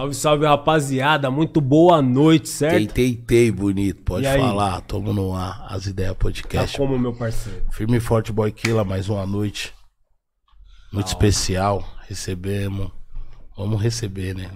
Salve, salve, rapaziada. Muito boa noite, certo? Tentei, tentei, bonito. Pode e falar. Aí? no ar. As ideias tá podcast. Tá como, meu parceiro? Firme e forte, Boy Killa. Mais uma noite. Muito tá especial. Recebemos. Vamos receber, né?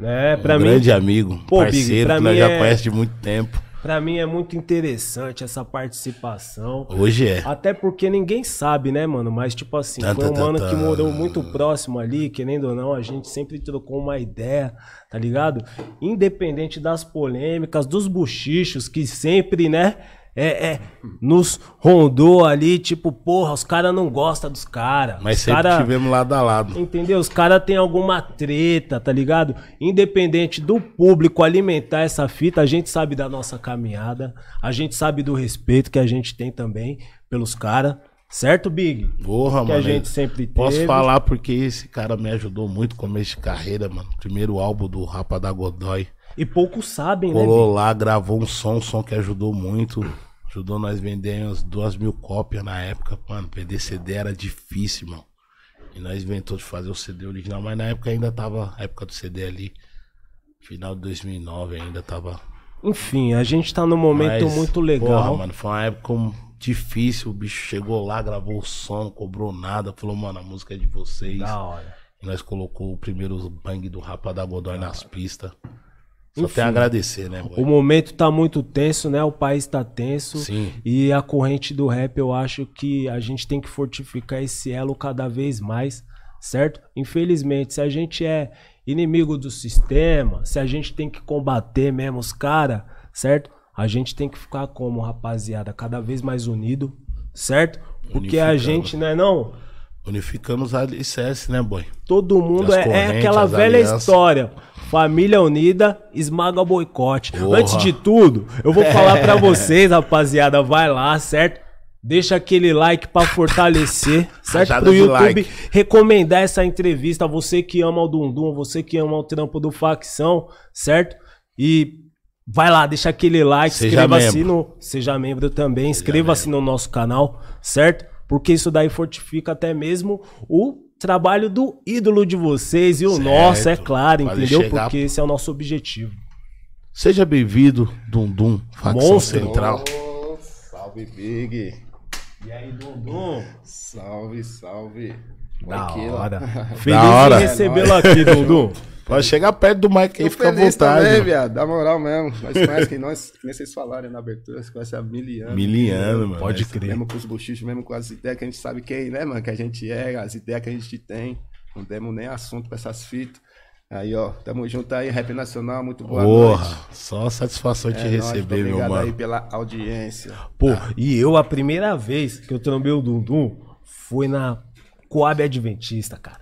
É, pra grande mim. grande amigo. Pô, parceiro Big, que nós já é... conhece de muito tempo. Para mim é muito interessante essa participação. Hoje é. Até porque ninguém sabe, né, mano? Mas, tipo assim, tá, foi tá, um tá, mano tá, que morou muito próximo ali, querendo ou não, a gente sempre trocou uma ideia, tá ligado? Independente das polêmicas, dos bochichos que sempre, né? é, é, nos rondou ali, tipo, porra, os caras não gostam dos caras. Mas os sempre cara, tivemos lado a lado. Entendeu? Os caras têm alguma treta, tá ligado? Independente do público alimentar essa fita, a gente sabe da nossa caminhada, a gente sabe do respeito que a gente tem também pelos caras. Certo, Big? Porra, que mano. Que a gente sempre teve. Posso falar porque esse cara me ajudou muito no começo de carreira, mano. Primeiro álbum do Rapa da Godoy. E poucos sabem, Colou né? Colou lá, gravou um som, um som que ajudou muito. Ajudou nós umas duas mil cópias na época, mano. Vender CD era difícil, mano. E nós inventou de fazer o CD original, mas na época ainda tava, a época do CD ali, final de 2009 ainda tava. Enfim, a gente tá num momento mas, muito legal. Porra, mano, foi uma época difícil, o bicho chegou lá, gravou o som, não cobrou nada, falou, mano, a música é de vocês. Da hora. E nós colocou o primeiro bang do Rapa da Godoy nas pistas. Só Enfim, tem a agradecer, né? Boy? O momento tá muito tenso, né? O país tá tenso. Sim. E a corrente do rap, eu acho que a gente tem que fortificar esse elo cada vez mais, certo? Infelizmente, se a gente é inimigo do sistema, se a gente tem que combater mesmo os caras, certo? A gente tem que ficar como, rapaziada, cada vez mais unido, certo? Porque a gente, né, não? Unificamos a ICS, né, boy? Todo mundo é, é, aquela velha alianças. história. Família unida esmaga o boicote. Porra. Antes de tudo, eu vou falar para vocês, rapaziada, vai lá, certo? Deixa aquele like para fortalecer, certo? Pro YouTube like. recomendar essa entrevista você que ama o Dundum, você que ama o trampo do facção, certo? E vai lá, deixa aquele like, inscreva-se no, seja membro também, inscreva-se no nosso canal, certo? Porque isso daí fortifica até mesmo o trabalho do ídolo de vocês e o certo. nosso, é claro, entendeu? Chegar... Porque esse é o nosso objetivo. Seja bem-vindo, Dundum, facção Monster. central. Oh, salve, Big. E aí, Dundum? Salve, salve. Da Aqui, hora. Lá. Feliz da em recebê-lo é aqui, Dundum. Nós chega perto do Mike aí, fica à vontade. Também, viado, dá moral mesmo. Nós conhecemos que nós, que nem vocês falaram na abertura, você conhece a miliano. Miliano, né? mano. Pode crer. Mesmo com os bochichos, mesmo com as ideias que a gente sabe quem, né, mano? Que a gente é, as ideias que a gente tem. Não demos nem assunto pra essas fitas. Aí, ó, tamo junto aí, Rap Nacional, muito boa Porra, noite. só satisfação é te receber, meu mano. Obrigado aí pela audiência. Pô, tá. e eu, a primeira vez que eu trombei o Dundum foi na Coab Adventista, cara.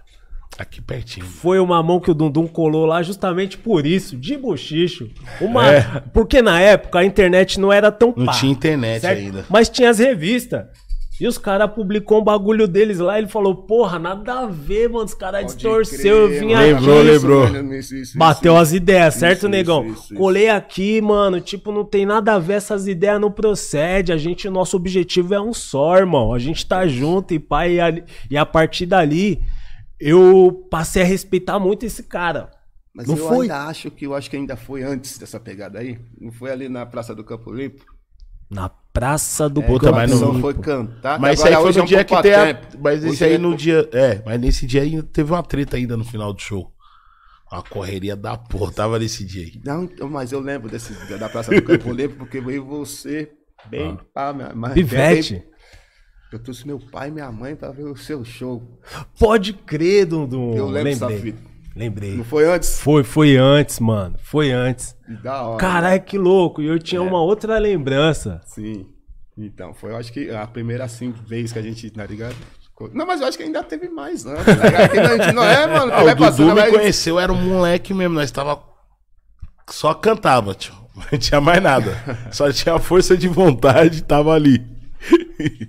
Aqui pertinho. Foi uma mão que o Dundum colou lá justamente por isso, de bochicho. Uma... É. Porque na época a internet não era tão Não tinha internet certo? ainda. Mas tinha as revistas. E os caras publicou um bagulho deles lá, ele falou, porra, nada a ver, mano, os caras distorceu, eu vim lembrou, aqui. Lembrou, lembrou. Bateu as ideias, isso, certo, isso, negão? Colei aqui, mano, tipo, não tem nada a ver, essas ideias não procede, a gente, nosso objetivo é um só, irmão, a gente tá junto e pai, e a, e a partir dali eu passei a respeitar muito esse cara. Mas não eu foi. ainda acho que eu acho que ainda foi antes dessa pegada aí. Não foi ali na Praça do Campo Limpo? Na Praça do é, Boa, mas não foi cantar. Mas isso aí foi no é um dia que tem a... Mas esse aí é... no dia. É, mas nesse dia ainda teve uma treta ainda no final do show. A correria da porra, tava nesse dia aí. Não, então, mas eu lembro desse da Praça do Campo Limpo, porque veio você bem ah. pá, mas Pivete. Bem, eu trouxe meu pai e minha mãe pra ver o seu show. Pode crer, Dundum. Eu lembro Lembrei. Lembrei. Não foi antes? Foi, foi antes, mano. Foi antes. da hora. Caralho, que louco. E eu tinha é. uma outra lembrança. Sim. Então, foi, eu acho que a primeira assim, vez que a gente, tá ligado? Não, mas eu acho que ainda teve mais antes, né? Tá não é, mano? Ah, o Dudu me mas... conheceu, era um moleque mesmo. Nós tava... Só cantava, tio. Não tinha mais nada. Só tinha a força de vontade, tava ali.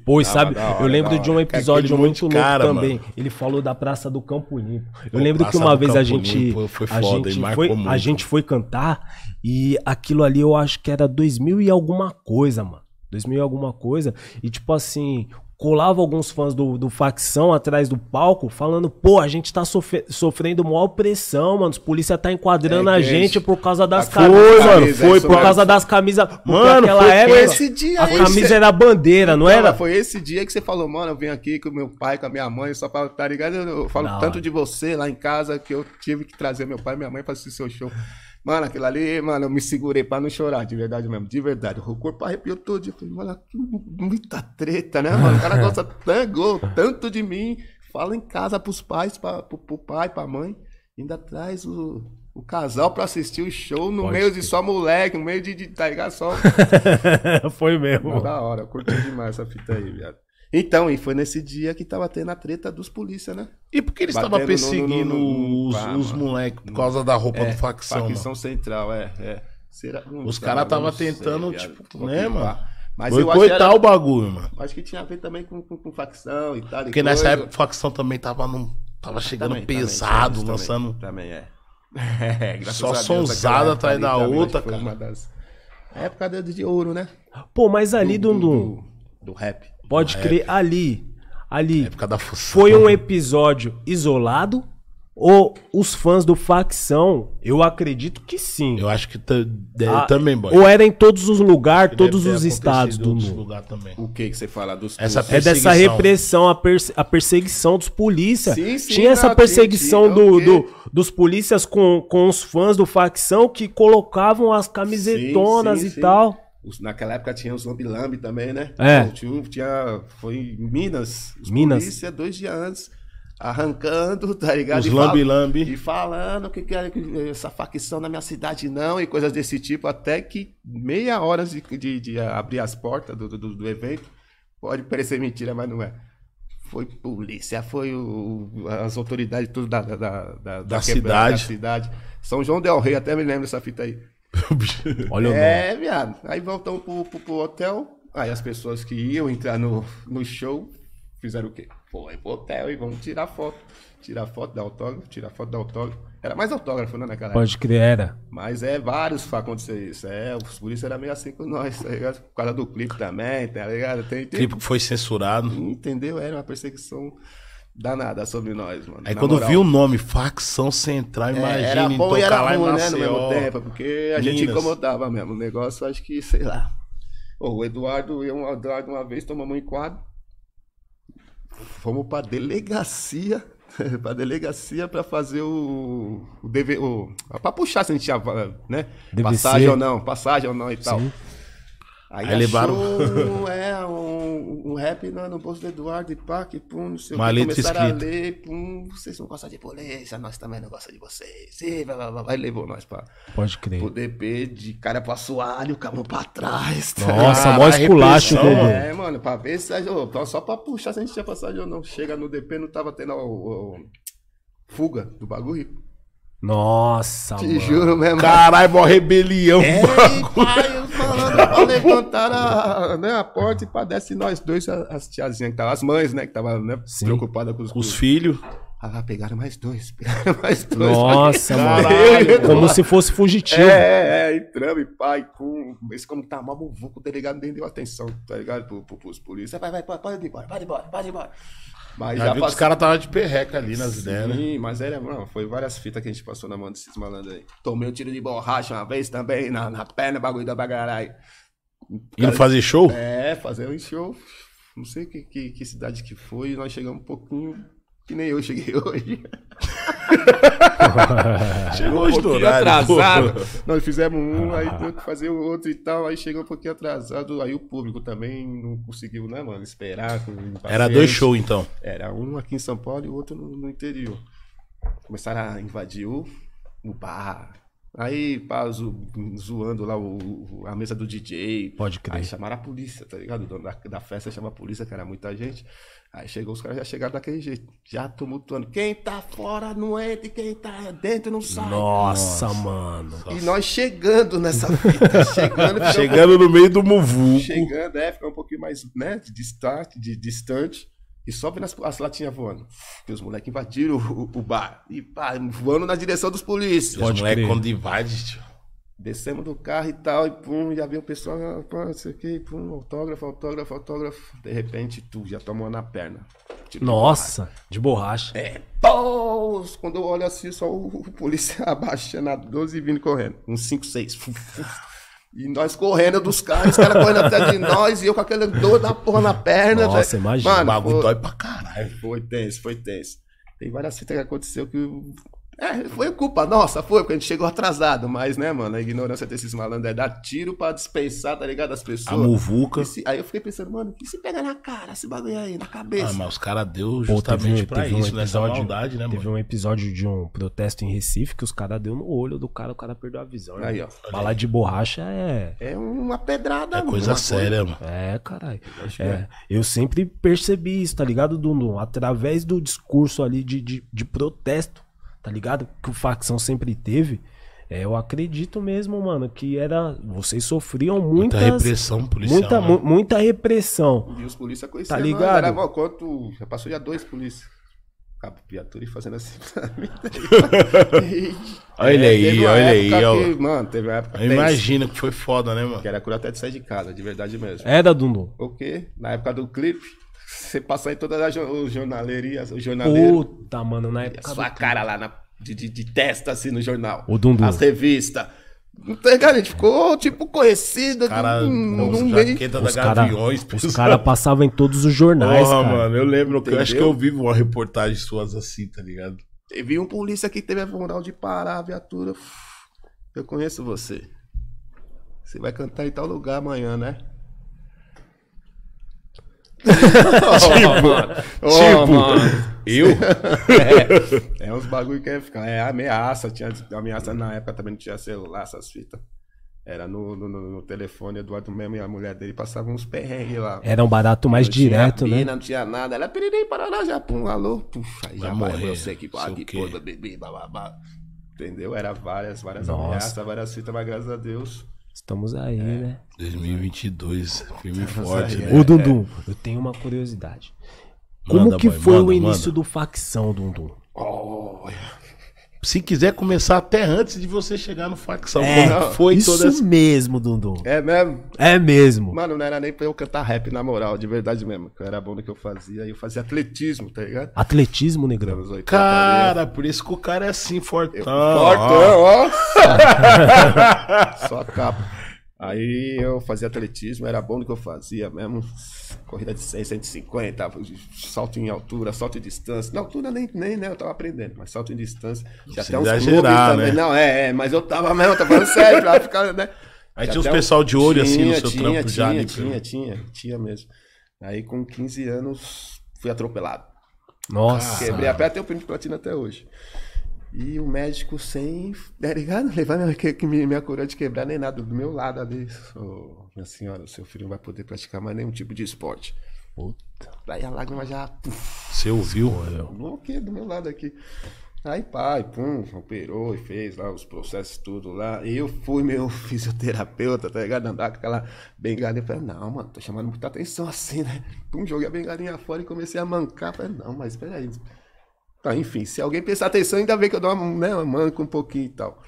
Pois, sabe? Hora, eu lembro de um episódio muito louco cara, também. Mano. Ele falou da Praça do Campo Limpo. Eu lembro Praça que uma vez Campo a gente. Limpo foi foda, a gente foi, muito. a gente foi cantar e aquilo ali eu acho que era 2000 e alguma coisa, mano. 2000 e alguma coisa. E tipo assim, colava alguns fãs do, do facção atrás do palco, falando, pô, a gente tá sofre sofrendo maior pressão, mano. Os polícia tá enquadrando é, a é gente por causa das camisas. Foi, mano, foi. Por causa das camisas. Mano, aquela foi, época, foi esse dia. A aí, camisa você... era bandeira, não era? Foi esse dia que você falou, mano, eu vim aqui com meu pai, com a minha mãe, só pra, tá ligado? Eu falo não, tanto de você lá em casa que eu tive que trazer meu pai e minha mãe pra assistir seu show. Mano, aquilo ali, mano, eu me segurei pra não chorar, de verdade mesmo, de verdade. O corpo arrepiou todo. Eu falei, mano, que muita treta, né, mano? O cara gosta tango, tanto de mim. Fala em casa pros pais, pra, pro, pro pai, pra mãe. Ainda traz o, o casal pra assistir o show no Pode meio ser. de só moleque, no meio de, de tá ligado? Só. Foi mesmo. Mas da hora, eu curti demais essa fita aí, viado. Então, e foi nesse dia que tava tendo a treta dos polícia, né? E por que eles estavam perseguindo no, no, no, os, os moleques por causa da roupa é, do facção? Facção mano. central, é, é. Será, os caras tava tentando, sei, tipo, né, mano? Mas Foi coitar era... o bagulho, mano. Acho que tinha a ver também com, com, com facção e tal. E Porque coisa. nessa época facção também tava, num, tava ah, chegando também, pesado, também, lançando. Também, é. é Só sonzada atrás da outra, cara. Das... A época de, ouro, né? Pô, mas ali, do, do, do, do rap. Pode Na crer época. ali. Ali. Foi um episódio isolado? Ou os fãs do facção? Eu acredito que sim. Eu acho que é, ah, também, boy. Ou era em todos os lugares, todos os estados do mundo. O que, que você fala dos essa É dessa repressão, a, perse a perseguição dos polícia. Sim, sim, Tinha essa perseguição do, do, dos polícias com, com os fãs do facção que colocavam as camisetonas e tal. Os, naquela época tinha os lambi-lambi também, né? É. Então, tinha, tinha, foi em Minas. Os Minas. Polícia, dois dias antes arrancando, tá ligado? Os e lambi, lambi E falando que que essa facção na minha cidade não, e coisas desse tipo, até que meia hora de, de, de abrir as portas do, do, do, evento, pode parecer mentira, mas não é. Foi polícia, foi o, as autoridades tudo da, da, da, da, da quebrada, cidade. da cidade. São João Del Rey, até me lembro dessa fita aí. Olha o é, nome. É, viado. Aí voltamos pro, pro, pro, hotel. Aí as pessoas que iam entrar no, no show fizeram o quê? Foi pro hotel e vamos tirar foto. Tirar foto da autógrafo, tirar foto da autógrafo. Era mais autógrafo, né, naquela Pode crer, era. Mas é vários pra acontecer isso. É, os polícia era meio assim com nós, tá ligado? Por causa do clipe também, tá ligado? Tem, tem... O foi censurado. Entendeu? Era uma perseguição danada sobre nós, mano. Aí quando moral. vi o nome, facção central, é, imagina, então era bom e então, era ruim, né, no mesmo tempo, porque a Minas. gente incomodava mesmo. O negócio, acho que, sei lá. O Eduardo, eu, o Eduardo uma vez tomamos um enquadro, fomos pra delegacia, pra delegacia pra fazer o, o, DV, o pra puxar se a gente tinha, né, Deve passagem ser. ou não, passagem ou não e tal. Sim. Aí, aí levaram. É, um, um rap lá no bolso do Eduardo e pá, que pum, não sei o que. Começaram a ler, pum, vocês não gostam de polícia, nós também não gostamos de vocês. E blá, blá, blá, vai levou nós pra. Pode crer. Pro DP de cara pro assoalho, com a pra trás. Tá? Nossa, mó esculacho, Dudu. É, mano, pra ver se. Ó, então só pra puxar se a gente tinha passagem ou não. Chega no DP, não tava tendo ó, ó, fuga do bagulho. Nossa, Te mano. juro mesmo. Caralho, mó rebelião. É, Pra então, levantar a, né, a porta e padece nós dois, as tiazinhas que estavam, as mães, né? Que estavam né, preocupadas com os, os filhos. Ah pegaram mais dois, pegaram mais dois. Nossa, mano. como se fosse fugitivo. É, é, é entramos, pai, com. Esse como tá mal o delegado tá nem deu atenção, tá ligado? Pro, pro, pros polícia. Vai, vai, pode, pode ir embora, pode ir embora, pode ir embora. Mas já, já vi os caras estavam de perreca ali nas Sim, ideias, né? Sim, mas era, é, mano, foi várias fitas que a gente passou na mão desses malandros aí. Tomei um tiro de borracha uma vez também, na, na perna, bagulho da bagarai. Indo fazer show? É, fazer um show. Não sei que, que, que cidade que foi, nós chegamos um pouquinho que nem eu cheguei hoje. chegou hoje um pouquinho atrasado. Pô. Nós fizemos um, aí tem que fazer o outro e tal, aí chegou um pouquinho atrasado. Aí o público também não conseguiu, né, mano, esperar. Era dois shows, então? Era um aqui em São Paulo e outro no, no interior. Começaram a invadir o, o bar, Aí, pá, zo, zoando lá o, a mesa do DJ. Pode crer. Aí chamaram a polícia, tá ligado? O dono da, da festa chama a polícia, que era muita gente. Aí chegou, os caras já chegaram daquele jeito, já tumultuando. Quem tá fora não entra é e quem tá dentro não sai. Nossa, Nossa. mano. E nós chegando nessa fita, chegando. chegando um... no meio do muvu. Chegando, é, fica um pouquinho mais, né, distante, de, distante. E só vendo as, as latinhas voando. E os moleques invadiram o, o, bar. E pá, voando na direção dos polícias. os moleques quando invade, tio. Descemos do carro e tal, e pum, já veio o pessoal, ah, pá, isso aqui, pum, autógrafo, autógrafo, autógrafo. De repente, tu já tomou na perna. Tipo, Nossa, de borracha. É, pô, quando eu olho assim, só o, o polícia abaixando a 12 e vindo correndo. uns 5, 6. E nós correndo dos caras, os caras correndo atrás de nós, e eu com aquela dor da porra na perna. Nossa, véio. imagina. Mano, o bagulho dói pra caralho. Foi tenso, foi tenso. Tem várias coisas que aconteceu que é, foi culpa nossa, foi, porque a gente chegou atrasado, mas, né, mano, a ignorância desses malandros é dar tiro pra dispensar, tá ligado, as pessoas. A muvuca. Se, aí eu fiquei pensando, mano, que se pega na cara, esse bagulho aí, na ah, cabeça? Ah, mas os caras deu justamente Pô, teve, pra teve isso, um né? episódio, maldade, né, teve mano? Teve um episódio de um protesto em Recife que os caras deu no olho do cara, o cara perdeu a visão. Né? Aí, ó. Falar de borracha é... É uma pedrada, é mano. coisa séria, coisa. mano. É, caralho. É, é. Eu sempre percebi isso, tá ligado, Dundum? Através do discurso ali de, de, de protesto, tá ligado? Que o facção sempre teve. É, eu acredito mesmo, mano, que era. Vocês sofriam muitas, muita repressão policial. Muita, né? muita repressão. E os polícias tá conheciam. Tá ligado? era, quanto, já passou já dois polícias. Cabo e fazendo assim pra mim. olha é, aí, olha aí. ó. mano, teve uma época. Imagina que foi foda, né, mano? Que era cura até de sair de casa, de verdade mesmo. Era, Dundu. O quê? Na época do clipe. Você passar em todas as jornalerias, o jornaleiro. Puta, mano, na época. sua cara lá na, de, de, de, testa, assim, no jornal. O Dundum. As revistas. Cara, a gente ficou, tipo, conhecido. cara, num meio. Os Gaviões, os passavam em todos os jornais, Porra, cara. mano, eu lembro. Eu acho que eu vivo uma reportagem suas assim, tá ligado? Teve um polícia que teve a moral de parar a viatura. Eu conheço você. Você vai cantar em tal lugar amanhã, né? Tipo, tipo, oh, tipo mano. eu? É, é uns bagulho que é, é ameaça. Tinha ameaça na época também não tinha celular, essas fitas. Era no, no, no, telefone, Eduardo mesmo e a mulher dele passavam uns perrengues lá. Era um barato mais não direto, tinha né? Não tinha nada. Era piriri, parará, já pum, alô, já morreu sei que pague, pô, bebê, bababá. Entendeu? Era várias, várias Nossa. ameaças, várias fitas, mas graças a Deus Estamos aí, é, né? 2022, filme Estamos forte, aí, né? É. Ô, Dundum, eu tenho uma curiosidade. Manda, Como que boy, foi manda, o início manda. do facção, Dundum? Oh, se quiser começar até antes de você chegar no facção. É, é foi isso toda essa... mesmo, Dundum. É mesmo? É mesmo. Mano, não era nem pra eu cantar rap, na moral, de verdade mesmo. Que era bom no que eu fazia. Eu fazia atletismo, tá ligado? Atletismo, negrão. Cara, por isso que o cara é assim, fortão. Eu, fortão, ó. Só capa. Aí eu fazia atletismo, era bom do que eu fazia mesmo. Corrida de 100, 150, salto em altura, salto em distância. Na altura nem, nem né, eu tava aprendendo, mas salto em distância. Tinha até uns exagerar, né? Não, é, é, mas eu tava mesmo, eu tava falando sério, pra ficar, né? Aí tinha, tinha uns pessoal de olho tinha, assim no seu tinha, trampo tinha, já. Tinha, tinha, né? tinha, tinha mesmo. Aí com 15 anos fui atropelado. Nossa. Quebrei a perna até o prêmio de platina até hoje. E o médico sem, tá ligado? Levar minha, minha, minha coroa de quebrar nem nada do meu lado ali. Oh, minha senhora, o seu filho não vai poder praticar mais nenhum tipo de esporte. Puta. Daí a lágrima já. Puf, Você ouviu, mano? O que do meu lado aqui? Aí, pai, pum, operou e fez lá os processos, tudo lá. E eu fui meu fisioterapeuta, tá ligado? Andar com aquela bengalinha. Eu falei, não, mano, tô chamando muita atenção assim, né? Pum, joguei a bengalinha fora e comecei a mancar. falei, não, mas peraí tá enfim, se alguém prestar atenção, ainda vê que eu dou uma, né, uma manca um pouquinho e tal.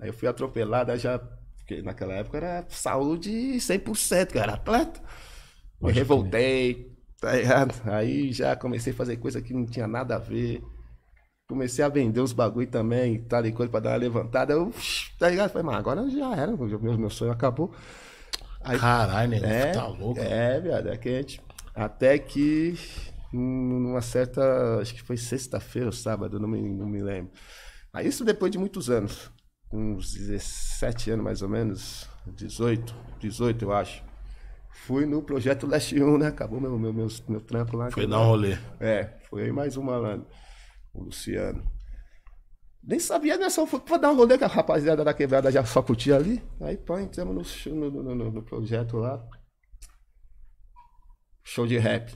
Aí eu fui atropelado, já. Porque naquela época era saúde 100%, cara, atleta. Me revoltei, tá ligado? Aí já comecei a fazer coisa que não tinha nada a ver. Comecei a vender os bagulho também, tal tá e coisa, pra dar uma levantada. Eu, tá ligado? Falei, mas agora já era, meu, meu sonho acabou. Aí, Caralho, né? Tá louco. É, viado, é quente Até que numa certa. Acho que foi sexta-feira ou sábado, não me, não me lembro. Aí isso depois de muitos anos, uns 17 anos mais ou menos, 18, 18 eu acho. Fui no projeto Leste 1, né? Acabou meu, meu, meu, meu trampo lá. Foi dar um rolê. É, foi aí mais um malandro, o Luciano. Nem sabia, né? Só foi pra dar um rolê que a rapaziada da quebrada já só curtia ali. Aí, pô, entramos no, no, no, no projeto lá. Show de rap.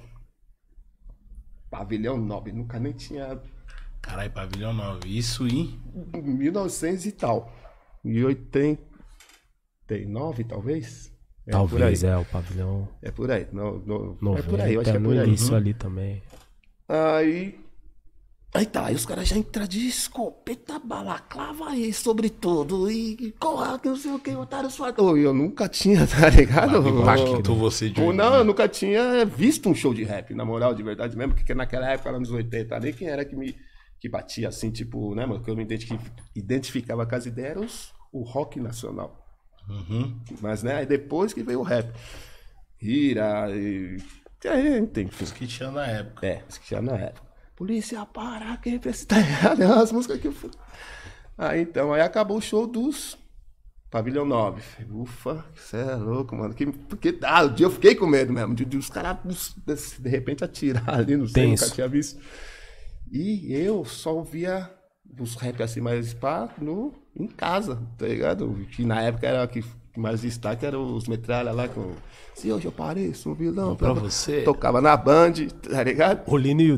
Pavilhão 9, nunca nem tinha. Caralho, Pavilhão 9, isso em. 1900 e tal. Em 89, talvez? É talvez, é, o pavilhão. É por aí. No, no, 90, é por aí, eu acho que é por aí. Isso uhum. ali também. Aí Aí tá, aí os caras já entram de escopeta, tá balaclava aí, sobretudo, e corra, que não sei o que, otário sua. Eu nunca tinha, tá ligado? Impactou você de Não, eu nunca tinha visto um show de rap, na moral, de verdade mesmo, porque naquela época, nos 80 nem quem era que me que batia assim, tipo, né, mano, que eu me identificava com as ideias, os, o rock nacional. Uhum. Mas, né, aí depois que veio o rap. Ira, e. Aí, tem... Os que tinha na época. É, os que tinha na época. Polícia, para, quem precisa. É, é as músicas que. Aí então, aí acabou o show dos Pavilhão 9. Ufa, você é louco, mano. Que, porque ah, o dia eu fiquei com medo mesmo. De, de os caras de repente atirar ali, não sei, nunca tinha visto. E eu só ouvia os rap assim mais pá no, em casa, tá ligado? Que na época era que mais destaque era os metralha lá com. Se hoje eu pareço um vilão. Não pra, pra você. Tocava na Band, tá ligado? Olino e o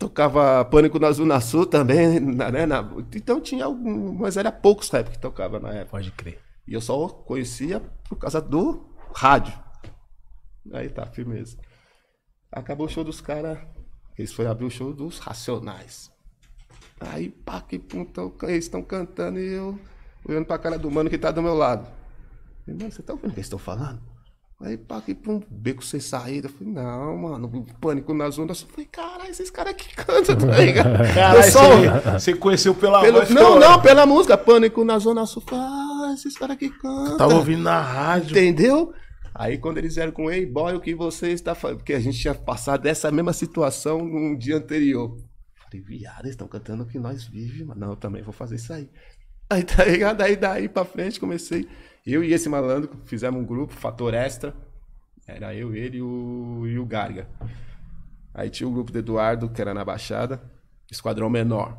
tocava Pânico na Zona Sul também, né? Na, então tinha algum, mas era poucos rap que tocava na época. Pode crer. E eu só conhecia por causa do rádio. Aí tá, firmeza. Acabou o show dos caras. Eles foram abrir o show dos Racionais. Aí, pá, que puntão, eles estão cantando e eu olhando pra cara do mano que tá do meu lado. mano, você tá ouvindo o que eles estão falando? Aí aqui pra um beco sem saída. Eu falei, não, mano, pânico nas ondas. Eu falei, caralho, esses caras que cantam, tá ligado? Caralho, só... você conheceu pela Pelo... música? Não, não, pela música. Pânico na zona Eu falei, ah, esses caras que cantam. Eu tava ouvindo na rádio. Entendeu? Aí quando eles vieram com Ei Boy, o que você está fazendo? Porque a gente tinha passado essa mesma situação no dia anterior. Falei, viado, eles estão cantando o que nós vivemos. Não, eu também vou fazer isso aí. Aí tá ligado? Aí daí pra frente comecei. Eu e esse malandro fizemos um grupo, Fator Extra. Era eu, ele e o, e o Garga. Aí tinha o grupo do Eduardo, que era na Baixada, Esquadrão Menor.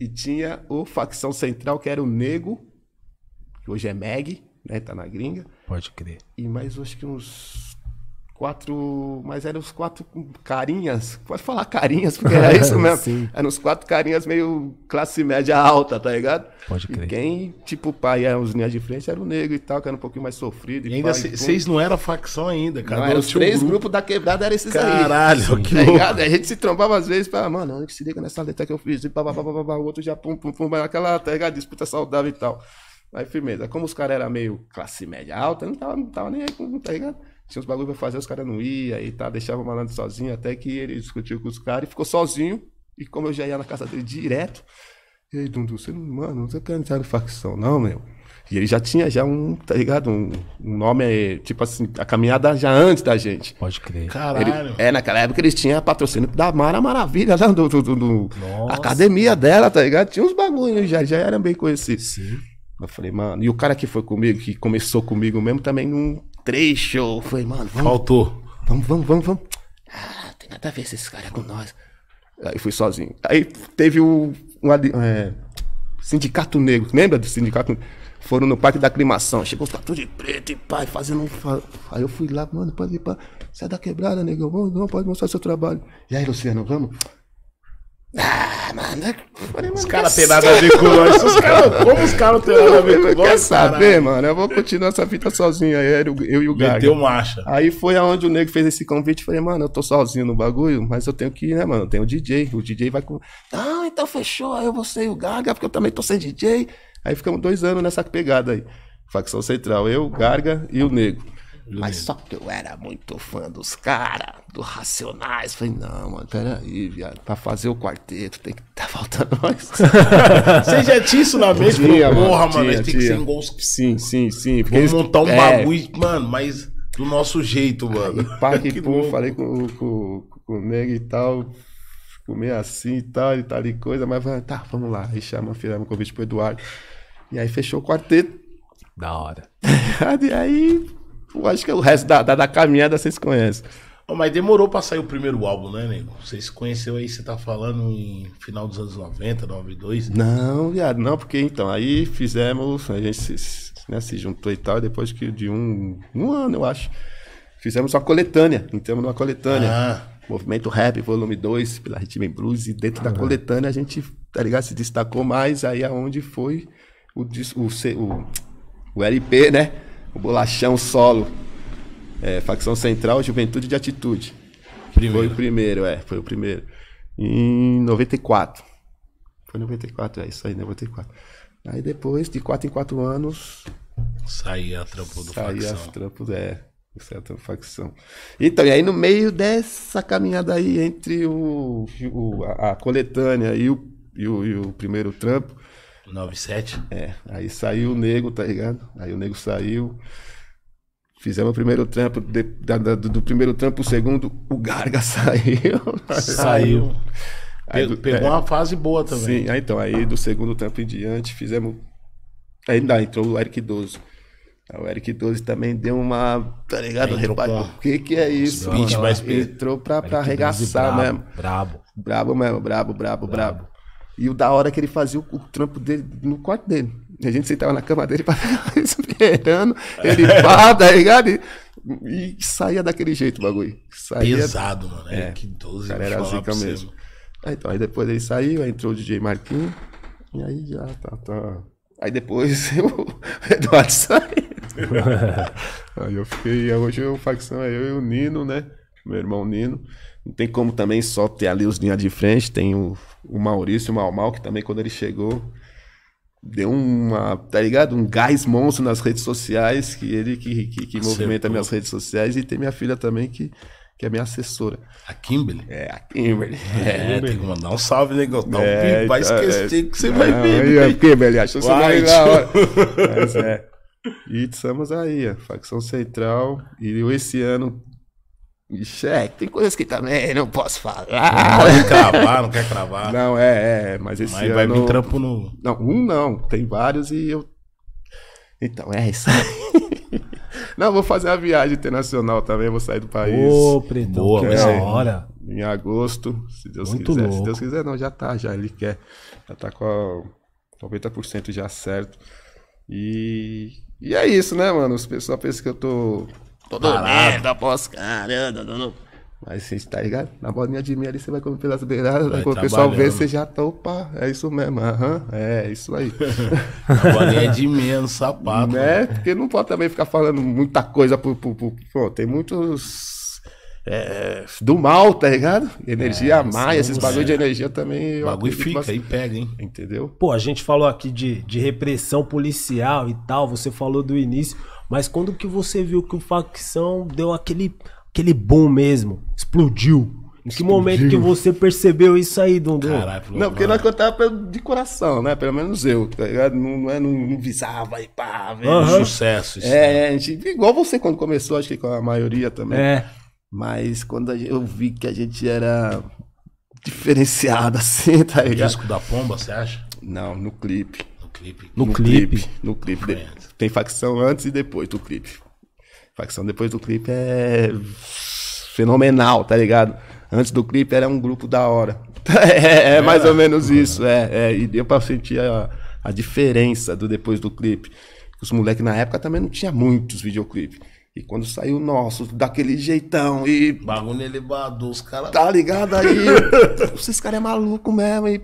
E tinha o Facção Central, que era o Nego, que hoje é Meg, né? Tá na gringa. Pode crer. E mais, acho que uns quatro. Mas eram os quatro carinhas. Pode falar carinhas, porque era isso mesmo. eram os quatro carinhas meio classe média alta, tá ligado? Pode crer. E quem, tipo, pai era os linhas de frente era o negro e tal, que era um pouquinho mais sofrido. E, e ainda vocês não eram facção ainda, cara. Não, eram os três grupo. grupos da quebrada, eram esses Caralho, aí. Caralho, que tá Ligado? A gente se trombava às vezes para mano, se liga nessa letra que eu fiz? E pá, pá, pá, pá, pá, o outro já pum, pum, pum, aquela, tá ligado? Disputa saudável e tal. Mas firmeza. Como os caras eram meio classe média alta, não tava, não tava nem aí, tá ligado? Tinha uns bagulho pra fazer, os caras não iam e tá, deixava o malandro sozinho, até que ele discutiu com os caras e ficou sozinho. E como eu já ia na casa dele direto, e aí, Dundu, você não, mano, não tá querendo entrar em facção, não, meu. E ele já tinha já um, tá ligado? Um, um nome, é, tipo assim, a caminhada já antes da gente. Pode crer. Caralho. Ele, é, naquela época eles tinham patrocínio da Mara Maravilha, lá né, do, do, do, do academia dela, tá ligado? Tinha uns bagulhos, já, já eram bem conhecidos. Sim. Eu falei, mano, e o cara que foi comigo, que começou comigo mesmo, também não três shows. Eu falei, mano, vamos. Faltou. Vamos, vamos, vamos, vamos. Ah, tem nada a ver esses caras com nós. Aí fui sozinho. Aí teve um, um é, sindicato negro. Lembra do sindicato? Foram no parque da aclimação. Chegou tá tudo de preto e pai, fazendo um. Aí eu fui lá, mano, pode ir pra. Sai da quebrada, negão. Vamos, não, pode mostrar seu trabalho. E aí, Luciano, vamos? Ah, mano. os caras têm nada a ver com nós. como os caras têm nada a ver com nós? Quer saber, caralho? mano? Eu vou continuar essa fita sozinho aí, eu, eu e o Gaga. Meteu marcha. Aí foi aonde o nego fez esse convite. Falei, mano, eu tô sozinho no bagulho, mas eu tenho que ir, né, mano? Eu tenho o DJ. O DJ vai com. Ah, então fechou. Aí eu vou ser o Gaga, porque eu também tô sem DJ. Aí ficamos dois anos nessa pegada aí. Facção Central, eu, Garga e o Negro. Mas só que eu era muito fã dos caras, do Racionais. Falei, não, mano, peraí, viado. Pra fazer o quarteto tem que tá faltando nós. Você já tinha isso na mente? mano, Porra, mano, tinha, tem que ser em gols. Sim, sim, sim. Porque Vamos montar um é... bagulho, mano, mas do nosso jeito, mano. Aí, pá, que pô, falei com, com, com o Neg e tal comer assim e tal, e tal e coisa, mas tá, vamos lá. Aí chama, fizemos um convite pro Eduardo. E aí fechou o quarteto. Da hora. e aí acho que é o resto da, da, da caminhada vocês conhecem. Oh, mas demorou pra sair o primeiro álbum, né, nego? Você se conheceu aí, você tá falando em final dos anos 90, 92? Né? Não, viado, não, porque então, aí fizemos, a gente se, né, se juntou e tal, depois que de um, um ano, eu acho. Fizemos uma coletânea, entramos numa coletânea. Ah. Movimento Rap, volume 2, pela Rhythm Blues, e dentro ah, da coletânea a gente, tá ligado, se destacou mais, aí aonde é foi o, o, o, o LP, né? o Bolachão Solo. É, facção Central Juventude de Atitude. Primeiro. Foi o primeiro, é, foi o primeiro. Em 94. Foi 94, é isso aí, 94. Aí depois, de 4 em 4 anos. Saía a trampo do saía facção. É, saía a trampo, é. Certa facção. Então, e aí no meio dessa caminhada aí entre o, o a, a, coletânea e o, e o, e o primeiro trampo, 97? É. Aí saiu o nego, tá ligado? Aí o nego saiu. Fizemos o primeiro trampo, de, da, da, do primeiro trampo pro segundo, o Garga saiu. Saiu. Aí, do, Pegou é, uma fase boa também. Sim, aí, então, aí do segundo trampo em diante, fizemos. Ainda entrou o Eric 12. O Eric 12 também deu uma. Tá ligado? Repare, pra... o que, que é isso? Beat mais Entrou pra, pra arregaçar mesmo. Brabo. Brabo mesmo, brabo, brabo, brabo. brabo. E o da hora é que ele fazia o, o trampo dele no quarto dele. A gente sentava na cama dele esperando, ele é. pá, tá ligado? E, e, saía daquele jeito o bagulho. Saía... Pesado, mano. É, é. que 12 cara era zica mesmo. Aí, então, aí depois ele saiu, aí entrou o DJ Marquinhos, e aí já tá, tá. Aí depois o Eduardo saiu. aí eu fiquei, hoje eu facção, eu e o Nino, né? Meu irmão Nino. Não tem como também só ter ali os linhas de frente. Tem o, o Maurício, o Malmal, que também quando ele chegou, deu uma, tá ligado? Um gás monstro nas redes sociais, que ele que, que, que movimenta minhas redes sociais. E tem minha filha também que. Que é minha assessora. A Kimberly? É, a Kimberly. É, é tem que é. mandar um salve, negão. Né? Não é, vai então, é. esquecer que você vai ver. Né? É, Kimberly, achou que você vai hora. Mas é. E estamos aí, a facção central. E esse ano Ixi, é, tem coisas que também não posso falar. Não pode cravar, não quer cravar. Não, é, é, mas esse mas ano... vai vir trampo no... Não, um não, tem vários e eu... Então, é isso aí. Não, vou fazer a viagem internacional também, vou sair do país. Ô, preto, Boa, mas é, olha... Em agosto, se Deus Muito quiser. Louco. Se Deus quiser, não, já tá, já, ele quer. Já tá com 90% já certo. E... E é isso, né, mano? Os pessoal pensa que eu tô Todo Parado. merda, pós caramba, dando. Mas você tá ligado? Na bolinha de mim ali você vai comer pelas beiradas, vai quando o pessoal vê, você já tá, opa, é isso mesmo, aham, uhum, é isso aí. Na bolinha de mim, no sapato. Né? Porque não pode também ficar falando muita coisa pro. pro, pro, pro tem muitos é, do mal, tá ligado? Energia é, esses bagulho é. de energia também. O bagulho fica mas... e pega, hein? Entendeu? Pô, a gente falou aqui de, de repressão policial e tal, você falou do início. Mas quando que você viu que o facção deu aquele, aquele boom mesmo? Explodiu. Em que Explodiu. momento que você percebeu isso aí, Dundô? Caralho, não, porque nós cantávamos de coração, né? Pelo menos eu, tá ligado? Não, não, é, não, não visava e pá, velho. Uhum. Sucesso. Isso, é, né? gente, igual você quando começou, acho que com a maioria também. É. Mas quando eu vi que a gente era diferenciado assim, tá ligado? O disco da Pomba, você acha? Não, no clipe clipe. No, no clipe. clipe. No clipe. De... Tem facção antes e depois do clipe. Facção depois do clipe é fenomenal, tá ligado? Antes do clipe era um grupo da hora. é, é, mais ou menos isso, é, é. E deu pra sentir a, a diferença do depois do clipe. Os moleques na época também não tinha muitos videoclipes. E quando saiu o nosso, daquele jeitão e. Bagulho elevador, os caras. Tá ligado aí? Esses caras é maluco mesmo. E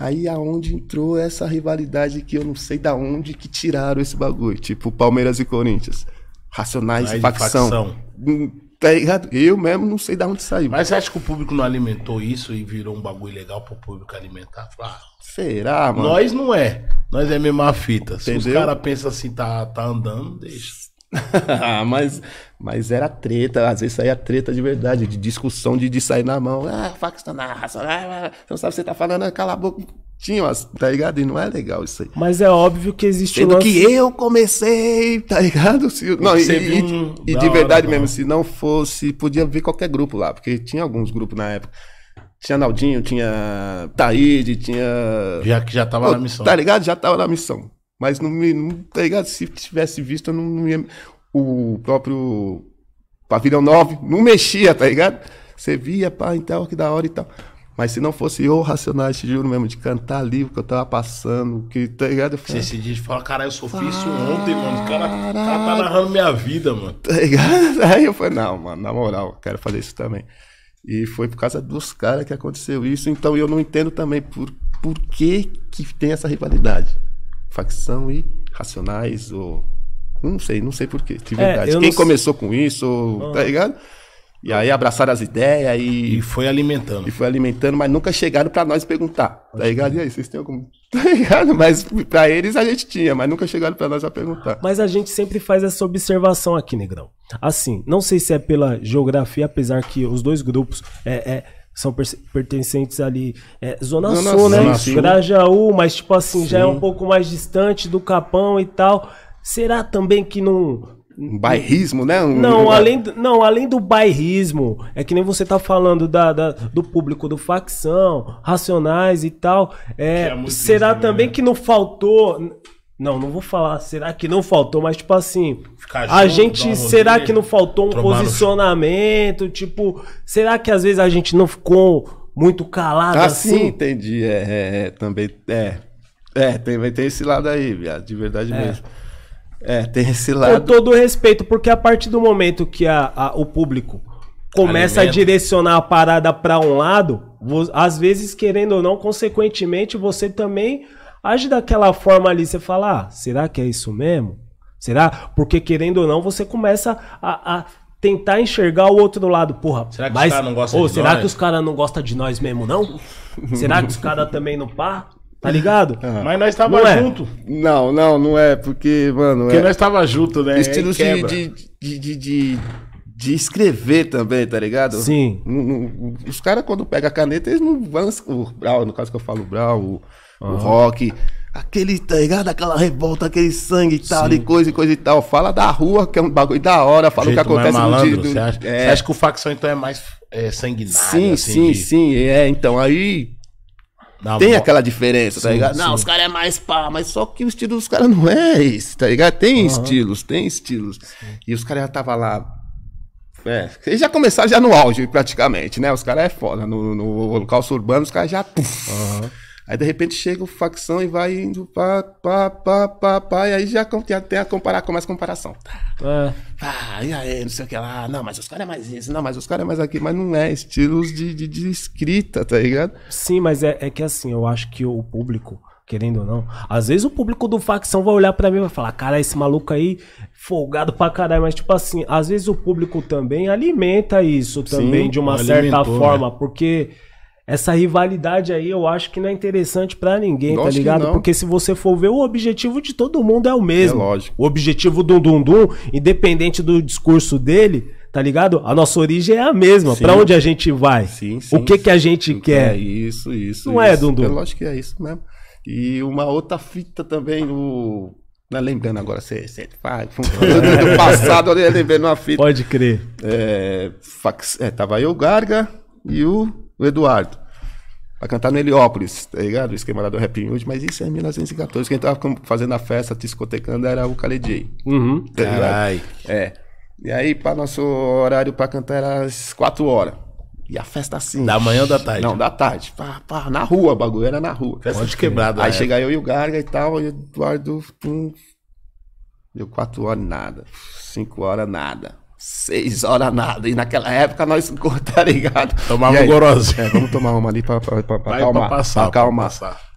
Aí aonde é entrou essa rivalidade que eu não sei da onde que tiraram esse bagulho, tipo Palmeiras e Corinthians. Racionais e facção. facção. Hum, tá ligado? Eu mesmo não sei da onde saiu. Mas você acha que o público não alimentou isso e virou um bagulho legal pro público alimentar? ah, Será, mano? Nós não é. Nós é a mesma fita. Se os caras pensam assim, tá, tá andando, deixa. Ah, mas, mas era treta, às vezes saía treta de verdade, de discussão, de, de sair na mão. Ah, facção tá na raça, ah, ah, ah, você não sabe o que você tá falando, cala a boca. Tinha umas, tá ligado? E não é legal isso aí. Mas é óbvio que existe Sendo lance... que eu comecei, tá ligado? Se, não, e, e, um... e de verdade mesmo, se não fosse, podia ver qualquer grupo lá, porque tinha alguns grupos na época. Tinha Naldinho, tinha Taíde, tinha. Já que já tava Pô, na missão. Tá ligado? Já tava na missão. Mas não me. Não, tá ligado? Se tivesse visto, eu não, não ia. O próprio Pavilhão 9 não mexia, tá ligado? Você via, pá, então, que da hora e tal. Mas se não fosse eu, Racionais, te juro mesmo, de cantar ali o que eu tava passando, que, tá ligado? Eu falei, Você se diz, fala, caralho, eu sofri isso ontem, mano. O cara, cara tá narrando minha vida, mano. Tá ligado? Aí eu falei, não, mano, na moral, quero fazer isso também. E foi por causa dos caras que aconteceu isso. Então eu não entendo também por, por que, que tem essa rivalidade facção e racionais ou não sei, não sei porquê, de é, verdade. É, Quem começou com isso, ah. tá ligado? E aí abraçaram as ideias e. E foi alimentando. E foi alimentando, mas nunca chegaram para nós perguntar. Tá ligado? E aí, vocês têm algum. Tá ligado? Mas para eles a gente tinha, mas nunca chegaram para nós a perguntar. Mas a gente sempre faz essa observação aqui, Negrão. Assim, não sei se é pela geografia, apesar que os dois grupos. é, é são pertencentes ali. É, Zona, Zona Sul, né? Grajaú, mas tipo assim, Sim. já é um pouco mais distante do Capão e tal. Será também que não. Um bairrismo, né? Um... Não, além do, não, além do bairrismo, é que nem você tá falando da, da do público do facção, racionais e tal. É, é será também, também né? que não faltou não, não vou falar, será que não faltou, mas tipo assim, Ficar a gente, será que não faltou um posicionamento? Tipo, será que às vezes a gente não ficou muito calado ah, assim? Sim, entendi, é, é, é também, é, é, tem, tem esse lado aí, viado, de verdade é. mesmo. É, tem esse lado. Com todo respeito, porque a partir do momento que a, a o público começa a direcionar a parada para um lado, às vezes, querendo ou não, consequentemente, você também age daquela forma ali, você fala, ah, será que é isso mesmo? Será? Porque querendo ou não, você começa a, a tentar enxergar o outro lado. Porra, será que mas, os caras não gostam oh, de será nós? que os caras não gostam de nós mesmo, não? será que os caras também não pá? Tá ligado? Uhum. Mas nós tava não é? junto. É. Não, não, não é, porque, mano. Porque é... nós tava junto, né? Estilo de, de, de, de, de escrever também, tá ligado? Sim. os caras, quando pegam a caneta, eles não vão. O Brau, no caso que eu falo, Brau, uhum. o rock, aquele, tá ligado? Aquela revolta, aquele sangue e tal, e coisa e coisa e tal. Fala da rua, que é um bagulho da hora, fala o, o que acontece é malandro, no dia. Do... Você, acha, é... você acha que o facção então é mais é, sanguinário? Sim, assim, sim, de... sim. É, então aí. Dá tem aquela diferença, tá sim, tá ligado? Sim. Não, os caras é mais pá, mas só que o estilo dos caras não é esse, tá ligado? Tem uhum. estilos, tem estilos. E os caras já tava lá é, eles já começaram já no auge, praticamente, né? Os caras é foda. No, no holocausto urbano, os caras já. Puf, uhum. Aí de repente chega o facção e vai indo, pá, pá, pá, pá, pá, e aí já tem até a comparar, começa a comparação. Tá. Ah, e aí, não sei o que lá, não, mas os caras é mais isso, não, mas os caras é mais aqui, mas não é, estilos de, de, de, escrita, tá ligado? Sim, mas é, é que assim, eu acho que o público, querendo ou não. Às vezes o público do facção vai olhar para mim e vai falar: cara, esse maluco aí, folgado pra caralho. Mas, tipo assim, às vezes o público também alimenta isso também, Sim, de uma certa né? forma, né? porque essa rivalidade aí eu acho que não é interessante para ninguém, tá ligado? Porque se você for ver, o objetivo de todo mundo é o mesmo. É lógico. O objetivo do Dundum, independente do discurso dele, tá ligado? A nossa origem é a mesma. Para onde a gente vai? Sim, sim, o que sim. que a gente quer? É isso, isso. Não é, isso. é, Dundum? É lógico que é isso mesmo. E uma outra fita também, o. Não, né, lembrando agora, você faz. Do passado, eu lembrando uma fita. Pode crer. É, fax, é, tava aí o Garga e o, o Eduardo. Pra cantar no Heliópolis, tá ligado? O esquema lá do Rap Hood, mas isso é 1914. Quem tava fazendo a festa, discotecando, era o Kale J. Uhum. Tá Carai. É. E aí, para nosso horário para cantar era às 4 horas. E a festa assim. Da manhã ou da tarde? Não, da tarde. Pá, pá, na rua, bagulho era na rua. Festa Pode de quebrada. Aí é. chega eu e o Garga e tal, e o Eduardo. Pum, deu 4 horas, nada. 5 horas, nada seis horas nada. E naquela época nós, tá ligado? Tomava um gorozinho. É, vamos tomar uma ali pra, pra, pra, pra Pra passar, acalmar. passar.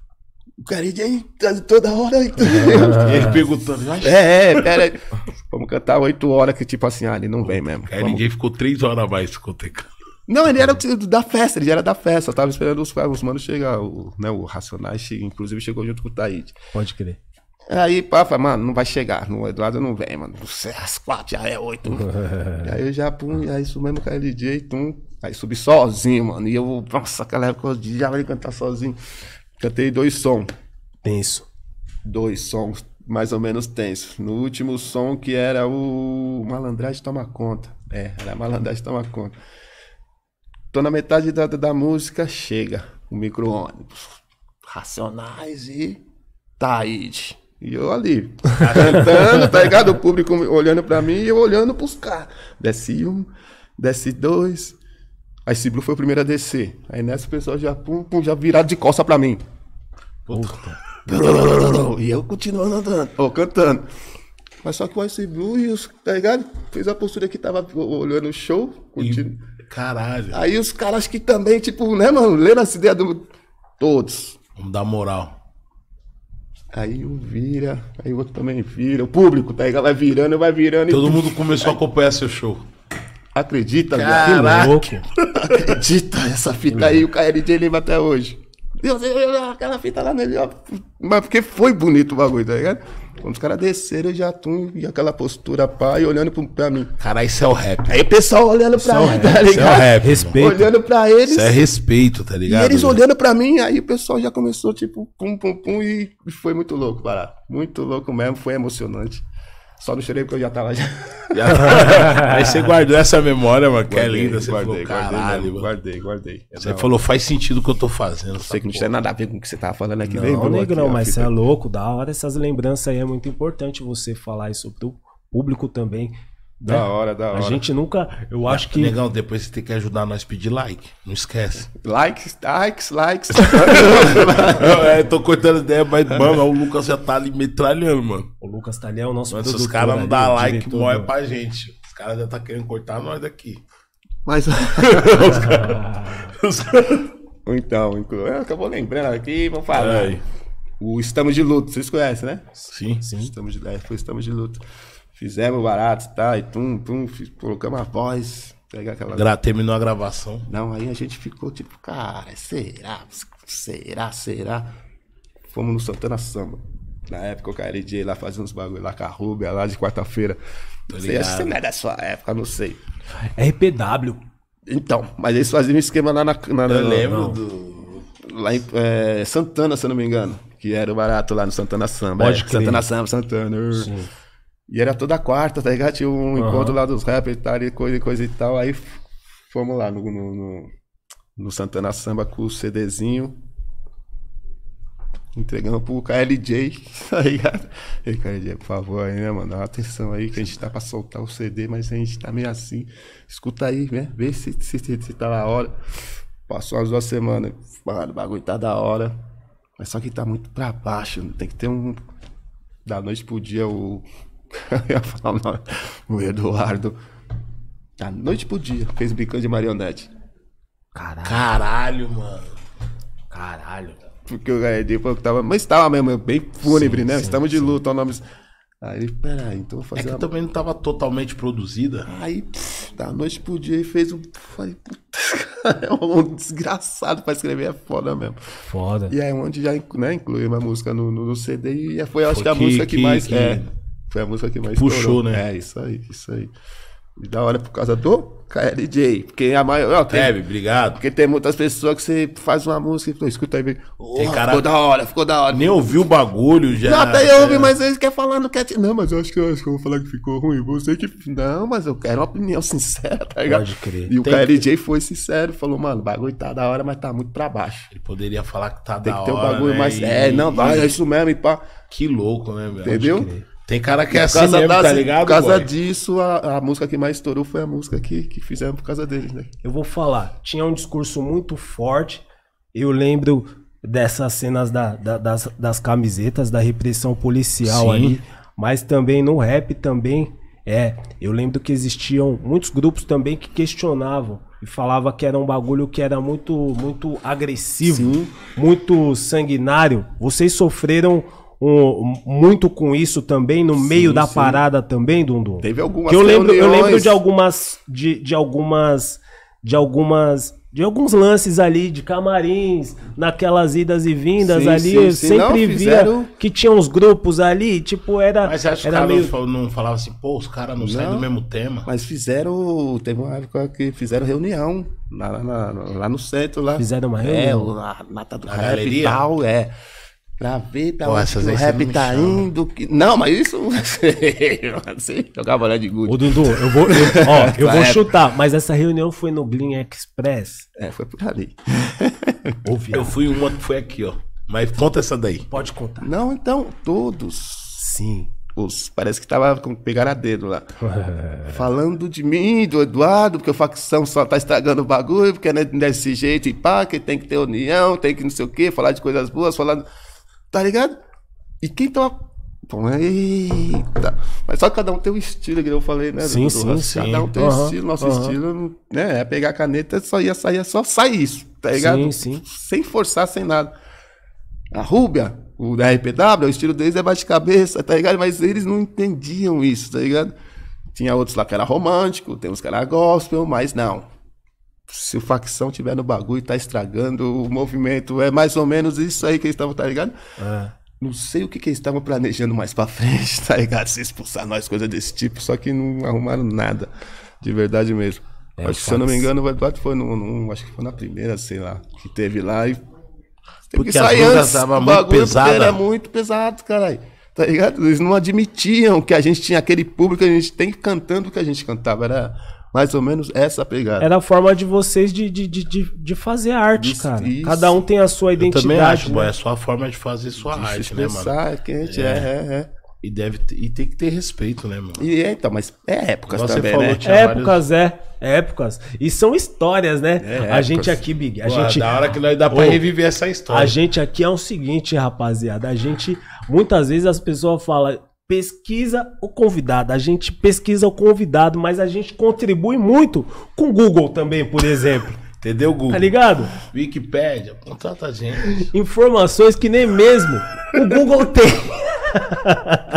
O cara aí toda hora. Ele perguntando. É, é, pera Vamos cantar oito horas que tipo assim, ah, ele não vem mesmo. Aí é, ninguém ficou três horas mais discotecando. Não, ele era da festa, ele era da festa. Eu tava esperando os, os manos chegar, o, né, o Racionais, inclusive chegou junto com o Taíde. Pode crer. Aí, pá, falei, mano, não vai chegar. O Eduardo não vem, mano. Às quatro, já é oito. aí eu já, pum, aí subimos com a LJ, tum. Aí subi sozinho, mano. E eu, nossa, aquela época eu já vai cantar sozinho. Cantei dois sons. Tenso. Dois sons, mais ou menos tenso. No último som, que era o Malandragem Toma Conta. É, era Malandragem Toma Conta. Tô na metade da, da música, chega o micro-ônibus. Racionais e Taíde. Tá e eu ali, cantando, tá ligado? O público olhando pra mim e eu olhando pros caras. Desce um, desce dois. Aí Ciblu foi o primeiro a descer. Aí nessa o pessoal já, pum, pum, já virado de costa pra mim. Puta. E eu continuando andando, cantando. Mas só que o Ice Blue e os, tá ligado? Fez a postura que tava olhando o show. Continu... E... Caralho. Aí os caras que também, tipo, né, mano, lendo essa ideia do. Todos. Vamos dar moral. Aí um vira, aí o outro também vira. O público tá aí, vai virando, vai virando. Todo e... mundo começou aí... a acompanhar seu show. Acredita, Caraca. Acredita, essa fita aí, o KLJ lembra até hoje aquela fita lá nele, ó. Mas porque foi bonito o bagulho, tá ligado? Quando os caras desceram, eu já tum, e aquela postura pá, e olhando pra mim. Cara, isso é o rap. Aí o pessoal olhando isso pra é mim, tá ligado? Isso é o rap, respeito. Olhando pra eles. Isso é respeito, tá ligado? E eles né? olhando pra mim, aí o pessoal já começou, tipo, pum, pum, pum, e foi muito louco, barato. Muito louco mesmo, foi emocionante. Só não chorei porque eu já tava. Já... Aí você guardou essa memória, mano. Guardei, que é linda. Você guardei, falou, guardei, caralho, guardei, guardei, guardei. É você falou, faz sentido o que eu tô fazendo. sei que não tem nada a ver com o que você tava falando né? aqui. Não, não, negrão, aqui, mas você é louco, da hora essas lembranças aí. É muito importante você falar isso pro público também. Da né? hora, da hora. A gente nunca, eu acho que. Legal, depois você tem que ajudar nós a pedir like. Não esquece. Likes, likes, likes. é, tô cortando ideia, mas, mano, é o Lucas já tá ali metralhando, mano. O Lucas tá ali, é o nosso mano, os caras não dão like, morre né? pra gente. Os caras já tá querendo cortar nós daqui. Mas. os caras. Então, ah, acabou lembrando aqui, vamos falar. Ai. É. O Estamos de Luto, vocês conhecem, né? Sim. Sim. Estamos de... É, foi Estamos de Luto. Fizemos barato, tá? E tum, tum, colocamos a voz. Pegar aquela... Gra terminou a gravação. Não, aí a gente ficou tipo, cara, será? Será? Será? Fomos no Santana Samba. Na época eu caí lá fazendo uns bagulho lá com a Rubia, lá de quarta-feira. Não sei, não é da sua época, não sei. RPW. Então, mas eles faziam um esquema lá na. na eu lembro não. do. Lá em é, Santana, se eu não me engano. Que era o barato lá no Santana Samba. Pode é, Santana Samba, Santana. Sim. E era toda quarta, tá ligado? Tinha um uhum. encontro lá dos rappers e tal, e coisa e coisa e tal. Aí fomos lá no, no, no Santana Samba com o CDzinho. Entregando pro KLJ, tá ligado? Ei, KLJ, por favor aí, né, mano? Dá uma atenção aí que a gente tá pra soltar o CD, mas a gente tá meio assim. Escuta aí, né? Vê se, se, se, se tá na hora. Passou as duas semanas, mano, o bagulho tá da hora. Mas só que tá muito pra baixo, tem que ter um. Da noite pro dia o, eu ia falar o nome. O Eduardo, da noite pro dia, fez bicão de marionete. Caralho. Caralho, mano. Caralho. Porque o Gaedi falou que tava. Mas tava mesmo, é bem fúnebre, sim, né? Sim, Estamos de luta o nome. Aí ele, peraí, então vou fazer. É que uma... também não tava totalmente produzida. Aí, da noite pro dia, ele fez um. Falei, puta, é um desgraçado pra escrever, é foda mesmo. Foda. E aí, onde já né, incluiu uma música no, no, no CD e foi, acho foi que, a música que, que mais. Que... É, foi a música que mais Puxou, estourou. né? É, isso aí, isso aí. E da hora por causa do KLJ. Porque a maior. Teve tem, obrigado. Porque tem muitas pessoas que você faz uma música e fala, escuta aí, oh, cara... ficou da hora, ficou da hora. Nem ouviu o bagulho já. Não, até eu ouvi, é. mas eles querem falar, não quer. Não, mas eu acho que eu, acho que eu vou falar que ficou ruim. Você que. Não, mas eu quero uma opinião sincera, tá ligado? Pode crer. E o tem KLJ que... foi sincero, falou, mano, o bagulho tá da hora, mas tá muito pra baixo. Ele poderia falar que tá tem da hora. Tem que ter um bagulho né? mais. É, e... É, não, vai, é isso mesmo, e pá. Que louco, né, velho? Entendeu? Tem cara que é assim mesmo, das, tá ligado? Por causa boy? disso, a, a, música que mais estourou foi a música que, que fizeram por causa deles, né? Eu vou falar, tinha um discurso muito forte. Eu lembro dessas cenas da, da, das, das camisetas, da repressão policial Sim. ali. Mas também no rap também. É, eu lembro que existiam muitos grupos também que questionavam e falava que era um bagulho que era muito muito agressivo, Sim. muito sanguinário. Vocês sofreram um, muito com isso também, no sim, meio da sim. parada também, Dundu? Teve algumas que eu lembro, reuniões. Eu lembro de algumas, de, de algumas, de algumas de alguns lances ali de camarins, naquelas idas e vindas sim, ali, sim, eu sim. sempre não, fizeram... via que tinha uns grupos ali, tipo, era. Mas acho que era meio... não falava assim, pô, os caras não, não saem do mesmo tema. Mas fizeram. Teve uma época que fizeram reunião lá, lá, lá, no centro lá. Fizeram uma é, reunião. É, o, nata do rap e tal, é na ver Pô, essas o rap tá chama. indo. Que... Não, mas isso Jogava jogar bola de gude. Ô, Dudu, eu vou, eu, ó, eu vou chutar, mas essa reunião foi no Blin Express. É, foi por ali. eu fui uma que foi aqui, ó. Mas conta essa daí. Pode contar. Não, então, todos. Sim. Os, parece que tava com pegar a dedo lá. Falando de mim, do Eduardo, porque o facção só tá estragando o bagulho, porque é desse jeito, e pá, que tem que ter união, tem que não sei o quê, falar de coisas boas, falando. Tá ligado? E quem tava. Tá Bom, eita. Mas só que cada um tem um estilo, que eu falei, né? Sim, sim, sim. Cada um tem um uhum, estilo, nosso uhum. estilo, né? É pegar a caneta, só ia sair, é só sair isso, tá ligado? Sim, sim. Sem forçar, sem nada. A Rúbia, o da RPW, o estilo deles é bate-cabeça, tá ligado? Mas eles não entendiam isso, tá ligado? Tinha outros lá que era romântico, tem uns que era gospel, mas não se o facção tiver no bagulho, e tá estragando o movimento. É mais ou menos isso aí que eles estavam, tá ligado? É. Não sei o que, que eles estavam planejando mais pra frente, tá ligado? Se expulsar nós, coisa desse tipo, só que não arrumaram nada. De verdade mesmo. É, acho que, se eu não me engano, o Eduardo foi no, no, Acho que foi na primeira, sei lá, que teve lá e. Teve porque que sair antes. Tava o bagulho pesada. era muito pesado, caralho. Tá ligado? Eles não admitiam que a gente tinha aquele público, a gente tem cantando o que a gente cantava. Era mais ou menos essa pegada. Era a forma de vocês de, de, de, de fazer arte, isso, cara. Isso. Cada um tem a sua identidade. Eu também acho, né? Boy, é só a forma de fazer sua de arte, né, mano? a gente é, é, é, é. E, deve ter, e tem que ter respeito, né, mano? E, então, mas é épocas você também, falou, né? Épocas, vários... é. Épocas. E são histórias, né? É, a épocas. gente aqui, Big. A gente... Da hora que nós dá pra reviver essa história. A gente aqui é o seguinte, rapaziada. A gente, muitas vezes as pessoas falam pesquisa o convidado. A gente pesquisa o convidado, mas a gente contribui muito com o Google também, por exemplo. Entendeu, Google? Tá ligado? Wikipédia, contrata a gente. Informações que nem mesmo o Google tem.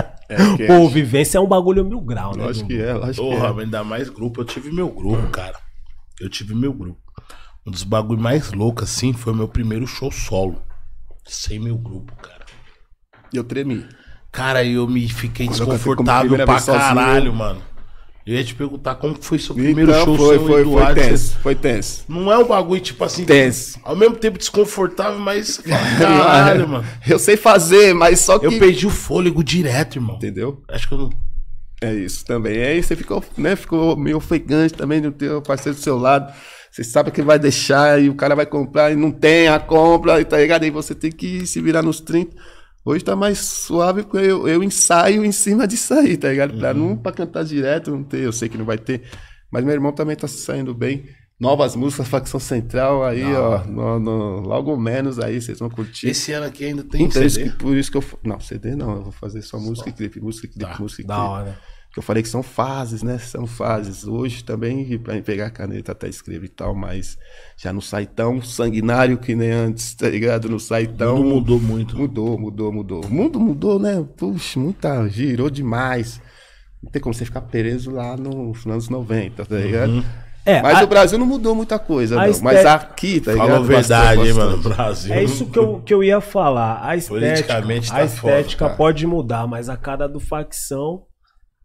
É, Pô, vivência é um bagulho mil grau, né? Acho que é, acho que é. Ainda mais grupo, eu tive meu grupo, hum. cara. Eu tive meu grupo. Um dos bagulhos mais loucos, assim, foi meu primeiro show solo. Sem meu grupo, cara. E eu tremi. Cara, eu me fiquei Quando desconfortável pra assim, caralho, mano. Eu ia te perguntar como foi seu então, primeiro então, show foi, seu foi, Eduardo. Foi tenso, você... foi tenso. Não é um bagulho, tipo assim. Tenso. Ao mesmo tempo desconfortável, mas. Caralho, mano. Eu sei fazer, mas só que. Eu perdi o fôlego direto, irmão. Entendeu? Acho que eu não. É isso também. Aí você ficou, né? Ficou meio ofegante também de ter o parceiro do seu lado. Você sabe que vai deixar e o cara vai comprar e não tem a compra, tá ligado? Aí você tem que se virar nos 30. Hoje tá mais suave porque eu, eu ensaio em cima disso aí, tá ligado? Pra, uhum. Não pra cantar direto, não ter, eu sei que não vai ter. Mas meu irmão também tá saindo bem. Novas músicas, Facção Central aí, não. ó. No, no, logo menos aí, vocês vão curtir. Esse ano aqui ainda tem então, CD? Isso que, por isso que eu... Não, CD não, eu vou fazer só, música só. e clipe, música e clipe, tá, música e clipe. Da hora que eu falei que são fases, né? São fases. Hoje também, para pegar a caneta até escrever e tal, mas já não sai tão sanguinário que nem antes, tá ligado? Não sai tão. Mundo mudou muito. Mudou, mudou, mudou. O mundo mudou, né? Puxa, muita. Girou demais. Não tem como você ficar preso lá nos anos 90, tá ligado? Uhum. É, mas a... o Brasil não mudou muita coisa, não. Estética... Mas aqui, tá ligado? Fala a verdade, bastante. mano, Brasil. É isso que eu, que eu ia falar. A estética, Politicamente tá a estética foda, pode mudar, mas a cara do facção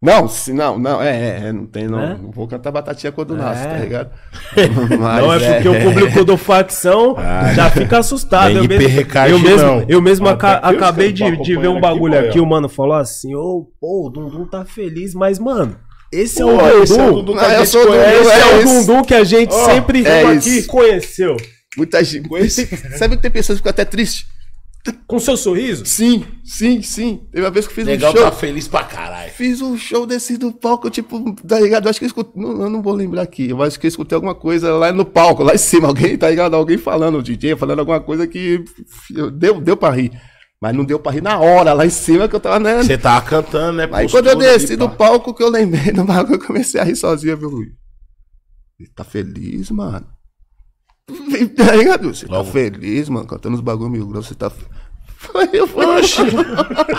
não, se, não, não, é, é, é não tem, não, é? não vou cantar batatinha quando é. nasce, tá ligado? Mas não, é porque é. o público do facção ah, já fica assustado. Eu mesmo, eu mesmo, ah, eu mesmo aca acabei de, de, ver um bagulho aqui, aqui, é. o mano falou assim, ô, oh, pô, o Dundum tá feliz, mas, mano, esse é o Dundum. é o Dundum, que a gente oh, sempre aqui conheceu. Muita gente, conhece. sabe que tem pessoas que ficam até tristes? Com seu sorriso? Sim, sim, sim. Teve uma vez que eu fiz Legal um show. Legal, tá feliz pra caralho. Fiz um show desse do palco, tipo, tá ligado? Eu acho que eu escutei. Não, eu não vou lembrar aqui. Eu acho que eu escutei alguma coisa lá no palco, lá em cima. Alguém, tá ligado? Alguém falando, o DJ, falando alguma coisa que deu, deu pra rir. Mas não deu pra rir na hora, lá em cima que eu tava, né? Você tava cantando, né? Aí quando eu desci do palco que eu lembrei, no palco eu comecei a rir sozinho, viu, Ele tá feliz, mano. Tá ligado? Você tá Logo. tá feliz, mano, cantando os bagulho mil graus, você tá. Aí eu falei,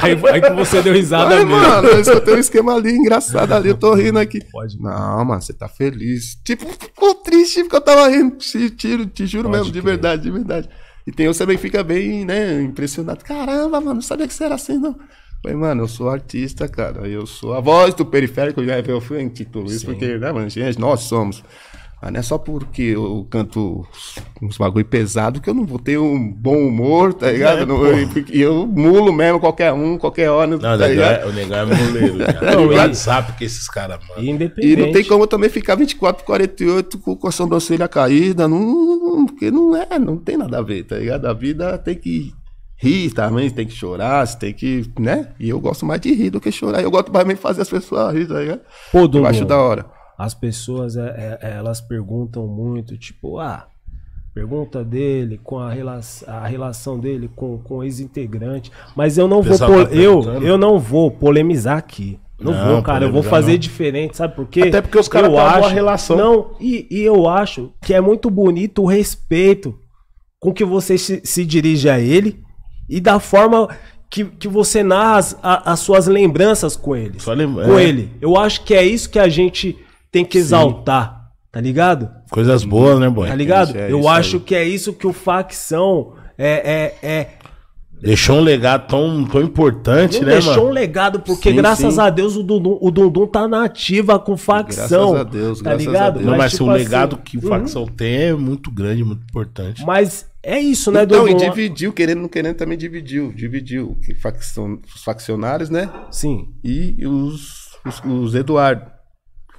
aí, aí que você deu risada aí, mesmo. mano, eu escutei um esquema ali engraçado ali, eu tô rindo aqui. Pode. Não, mano, você tá feliz. Tipo, ficou triste porque eu tava rindo. Te, te, te juro Pode mesmo, de verdade, de verdade. E tem você também fica bem, né, impressionado. Caramba, mano, não sabia que você era assim, não. Falei, mano, eu sou artista, cara. Eu sou a voz do periférico, né? eu fui em título isso, porque, né, mano, gente, nós somos. Ah, não é só porque eu canto uns bagulho pesado que eu não vou ter um bom humor, tá é, ligado? É, não, eu, eu, mulo mesmo qualquer um, qualquer hora. Não, tá o, é, o negão é Não, o e... sabe que esses caras, mano. E não tem como eu também ficar 24, 48 com, com a sobrancelha caída, não, porque não é, não tem nada a ver, tá ligado? A vida tem que rir também, tem que chorar, você tem que, né? E eu gosto mais de rir do que chorar. Eu gosto mais de fazer as pessoas rir, tá ligado? Pô, Dom, eu acho da hora. As pessoas, é, é, é, elas perguntam muito, tipo, ah, pergunta dele, com a, relação a relação dele com, com ex-integrante. Mas eu não vou, tá eu, eu não vou polemizar aqui. Não, não vou, cara. Eu vou fazer não. diferente, sabe por quê? Até porque os caras têm acho... uma relação. Não, e, e eu acho que é muito bonito o respeito com que você se, se dirige a ele e da forma que, que você narra as, a, as suas lembranças com ele. Lembra... Com é. ele. Eu acho que é isso que a gente tem que exaltar. Sim. Tá ligado? Coisas boas, né, boy? Tá ligado? É Eu é acho aí. que é isso que o facção é, é, é... Deixou um legado tão, tão importante, Não né, deixou mano? um legado, porque sim, graças sim. a Deus o Dundum, o Dundum tá na ativa com facção. Graças a Deus, tá graças ligado? a Deus. Mas, Mas tipo o assim, legado assim, que o uhum. facção uhum. tem é muito grande, muito importante. Mas é isso, né, Dudu? Dundum? Então, e dividiu, querendo não querendo, também dividiu. Dividiu facção, os faccionários, né? Sim. E os, os, os Eduardo.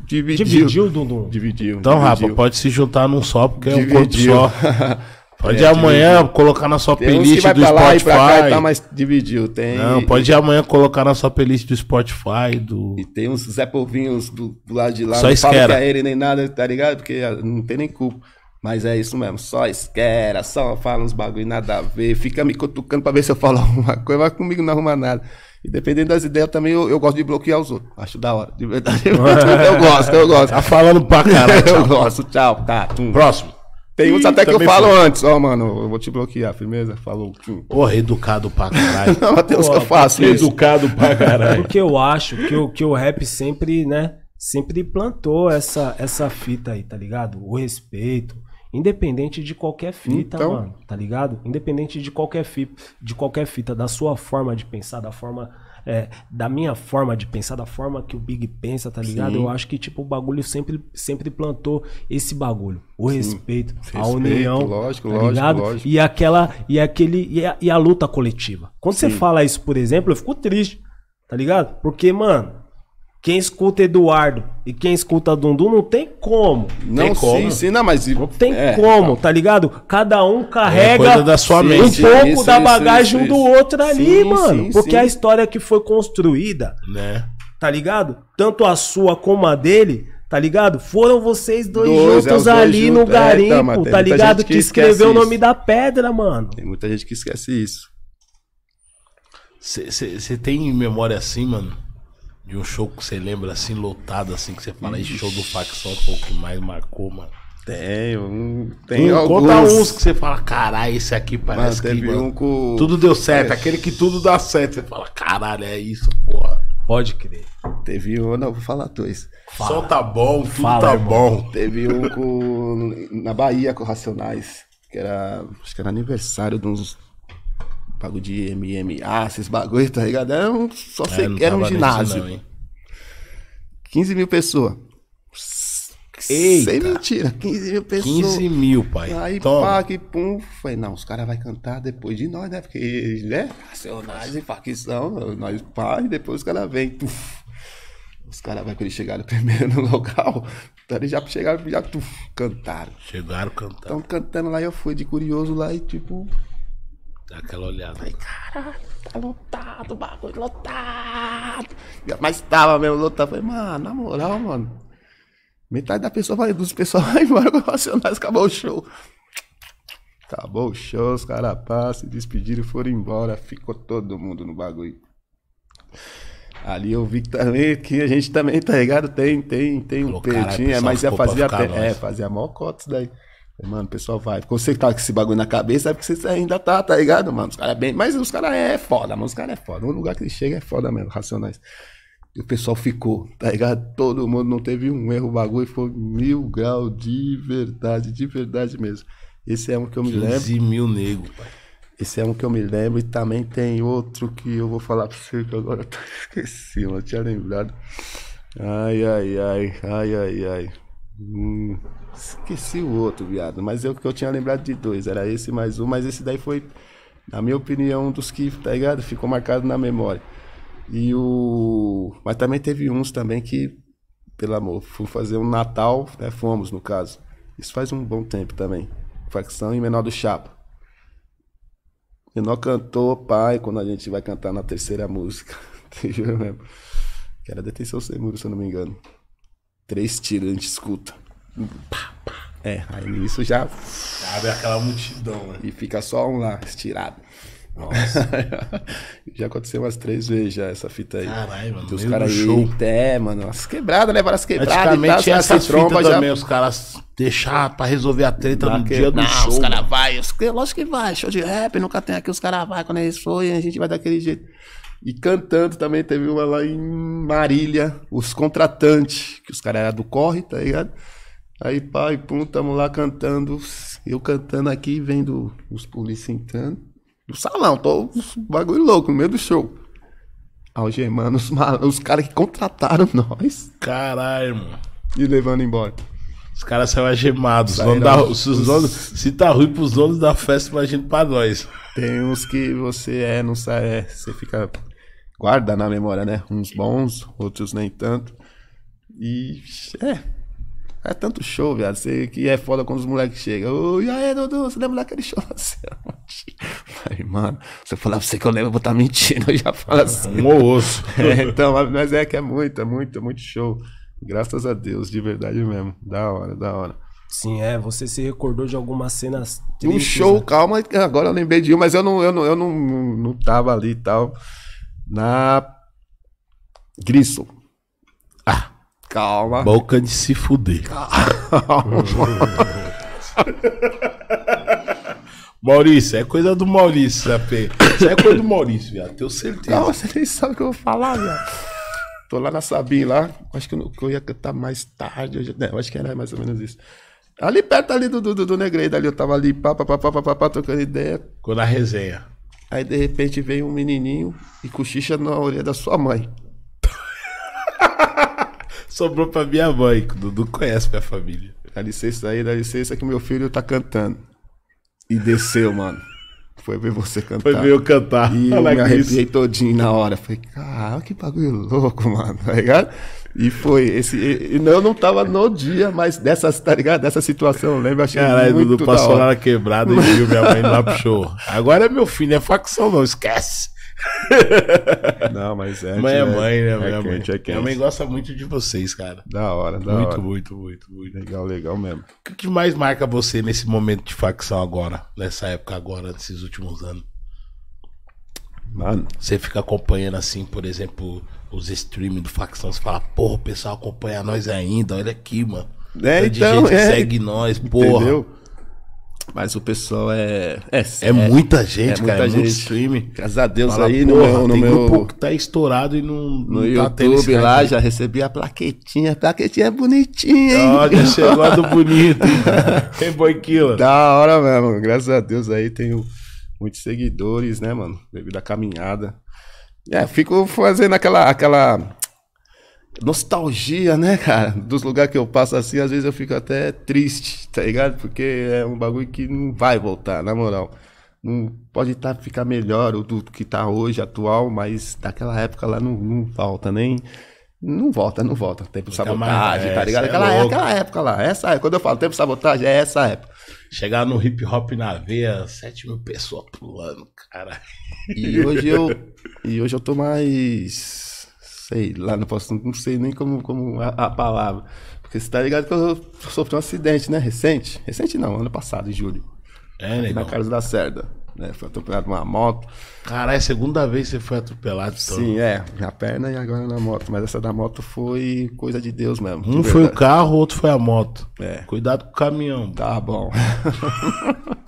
Dividiu. Dividiu, Dudu. Dividiu. Então, rapaz, pode se juntar num só, porque dividiu. é um corpo só. Pode é, amanhã dividiu. colocar na sua playlist do Spotify. Cá, mas dividiu, tem. Não, pode amanhã colocar na sua playlist do Spotify, do. E tem uns Zé Povinhos do, do lado de lá. Só não esquera. fala que é ele nem nada, tá ligado? Porque ah, não tem nem culpa. Mas é isso mesmo, só esquera, só fala uns bagulho nada a ver, fica me cutucando pra ver se eu falo alguma coisa, mas comigo não arruma nada. E dependendo das ideias também, eu, eu, gosto de bloquear os outros. Acho da hora. De verdade. Eu, gosto, eu gosto. Tá falando pra caralho. eu gosto. Tchau, tá. Tum. Próximo. Tem uns até que eu falo foi. antes. Ó, oh, mano, eu vou te bloquear. Firmeza? Falou. Porra, educado pra caralho. Não, Matheus, que eu faço tá isso. Educado pra caralho. Porque eu acho que o, que o rap sempre, né? Sempre plantou essa, essa fita aí, tá ligado? O respeito, Independente de qualquer fita, então... mano, tá ligado? Independente de qualquer fita, de qualquer fita, da sua forma de pensar, da forma. É, da minha forma de pensar, da forma que o Big pensa, tá ligado? Sim. Eu acho que, tipo, o bagulho sempre, sempre plantou esse bagulho. O respeito, a união. Lógico, tá ligado? lógico. E aquela. E aquele. E a, e a luta coletiva. Quando Sim. você fala isso, por exemplo, eu fico triste, tá ligado? Porque, mano quem escuta Eduardo e quem escuta Dundu não tem como. Não tem como. Sim, sim, não, mas tem é, como, tá ligado? Cada um é carrega é da sua sim, mente. um pouco isso, da bagagem isso, isso, um do outro ali, sim, mano, sim, porque a história que foi construída, né? Tá ligado? Tanto a sua como a dele, tá ligado? Foram vocês dois, dois é, juntos é, ali dois no juntos. garimpo, é, tá, tá ligado? Que, que escreveu o nome da pedra, mano. Tem muita gente que esquece isso. Você tem memória assim, mano? De um show que você lembra assim, lotado, assim, que você fala, esse show do Facção foi o que mais marcou, mano. Tem, um, tem um, alguns. Conta uns que você fala, caralho, esse aqui parece que mano, um com... tudo deu certo. É. Aquele que tudo dá certo. Você fala, caralho, é isso, porra. Pode crer. Teve um, não, vou falar dois. Fala. Sol tá bom, tudo fala, tá irmão. bom. Teve um com, na Bahia com Racionais, que era, acho que era aniversário de uns pago de MMA, esses bagulho, tá ligado? Era um, só é, se, era um ginásio. Não, 15 mil pessoas. Eita. Sem mentira, 15 mil pessoas. 15 mil, pai. Aí Toma. pá, que pum. Falei, não, os caras vão cantar depois de nós, né? Porque, né? Racionais e facção, nós pá, e depois os caras vêm. Os caras, vai que eles chegaram primeiro no local, então eles já chegaram, já tuf, cantaram. Chegaram cantando. Estão cantando lá, eu fui de curioso lá e tipo, Dá aquela olhada. Ai, caralho, tá lotado, o bagulho lotado. Mas tava mesmo lotado. Falei, mano, na moral, mano. Metade da pessoa vai, dos pessoal vai embora com o Racionais, acabou o show. Acabou o show, os caras passam, despediram e foram embora. Ficou todo mundo no bagulho. Ali eu vi que também que a gente também, tá ligado? Tem, tem, tem um Colocar, peitinho, é, mas ia fazer até. É, fazia maior cota isso daí. Mano, o pessoal vai. Quando você tá com esse bagulho na cabeça, é porque você ainda tá, tá ligado, mano? Os caras é bem. Mas os caras é foda, mano. Os caras é foda. O lugar que ele chega é foda mesmo, racionais. E o pessoal ficou, tá ligado? Todo mundo não teve um erro, o bagulho foi mil grau de verdade, de verdade mesmo. Esse é um que eu me 15 lembro. 15 mil negro, pai. Esse é um que eu me lembro. E também tem outro que eu vou falar pra você que agora eu esqueci, mano. Eu tinha lembrado. Ai, ai, ai, ai, ai, ai. Hum. Esqueci o outro, viado. Mas é o que eu tinha lembrado de dois. Era esse mais um, mas esse daí foi, na minha opinião, um dos que, tá ligado? Ficou marcado na memória. E o. Mas também teve uns também que, pelo amor, fui fazer um Natal, né? Fomos, no caso. Isso faz um bom tempo também. Facção e menor do Chapa. Menor cantou, pai, quando a gente vai cantar na terceira música. mesmo. Que era detenção sem se eu não me engano. Três tiros a gente escuta. Pá, pá. É, aí isso já. Abre aquela multidão, né? E fica só um lá, estirado. Nossa. já aconteceu umas três vezes já essa fita aí. Caralho, mano. Tem os caras aí. É, mano. As quebradas, né? Várias quebradas. Praticamente tal, essa tromba já... também. Os caras deixar pra resolver a treta no dia do não, show. Os caras vai. Os... Lógico que vai. Show de rap, nunca tem aqui. Os caras vai quando eles isso foi. A gente vai daquele jeito. E cantando também, teve uma lá em Marília, os contratantes, que os caras eram do corre, tá ligado? Aí, pai, pum, tamo lá cantando. Eu cantando aqui, vendo os polícia entrando. No salão, tô bagulho louco, no meio do show. Algemando os, os caras que contrataram nós. Caralho, irmão. E levando embora. Os caras saíram algemados. Saíram da, os, os donos, se tá ruim pros donos da festa, imagina pra nós. Tem uns que você é, não sai. É, você fica. Guarda na memória, né? Uns bons, outros nem tanto. E. É, é tanto show, viado. Você que é foda quando os moleques chegam. Ô, oh, e aí, Dudu, você lembra daquele show lá? Aí, é mano, se eu falar pra você que eu lembro, eu vou estar tá mentindo. Eu já falo é assim. Um ou osso. É, então, mas é que é muito, é muito, é muito show. Graças a Deus, de verdade mesmo. Da hora, da hora. Sim, é. Você se recordou de algumas cenas. Tristes, um show, né? calma, agora eu lembrei de um, mas eu não, eu não, eu não, não, não tava ali e tal. Na Grisso. Calma. Boca de se fuder. Calma. Maurício, é coisa do Maurício, sabe? Né, isso é coisa do Maurício, viado. Tenho certeza. Não, você nem sabe o que eu vou falar, viado. Tô lá na Sabim, lá. Acho que eu, que eu ia cantar mais tarde. Eu, já, né, acho que era mais ou menos isso. Ali perto ali do, do, do ali eu tava ali, pá, pá, pá, pá, pá, pá, pá trocando ideia. Ficou na resenha. Aí de repente veio um menininho e cochicha na orelha da sua mãe. Sobrou pra minha mãe, que o Dudu conhece minha família. Dá licença aí, dá licença que meu filho tá cantando. E desceu, mano. Foi ver você cantar. Foi ver eu cantar. E eu like me arrepiei isso. todinho na hora. Falei, cara, que bagulho louco, mano, tá ligado? E foi esse. E, eu não tava no dia, mas dessa, tá ligado? Dessa situação, eu lembro, achei Caralho, muito Dudu passou na quebrada e viu minha mãe lá pro show. Agora é meu filho, não é facção, não, esquece. Não, mas é. Mãe é mãe, né? Mãe é, mãe. é quente. É Minha mãe gosta muito de vocês, cara. Da hora, da muito, hora. Muito, muito, muito. Legal, legal mesmo. O que mais marca você nesse momento de facção agora? Nessa época agora, nesses últimos anos? Mano. Você fica acompanhando assim, por exemplo, os streams do facção. Você fala, porra, o pessoal acompanha nós ainda. Olha aqui, mano. É, então, gente é. segue nós, porra. Entendeu? Mas o pessoal é. É, é muita gente, é, cara. Muita é gente. É stream. Graças a Deus Fala, aí no meu. No meu... grupo que tá estourado e não. No tá YouTube lá já recebi a plaquetinha. A plaquetinha é bonitinha, hein? Olha, chegou a do bonito. Tem Boiquila? Da hora mesmo. Graças a Deus aí tenho muitos seguidores, né, mano? Devido à caminhada. É, fico fazendo aquela. aquela nostalgia, né, cara? Dos lugares que eu passo assim, às vezes eu fico até triste, tá ligado? Porque é um bagulho que não vai voltar, na moral. Não pode tá, ficar melhor do, do que tá hoje, atual, mas daquela época lá não, não volta nem. Não volta, não volta. Tempo de tá sabotagem, tá é, ligado? É aquela, é aquela época lá. É essa, quando eu falo tempo sabotagem, é essa época. Chegar no hip hop na veia, 7 mil pessoas pulando, cara. E hoje eu. e hoje eu tô mais sei lá, não posso, não sei nem como, como a, a palavra. Porque você tá ligado que eu sofri um acidente, né? Recente. Recente não, ano passado, em julho. É, né? Na Carlos da Cerda. Né? Foi atropelado uma moto. Caralho, é segunda vez você foi atropelado, então. Sim, é. Na perna e agora na moto. Mas essa da moto foi coisa de Deus mesmo. Um foi o carro, outro foi a moto. É. Cuidado com o caminhão. Tá bom.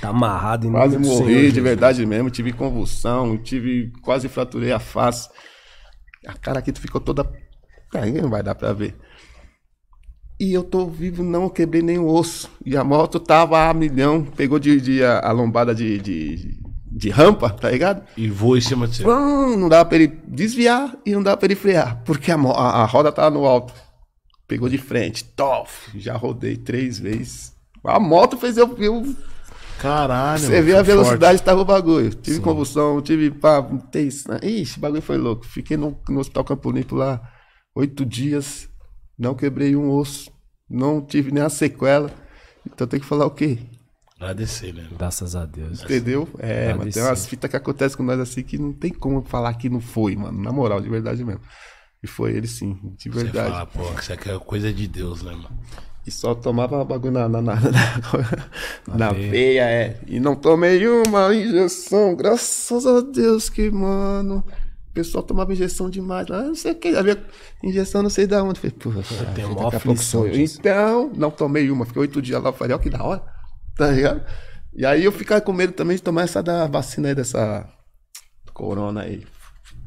Tá amarrado em Quase morri, Senhor, de verdade mesmo. Tive convulsão, tive quase fraturei a face. A cara aqui tu ficou toda. Aí não vai dar pra ver. E eu tô vivo, não quebrei nem o osso. E a moto tava a milhão, pegou de, de a, a, lombada de, de, de, rampa, tá ligado? E voou em cima de você. Não, não dava pra ele desviar e não dava pra ele frear, porque a, a, a roda tava no alto. Pegou de frente, tof, já rodei três vezes. A moto fez eu, eu Caralho. Você vê a velocidade forte. tava o bagulho. Tive Sim. convulsão, tive pá, tem isso. Né? Ixi, o bagulho foi louco. Fiquei no, no Hospital Campo Limpo lá oito dias, não quebrei um osso, não tive nenhuma sequela. Então tem que falar o quê? Agradecer, né? Graças a Deus. Entendeu? É, mas tem umas fitas que acontecem com nós assim que não tem como falar que não foi, mano. Na moral, de verdade mesmo. E foi ele sim, de verdade. Você fala, pô, isso aqui é coisa de Deus, né, mano? E só tomava bagulho na, na, na, na, na veia, é. E não tomei uma injeção, graças a Deus que, mano. O pessoal tomava injeção demais. Ah, não sei o que. Havia injeção não sei da onde. Falei, pô, tem uma aflição. Então, não tomei uma. Fiquei oito dias lá. Falei, ó, que da hora. Tá ligado? E aí eu ficava com medo também de tomar essa da vacina aí dessa corona aí.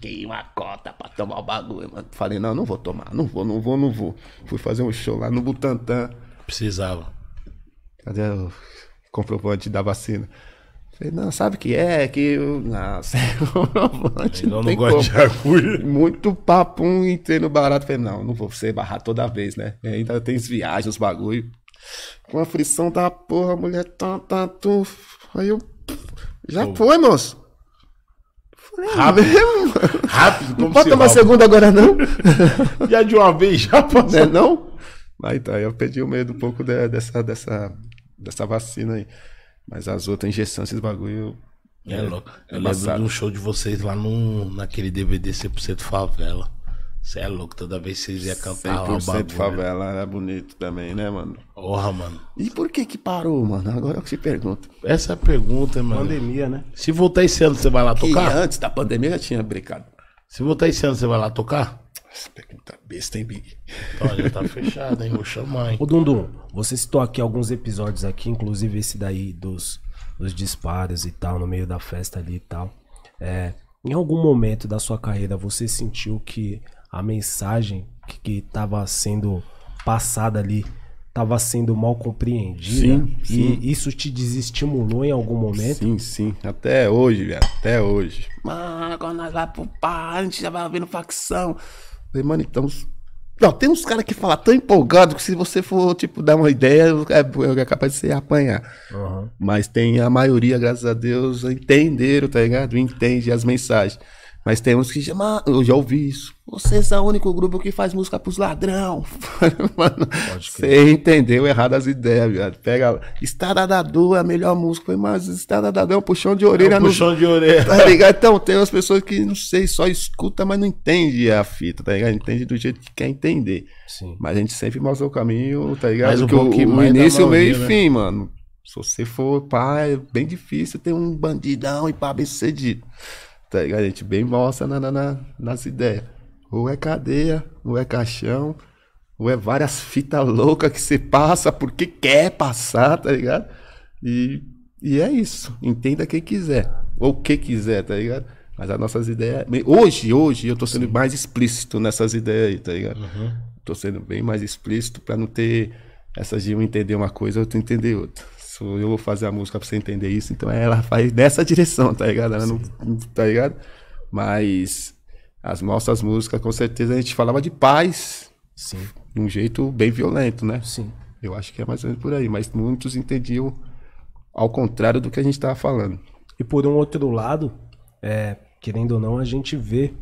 Fiquei uma cota pra tomar o bagulho, mano. Falei, não, não vou tomar, não vou, não vou, não vou. Fui fazer um show lá no Butantã. Precisava. Cadê o comprovante da vacina? Falei, não, sabe o que é? Que eu. Não, sério, comprovante. Não, não, não gosto de agulha. Muito papo, entrei no barato. Falei, não, não vou ser barrar toda vez, né? E é, ainda tem as viagens, os bagulho. Com a frição da porra, mulher tá, tá, tu. Aí eu. Já Pô. foi, moço. Rápido. Rápido, Não pode tomar segunda agora, não? já de uma vez já passou. Não, é, não? Aí tá, eu perdi o medo um pouco de, dessa, dessa, dessa vacina aí. Mas as outras injeções, esses bagulho. É, é louco. É eu é lembro de um show de vocês lá no, naquele DVD 100% Favela. Você é louco, toda vez que vocês iam cantar 100% roubado, né? favela, era bonito também, né, mano? Porra, mano. E por que que parou, mano? Agora eu é que te pergunto. Essa é a pergunta, mano. Pandemia, né? Se voltar esse ano, você vai lá que tocar? antes da pandemia já tinha brincado. Se voltar esse ano, você vai lá tocar? Essa pergunta é besta, hein, Big? Olha, tá fechado, hein? Vou chamar, hein? Ô, Dundum, você citou aqui alguns episódios aqui, inclusive esse daí dos, dos disparos e tal, no meio da festa ali e tal. É, em algum momento da sua carreira, você sentiu que a mensagem que estava sendo passada ali estava sendo mal compreendida. Sim, sim. E isso te desestimulou em algum momento? Sim, sim. Até hoje, velho. Até hoje. Mano, quando nós vai pro par, a gente já vai vendo facção. Falei, mano, então. Não, tem uns caras que falam tão empolgado que se você for, tipo, dar uma ideia, é, é capaz de você apanhar. Uhum. Mas tem a maioria, graças a Deus, entenderam, tá ligado? Entende as mensagens. Mas tem uns que chamam, eu já ouvi isso. Vocês são é o único grupo que faz música pros ladrão. você entendeu errado as ideias, viado. Pega Estrada da é Dor, a melhor música. foi mas Estrada da Dor é um puxão de orelha. É um no... puxão de orelha. Tá ligado? Então, tem umas pessoas que, não sei, só escuta, mas não entende a fita, tá ligado? Entende do jeito que quer entender. Sim. Mas a gente sempre mostra o caminho, tá ligado? Mas o, o início, o meio né? e fim, mano. Se você for pá, é bem difícil ter um bandidão e pá bem sucedido. Tá ligado? A gente bem mostra na, na, nas ideias. Ou é cadeia, ou é caixão, ou é várias fitas loucas que você passa porque quer passar, tá ligado? E, e é isso. Entenda quem quiser. Ou o que quiser, tá ligado? Mas as nossas ideias. Hoje, hoje, eu tô sendo Sim. mais explícito nessas ideias aí, tá ligado? Uhum. Tô sendo bem mais explícito para não ter essas de um entender uma coisa, outro entender outra eu vou fazer a música pra você entender isso. Então ela faz nessa direção, tá ligado? Ela não, tá ligado? Mas as nossas músicas, com certeza, a gente falava de paz. Sim. De um jeito bem violento, né? Sim. Eu acho que é mais ou menos por aí, mas muitos entendiam ao contrário do que a gente estava falando. E por um outro lado, é, querendo ou não, a gente vê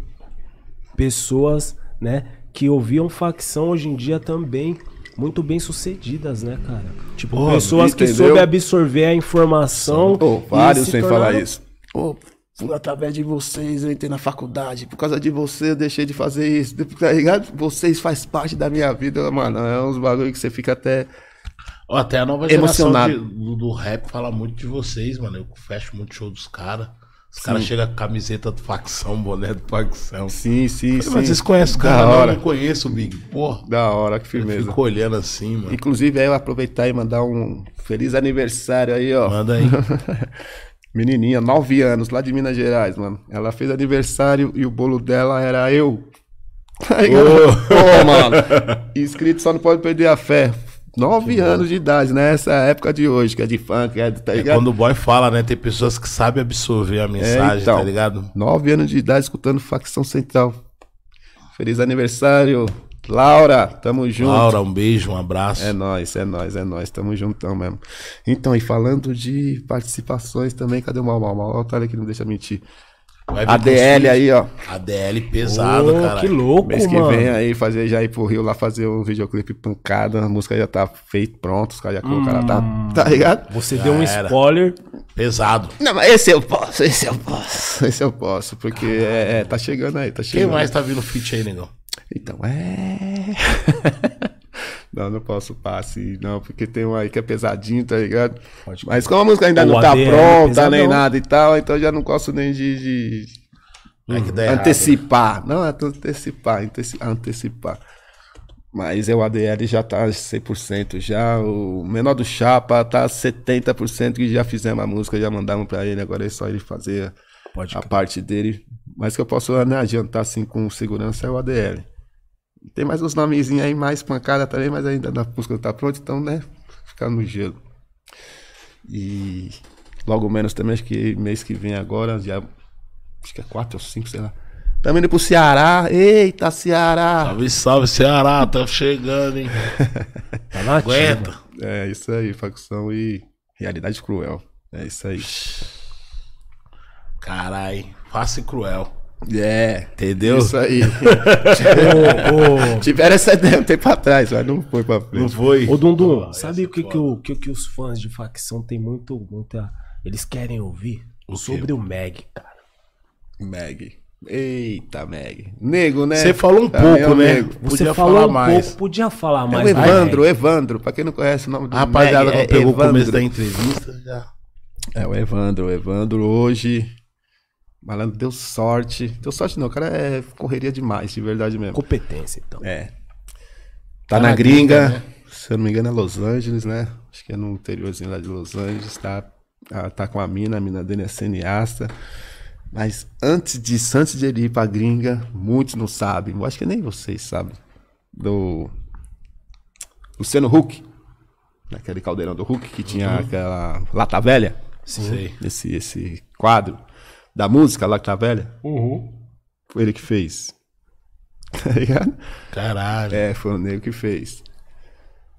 pessoas né, que ouviam facção hoje em dia também muito bem sucedidas, né, cara? Tipo, oh, pessoas que soube absorver a informação. Oh, vários sem tornaram... falar isso. Oh, através de vocês eu entrei na faculdade, por causa de você eu deixei de fazer isso, tá ligado? Vocês faz parte da minha vida, mano. É uns bagulho que você fica até. Até a nova geração de, do, do rap fala muito de vocês, mano. Eu fecho muito show dos caras. Os caras chegam com camiseta do facção, boné do facção. Sim, sim, Falei, sim. Mas vocês conhecem o cara? Da hora. Não, não conheço o Big. Porra. Da hora, que firmeza. fico olhando assim, mano. Inclusive, aí eu aproveitar e mandar um feliz aniversário aí, ó. Manda aí. Menininha, 9 anos, lá de Minas Gerais, mano. Ela fez aniversário e o bolo dela era eu. Aí, oh. Pô, mano. Inscrito só não pode perder a fé. 9 anos de idade, né? Essa é época de hoje, que é de funk, é, tá é ligado? É quando o boy fala, né? Tem pessoas que sabem absorver a é, mensagem, é, então, tá ligado? 9 anos de idade escutando Facção Central. Feliz aniversário, Laura, tamo junto. Laura, um beijo, um abraço. É nós, é nós, é nós, tamo juntão mesmo. Então, e falando de participações também, cadê o Mal Mal? Mal, olha o otário que não deixa mentir. ADL aí, ó. ADL pesado, oh, cara. Que louco, Mês mano. que vem aí, fazer já ir pro Rio lá fazer um videoclipe pancada. A música já tá feita, pronto. Os caras já colocaram, hum. tá, tá ligado? Você já deu um era. spoiler. Pesado. Não, mas esse eu posso, esse eu posso, esse eu posso. Porque é, é, tá chegando aí, tá chegando. Quem mais tá vindo fit aí, negão? Então, é. Não, não posso passe, não, porque tem um aí que é pesadinho, tá ligado? Pode Mas como a música ainda não tá é pronta, é nem nada e tal, então já não posso nem de, de... É antecipar. Não, é antecipar, antecipar. Mas é, o ADL já tá 100% já. O menor do Chapa tá 70% que já fizemos a música, já mandamos para ele. Agora é só ele fazer Pode a parte dele. Mas que eu posso né, adiantar assim com segurança é o ADL. Tem mais uns nomezinhos aí, mais pancada também, mas ainda a música não tá pronta, então, né? Ficar no gelo. E logo menos também, acho que mês que vem agora, já. Acho que é quatro ou cinco, sei lá. Tamo indo pro Ceará. Eita, Ceará! Salve, salve, Ceará! Tá chegando, hein? tá na Aguenta! É isso aí, facção e realidade cruel. É isso aí. Carai, fácil e cruel. É. Entendeu? Isso aí. oh, oh. Tiveram tipo, essa ideia um tempo atrás, mas não foi pra frente. Não foi. Ô, Dundum, sabe o que, que, que, que, os fãs de facção tem muito, muita. Eles querem ouvir? O sobre quê? o Meg, cara. Meg. Eita, Meg. Nego, né? Você falou um ah, pouco, é né? Nego. Você podia falou falar um mais. pouco, podia falar é mais. É Evandro, vai, Evandro, pra quem não conhece o nome do rapaziada, Meg, é pegou Evandro. o começo da entrevista, já. É, o Evandro. O Evandro hoje Malandro deu sorte. Deu sorte não, o cara é correria demais, de verdade mesmo. Competência, então. É. Tá, tá na, na, gringa, gringa né? se eu não me engano é Los Angeles, né? Acho que é no interiorzinho lá de Los Angeles, tá, tá, tá com a mina, a mina dele é cineasta. Mas antes disso, antes de ele ir pra gringa, muitos não sabem, eu acho que nem vocês sabem, do Luciano Huck, naquele caldeirão do Huck, que tinha uhum. aquela lata velha. Sim. Esse, esse quadro da música lá que tá velha. Uhum. Foi ele que fez. Tá ligado? Caralho. É, foi o Nego que fez.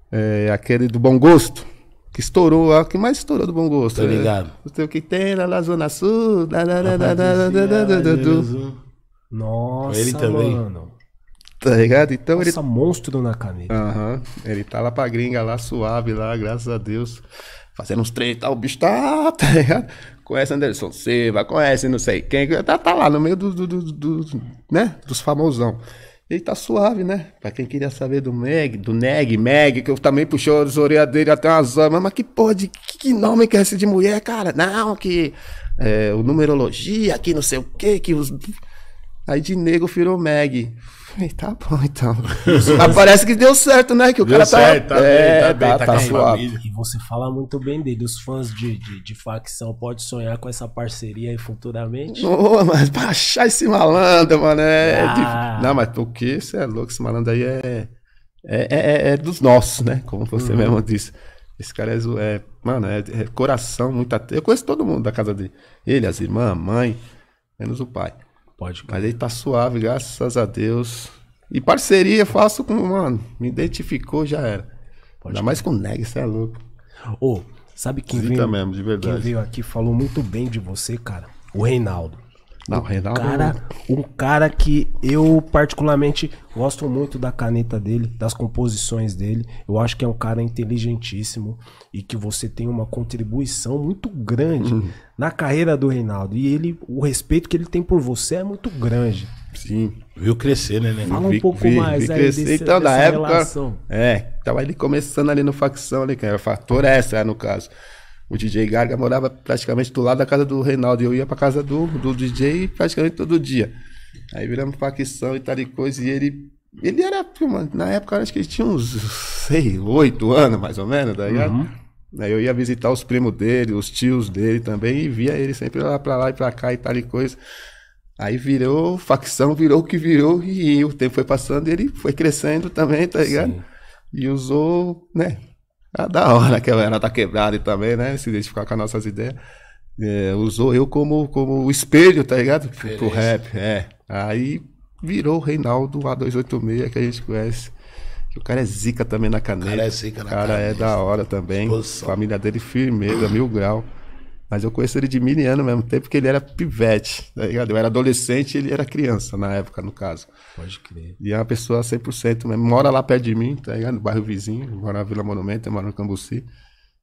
É, aquele do Bom Gosto, que estourou, é o que mais estourou do Bom Gosto. Tá ligado? Né? O seu que tem lá na Zona Sul. Da, da, da, da, da, da, Nossa, ele também. mano. Tá ligado? Então Nossa, ele. monstro na caneta. Aham. Uhum. Ele tá lá pra gringa, lá suave, lá, graças a Deus. Fazendo uns treinos e tal. O bicho tá. Tá ligado? conhece Anderson Silva, conhece não sei quem, tá, tá lá no meio do, do, do, do, né? dos famosão. Ele tá suave, né? Pra quem queria saber do Meg, do Neg, Meg, que eu também puxou as orelhas dele até umas amas, mas que porra de que, que nome que é esse de mulher, cara? Não, que é, o numerologia, que não sei o que, que os Aí de nego virou Meg. Falei, tá bom então. Mas parece que deu certo, né? Que o deu cara tá. Certo, tá, é, bem, tá, tá, tá, tá E você fala muito bem dele. Os fãs de, de, de facção podem sonhar com essa parceria aí futuramente. Oh, mas baixar achar esse malandro, mano. É ah. Não, mas por que? Você é louco, esse malandro aí é, é. É, é, é dos nossos, né? Como você uhum. mesmo disse. Esse cara é, é mano, é, é coração, muita. Eu conheço todo mundo da casa dele. Ele, as irmãs, a mãe, menos o pai. Pode. Mas ele tá suave, graças a Deus. E parceria faço com, mano, me identificou, já era. Pode Ainda mais com o Neg, você é louco. Ô, sabe quem veio, mesmo, de verdade. quem veio aqui falou muito bem de você, cara? O Reinaldo. Dá um, cara, um cara que eu particularmente gosto muito da caneta dele, das composições dele. Eu acho que é um cara inteligentíssimo e que você tem uma contribuição muito grande uhum. na carreira do Reinaldo. E ele, o respeito que ele tem por você é muito grande. Sim, viu crescer, né, né? Fala um vi, pouco vi, mais vi crescer. Desse, então, na época, relação. É, tava ele começando ali no facção ali, cara. Fator essa, no caso. O DJ Garga morava praticamente do lado da casa do Reinaldo. E eu ia pra casa do, do DJ praticamente todo dia. Aí viramos facção e tal e coisa. E ele. Ele era, mano, na época acho que ele tinha uns, sei, oito anos mais ou menos, tá ligado? Uhum. eu ia visitar os primos dele, os tios dele também, e via ele sempre lá pra lá e pra cá e tal e coisa. Aí virou facção, virou o que virou, e o tempo foi passando e ele foi crescendo também, tá ligado? Sim. E usou, né, é da hora que ela tá quebrada também, né? Se identificar com as nossas ideias. É, usou eu como, como espelho, tá ligado? Beleza. Pro rap, é. Aí virou o Reinaldo A286 que a gente conhece. O cara é zica também na caneta. O cara é zica na O cara é caneta. é da hora também. Exposição. Família dele firmeza, mil grau. Mas eu conheço ele de mil anos ao mesmo tempo que ele era pivete, tá ligado? Eu era adolescente e ele era criança na época, no caso. Pode crer. E é uma pessoa 100% mesmo. Mora lá perto de mim, tá ligado? No bairro vizinho, mora na Vila Monumento, mora no Cambuci.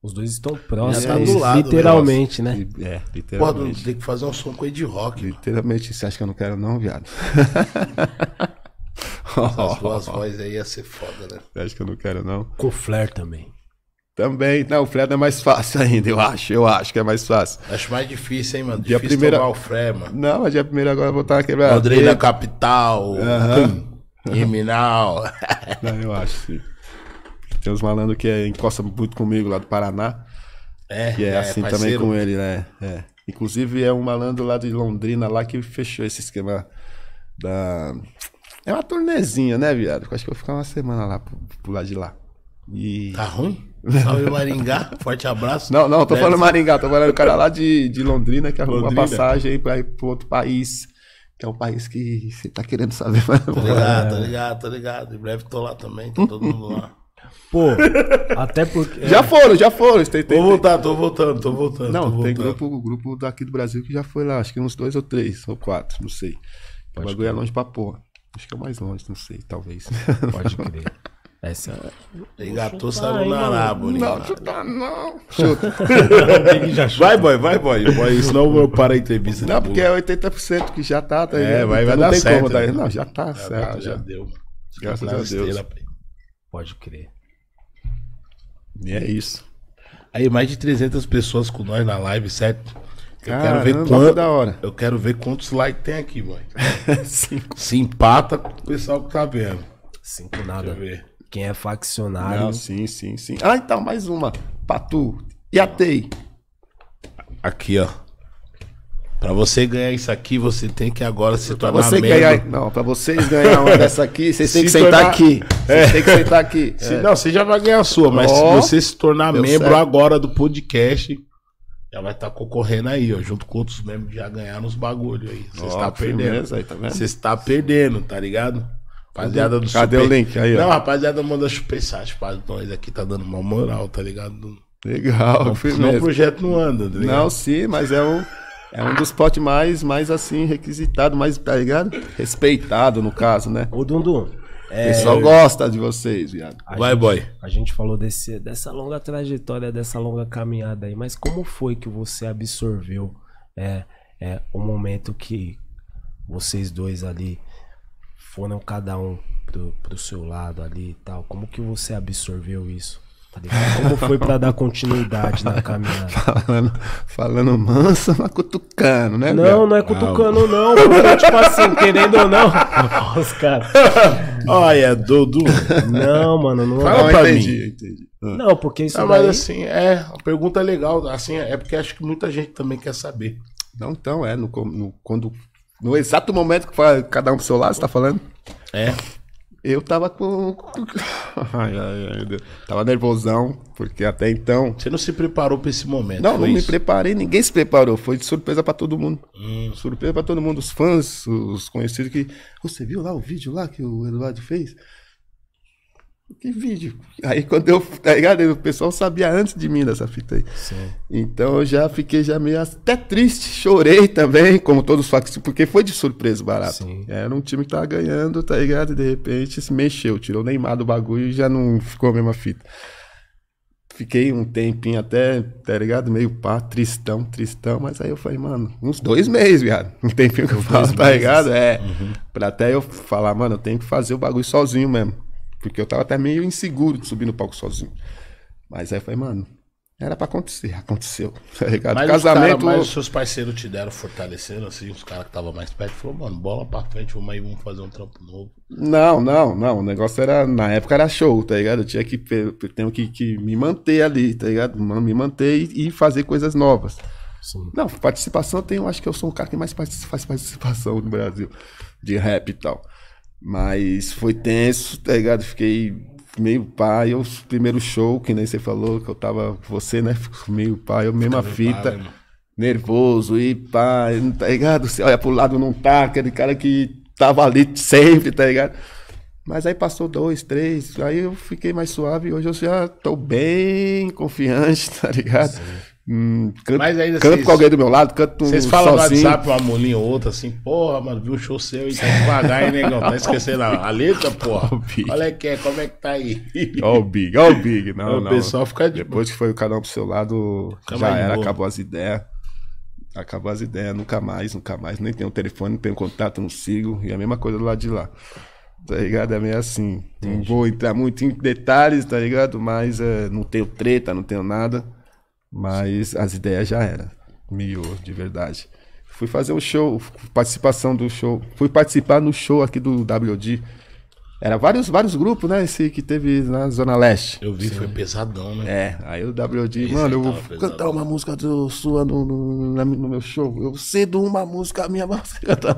Os dois estão próximos. Tá do lado, né, literalmente, né? É, literalmente. tem que fazer um som com ele de rock. Literalmente, mano. você acha que eu não quero não, viado? As duas vozes aí ia ser foda, né? Você acha que eu não quero não? Com Flair também. Também, não, o Fred é mais fácil ainda, eu acho, eu acho que é mais fácil. Acho mais difícil, hein, mano? Dia difícil primeira... tomar o Fred, mano. Não, mas dia primeiro agora eu vou estar Londrina é- capital, criminal. não, eu acho, sim. Tem uns malandros que é, encosta muito comigo lá do Paraná. É, que é, é assim parceiro. também com ele, né? É. Inclusive é um malandro lá de Londrina lá que fechou esse esquema da... É uma turnezinha, né, viado? Acho que eu vou ficar uma semana lá, pro, pro lado de lá. E... Tá ruim? Salve Maringá, forte abraço. Não, não, tô né? falando Maringá, tô falando o cara lá de, de Londrina que arrumou uma passagem pra ir pro outro país. Que é um país que você tá querendo saber. Tá ligado, tá ligado, tá ligado. Em breve tô lá também, tá todo mundo lá. Pô, até porque. Já é. foram, já foram. Tem, tem, vou voltar, tem... tô voltando, tô voltando. Não, tô tem Grupo, grupo daqui do Brasil que já foi lá, acho que uns dois ou três, ou quatro, não sei. O bagulho é longe pra porra. Acho que é mais longe, não sei, talvez. Pode crer. Essa. Engatou, saiu na arábula. Não, chuta não. Chuta. Vai, boy, vai, boy. boy senão eu paro a entrevista. Não, porque é 80% que já tá. tá é, vai, vai então dar certo. Como, tá né? Não, já tá já certo. já. deu. Graças a Deus. Estrela, Pode crer. E é isso. Aí, mais de 300 pessoas com nós na live, certo? Eu quero ver quanto, da hora. Eu quero ver quantos likes tem aqui, boy. Se empata com o pessoal que tá vendo. Cinco nada. Deixa eu ver. Quem é faccionário. Não, sim, sim, sim. Ah, então, mais uma. Patu. E a TEI? Aqui, ó. Pra você ganhar isso aqui, você tem que agora se tornar você membro. Ganhar, não, pra vocês ganhar uma dessa aqui, vocês têm que sentar aqui. É. Vocês é. têm que sentar aqui. É. Não, você já vai ganhar a sua, mas oh, se você se tornar membro certo. agora do podcast, já vai estar tá concorrendo aí, ó, junto com outros membros já ganharam os bagulhos aí. Você está perdendo. Tá você está perdendo, tá ligado? Rapaziada do Cadê super... o link? Aí, Não, ó. rapaziada, manda superchat, nós aqui, tá dando uma moral, tá ligado? Legal, não, o projeto não anda, tá Não, sim, mas é um, é um dos potes mais, mais assim, requisitado, mais, tá ligado? Respeitado, no caso, né? Ô, Dundu. É... O pessoal gosta de vocês, viado. A Vai, gente, boy. A gente falou desse, dessa longa trajetória, dessa longa caminhada aí, mas como foi que você absorveu é, é, o momento que vocês dois ali foram é cada um pro, pro seu lado ali e tal, como que você absorveu isso? Tá como foi para dar continuidade na caminhada? falando, falando manso, mas cutucando, né? Não, meu? não é ah, cutucando, não. Porque, tipo assim, querendo ou não. Os caras. Olha, Dudu. Não, mano, não é Fala não, pra entendi, mim. entendi. Ah. Não, porque isso não, ah, daí... Mas assim, é, uma pergunta é legal. Assim, é porque acho que muita gente também quer saber. Não, então, é. No, no, quando no exato momento que fala, cada um pro seu lado, você tá falando? É. Eu tava com. Ai, ai, ai, meu Deus. Tava nervosão, porque até então. Você não se preparou pra esse momento, Não, não isso? me preparei, ninguém se preparou. Foi de surpresa pra todo mundo. Hum. Surpresa pra todo mundo. Os fãs, os conhecidos que. Você viu lá o vídeo lá que o Eduardo fez? Que vídeo? Aí quando eu, tá ligado? O pessoal sabia antes de mim dessa fita aí. Sim. Então eu já fiquei já meio até triste, chorei também, como todos os factos, porque foi de surpresa barato. Sim. Era um time que tava ganhando, tá ligado? E de repente se mexeu, tirou o Neymar do bagulho e já não ficou a mesma fita. Fiquei um tempinho até, tá ligado? Meio pá, tristão, tristão, mas aí eu falei, mano, uns dois meses, viado. Um tempinho que eu falo, tá ligado? É. Uhum. Pra até eu falar, mano, eu tenho que fazer o bagulho sozinho mesmo. Porque eu tava até meio inseguro de subir no palco sozinho. Mas aí foi, mano, era para acontecer, aconteceu. Tá mas Casamento. Os cara, mas os seus parceiros te deram, fortalecendo, assim, os caras que estavam mais perto, falou, mano, bola pra frente, vamos aí, vamos fazer um trampo novo. Não, não, não. O negócio era, na época era show, tá ligado? Eu tinha que, tenho que, que me manter ali, tá ligado? Me manter e, e fazer coisas novas. Sim. Não, participação eu tenho, acho que eu sou o cara que mais faz participação no Brasil, de rap e tal. Mas foi tenso, tá ligado? Fiquei meio pai. Eu o primeiro show, que nem você falou, que eu tava com você, né? Fico meio pai. eu mesma fita. nervoso e pai, tá ligado? Você olha pro lado, não tá. Aquele cara que tava ali sempre, tá ligado? Mas aí passou dois, três, aí eu fiquei mais suave. Hoje eu já tô bem confiante, tá ligado? Sim. Hum, canto, Mas ainda canto cês, com alguém do meu lado, canto Vocês falam sozinho. no WhatsApp uma mulinha ou outra assim, porra, mano, viu um show seu e tá devagar, hein, negão? Tá esquecendo a, a letra, porra? Olha que é, como é que tá aí? Ó o Big, ó o Big. Não, não, não. pessoal fica de Depois que foi o canal pro seu lado, já era, boa. acabou as ideias. Acabou as ideias, nunca mais, nunca mais. Nem tenho telefone, não tenho contato, não sigo. E a mesma coisa do lado de lá. Tá ligado? É meio assim. Entendi. Não vou entrar muito em detalhes, tá ligado? Mas é, não tenho treta, não tenho nada. Mas as ideias já era. Miou, de verdade. Fui fazer o show, participação do show. Fui participar no show aqui do WD. Era vários, vários grupos, né? Esse que teve na Zona Leste. Eu vi, Sim. foi pesadão, né? É, aí o WD, Esse mano, eu vou pesadão. cantar uma música do, sua no, no, no, meu show. Eu cedo uma música minha, mas cantar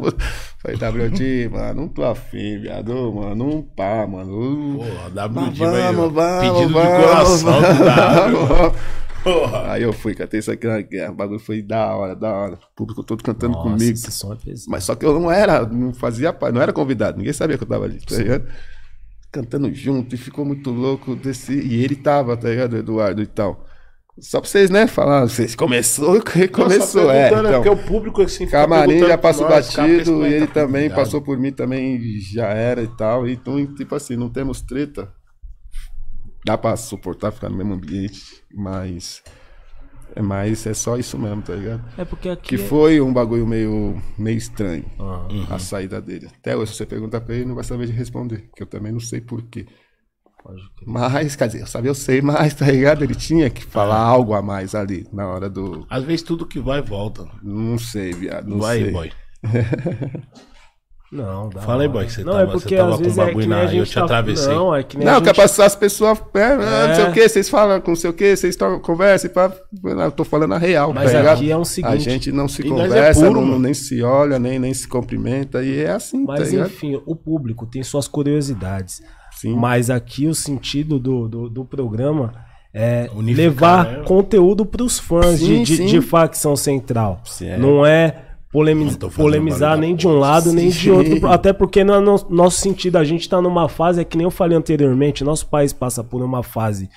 Falei, WD, mano, não tô afim, viado, mano, não pá, mano. Pô, WD, vai vamos, vamos, vamos, pedido vamos, de coração vamos, tá? Vamos. Porra. Aí eu fui, cantei isso aqui na guerra. O bagulho foi da hora, da hora. O público todo cantando Nossa, comigo. Esse som é Mas só que eu não era, não fazia não era convidado. Ninguém sabia que eu tava ali, tá ligado? Cantando junto e ficou muito louco. Desse... E ele tava, tá ligado, Eduardo e tal. Só pra vocês, né, falar, vocês começou, começou, tá é. Então, porque o público assim Camarim já passou batido e ele também passou por mim também, já era e tal. Então, tipo assim, não temos treta dá para suportar ficar no mesmo ambiente, mas é mais é só isso mesmo, tá ligado? É porque aqui que é... foi um bagulho meio meio estranho ah, uhum. a saída dele. Até hoje se você perguntar para ele, não vai saber de responder, que eu também não sei por Mas, quer dizer, eu sabia, eu sei mas tá ligado? Ele tinha que falar é. algo a mais ali na hora do. Às vezes tudo que vai volta. Não sei, viado. Não vai, sei. boy. Não, dá. Fala aí, boy, você não, tava, tá é porque, tava com o é bagulho é na. Eu te tá- atravessei. Não, é que nem. Não, é gente... quer passar as pessoas. Né, é, é, Não sei o que, vocês falam com não sei o que, vocês conversam. Pra... Eu tô falando a real. Mas tá aqui é um seguinte. A gente não se é conversa, é puro, não, nem se olha, nem, nem se cumprimenta. E é assim. Mas tá enfim, o público tem suas curiosidades. Sim. Mas aqui o sentido do, do, do programa é Unificar, levar né? conteúdo para os fãs sim, de, de, de, facção central. Certo. Não é polemiz, polemizar nem de um lado nem de outro, até porque é no nosso sentido a gente está numa fase, é que nem eu falei anteriormente, nosso país passa por uma fase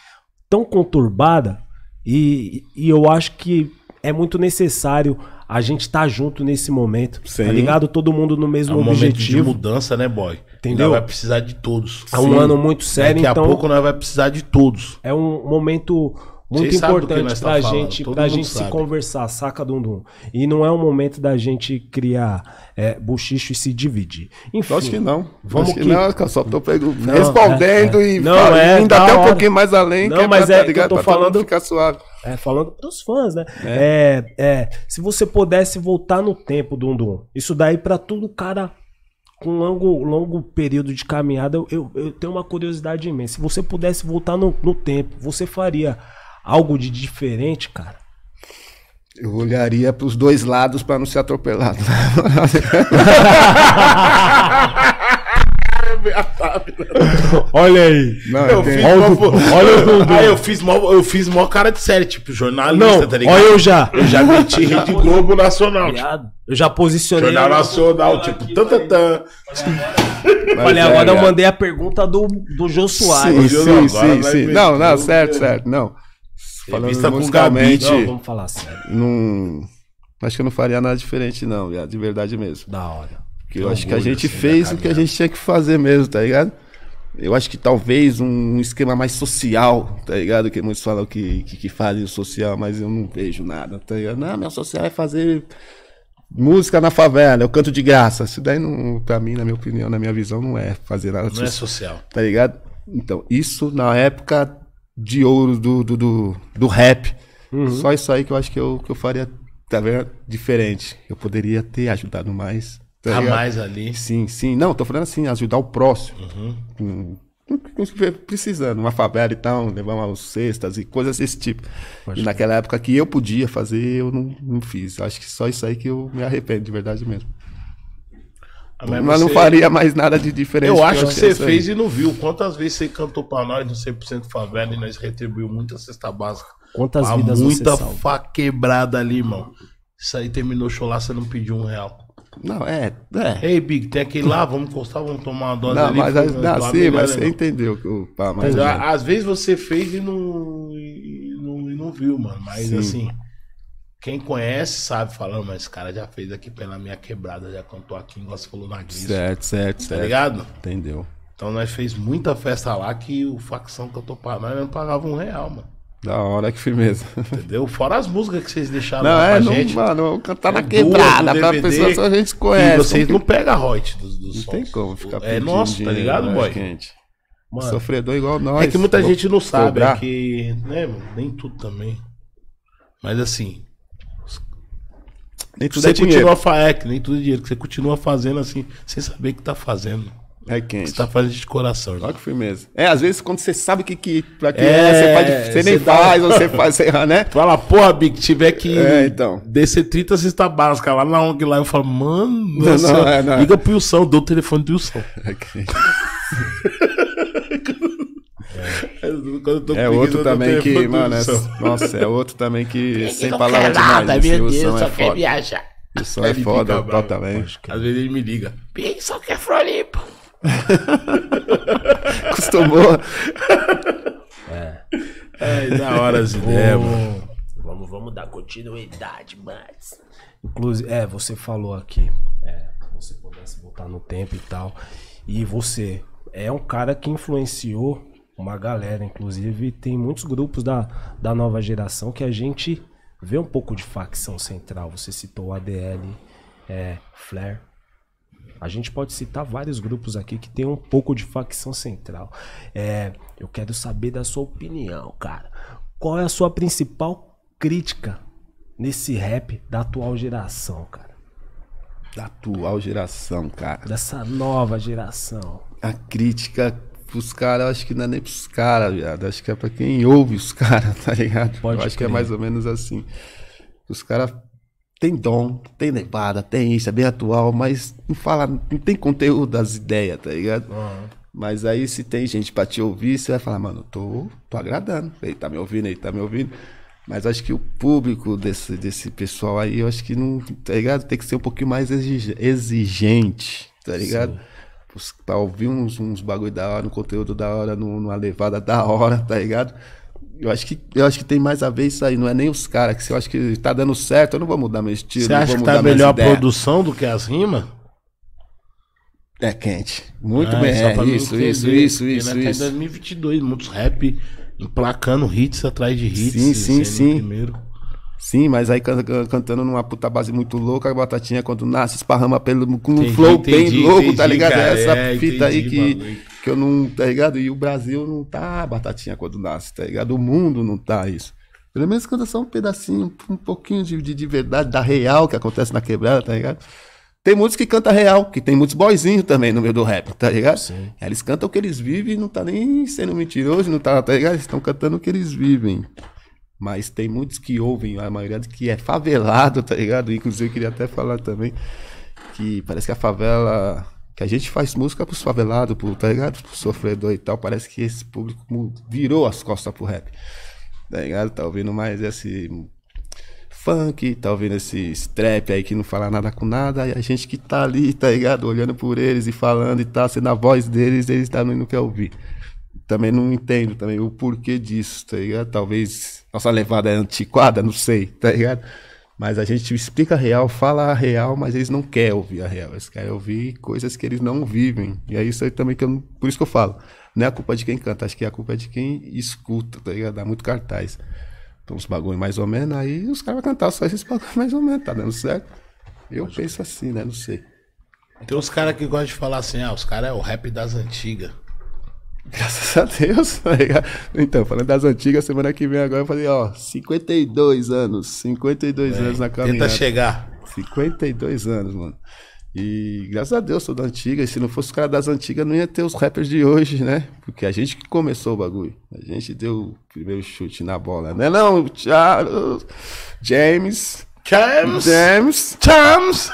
tão conturbada e, e eu acho que é muito necessário a gente estar tá junto nesse momento, tá Sim. tá ligado? Todo mundo no mesmo é um objetivo. Momento de mudança, né, boy? Entendeu? Nós vai precisar de todos. É um Sim. ano muito sério, Daqui então... Daqui a pouco nós vai precisar de todos. É um momento muito importante para a tá gente, pra gente se conversar, saca, Dundum? E não é o momento da gente criar é, buchicho e se dividir. Enfim, Acho que não. Vamos que, que... Não, só tô pego... não, respondendo é, é. e não, é, ainda até hora. um pouquinho mais além. Não, mas é, pra, tá é, ligado, eu tô falando... ficar suave. É, falando pros fãs, né? É. é. É, se você pudesse voltar no tempo, Dundum, isso daí para todo cara com um longo, longo período de caminhada, eu, eu, eu tenho uma curiosidade imensa. Se você pudesse voltar no, no tempo, você faria algo de diferente, cara? Eu olharia pros dois lados para não ser atropelado. Olha aí. Não, eu olha, o olha Aí eu fiz, mó, eu fiz mó cara de série, tipo, jornalista, Não, tá ligado? Olha eu já. Eu já meti Rede Globo Nacional. Tipo. Eu já posicionei. Jornal Nacional, tipo, tantantã. Olha agora é, eu é. mandei a pergunta do, do Jô Soares. Sim, sim, sim. sim. Não, não, certo, certo. Não falando Revista musicalmente. não, vamos falar sério. Não, acho que eu não faria nada diferente, não, viado, de verdade mesmo. Da hora. Porque eu acho que a gente assim, fez o que a gente tinha que fazer mesmo, tá ligado? Eu acho que talvez um esquema mais social, tá ligado? Que muitos falam que, que, que fazem o social, mas eu não vejo nada, tá ligado? Não, minha social é fazer música na favela, eu canto de graça. Isso daí, não, pra mim, na minha opinião, na minha visão, não é fazer nada Não social, é social. Tá ligado? Então, isso na época de ouro do, do, do, do rap. Uhum. Só isso aí que eu acho que eu, que eu faria tá vendo? diferente. Eu poderia ter ajudado mais. Tá, tá a mais ali. Sim, sim. Não, tô falando assim, ajudar o próximo. Uhum. Precisando, uma favela e tal, levar umas cestas e coisas desse tipo. e naquela época que eu podia fazer, eu não, não fiz. Acho que só isso aí que eu me arrependo, de verdade mesmo. Mas, mas não faria mais nada de diferente. Eu acho que você fez e não viu. Quantas vezes você cantou pra nós no 100% Favela e nós retribuiu muita cesta básica. Quantas vidas muita você Muita fa quebrada ali, irmão. Isso aí terminou o show lá, você não pediu um real. Não, é. é. Ei, Big, tem aquele lá, vamos encostar, vamos tomar uma dose não, ali. Mas, não, sim, mas né, você entendeu. Que, opa, mas, mas, é. às vezes você fez e não, e, não, e não viu, mano. Mas sim. assim. Quem conhece sabe, falando, mas esse cara já fez aqui pela minha quebrada, já cantou aqui, igual você falou na guia. Certo, certo, certo. Tá ligado? Entendeu. Então nós fez muita festa lá que o facção que eu tô pagando, nós não pagava um real, mano. Da hora, que firmeza. Entendeu? Fora as músicas que vocês deixaram não, lá é, pra não, gente. Mano, eu cantar é na quebrada pra pessoa só a gente conhece. E vocês não pegam a Hot dos, dos não sons. tem como ficar É nosso, tá ligado, né, boy? Gente. Mano, Sofredor igual nós. É que muita gente não sabe, é que, né, mano, nem tudo também. Mas assim, nem tudo você é dinheiro. É, nem tudo é dinheiro. Que você continua fazendo assim, sem saber o que tá fazendo. É quente. Você tá fazendo de coração. Olha que firmeza. É, às vezes quando você sabe que, que pra que é, é você, faz, você nem faz, você faz, você ah, né? Tu fala, porra, Bic, tiver que é, então. descer 30 cesta básica lá na ONG lá, eu falo, mano, não, não, é, não. liga pro Wilson, dou o telefone do Wilson. É quente é outro também que, mano, é, nossa, é outro também que sem palavras demais. Tá Meu só é quer foda. viajar. O som é foda totalmente. Às vezes ele me liga. Bem, só quer Floripa. Costumou. É. É, da hora as ideias, Vamos, vamos dar continuidade, mas. Inclusive, é, você falou aqui. É, você pudesse voltar no tempo e tal. E você é um cara que influenciou uma galera, inclusive tem muitos grupos da, da nova geração que a gente vê um pouco de facção central. Você citou o ADL, é, Flair A gente pode citar vários grupos aqui que tem um pouco de facção central. É, eu quero saber da sua opinião, cara. Qual é a sua principal crítica nesse rap da atual geração, cara? Da atual geração, cara. Dessa nova geração. A crítica pros caras, eu acho que não é nem pros caras, viado. Acho que é pra quem ouve os caras, tá ligado? Pode eu acho crer. que é mais ou menos assim. Os caras tem dom, tem levada, tem isso, é bem atual, mas não fala, não tem conteúdo das ideias, tá ligado? Uhum. Mas aí se tem gente pra te ouvir, você vai falar, mano, tô, tô agradando. Ele tá me ouvindo, ele tá me ouvindo. Mas acho que o público desse, desse pessoal aí, eu acho que não, tá ligado? Tem que ser um pouquinho mais exigente, tá ligado? Sim os, pra tá ouvir uns, uns bagulho da hora, um conteúdo da hora, numa levada da hora, tá ligado? Eu acho, que, eu acho que tem mais a ver isso aí, não é nem os caras, que se eu acho que tá dando certo, eu não vou mudar meu estilo. Você acha que tá melhor a produção do que as rimas? É quente. Muito ah, é bem, é, isso, entender, isso, isso, isso, tá isso. Em 2022, muitos rap emplacando hits atrás de hits. Sim, sim, sim. Primeiro. Sim, mas aí cantando numa puta base muito louca, a batatinha quando nasce, esparrama pelo com entendi, um flow entendi, bem louco, entendi, tá ligado? Cara, essa é, fita aí que, que eu não, tá ligado? E o Brasil não tá batatinha quando nasce, tá ligado? O mundo não tá isso. Pelo menos canta só um pedacinho, um pouquinho de, de, de verdade, da real que acontece na quebrada, tá ligado? Tem muitos que cantam real, que tem muitos boyzinhos também no meio do rap, tá ligado? Sim. Eles cantam o que eles vivem, não tá nem sendo mentiroso, não tá, tá ligado? Eles estão cantando o que eles vivem. Mas tem muitos que ouvem, a maioria que é favelado, tá ligado? Inclusive eu queria até falar também que parece que a favela. Que a gente faz música pros favelados, pro, tá ligado? Pro sofredor e tal. Parece que esse público virou as costas pro rap. Tá ligado? Tá ouvindo mais esse funk, tá ouvindo esse trap aí que não fala nada com nada, e a gente que tá ali, tá ligado? Olhando por eles e falando e tá sendo a voz deles, eles também tá não querem ouvir. Também não entendo também o porquê disso, tá ligado? Talvez nossa levada é antiquada, não sei, tá ligado? Mas a gente explica a real, fala a real, mas eles não querem ouvir a real. Eles querem ouvir coisas que eles não vivem. E é isso aí também que eu. Por isso que eu falo. Não é a culpa de quem canta, acho que é a culpa de quem escuta, tá ligado? Dá muito cartaz. Então os bagulhos mais ou menos, aí os caras vão cantar só esses bagulhos mais ou menos, tá dando certo? Eu Pode penso assim, né? Não sei. Tem uns caras que gostam de falar assim, ah, os caras é o rap das antigas. Graças a Deus. Tá então, falando das antigas, semana que vem agora eu falei, ó, 52 anos, 52 é, anos na caminhada. Tenta chegar. 52 anos, mano. E graças a Deus sou da antiga, e se não fosse os caras das antigas, não ia ter os rappers de hoje, né? Porque a gente que começou o bagulho. A gente deu o primeiro chute na bola, né? Não, Charles, James. James. James. James.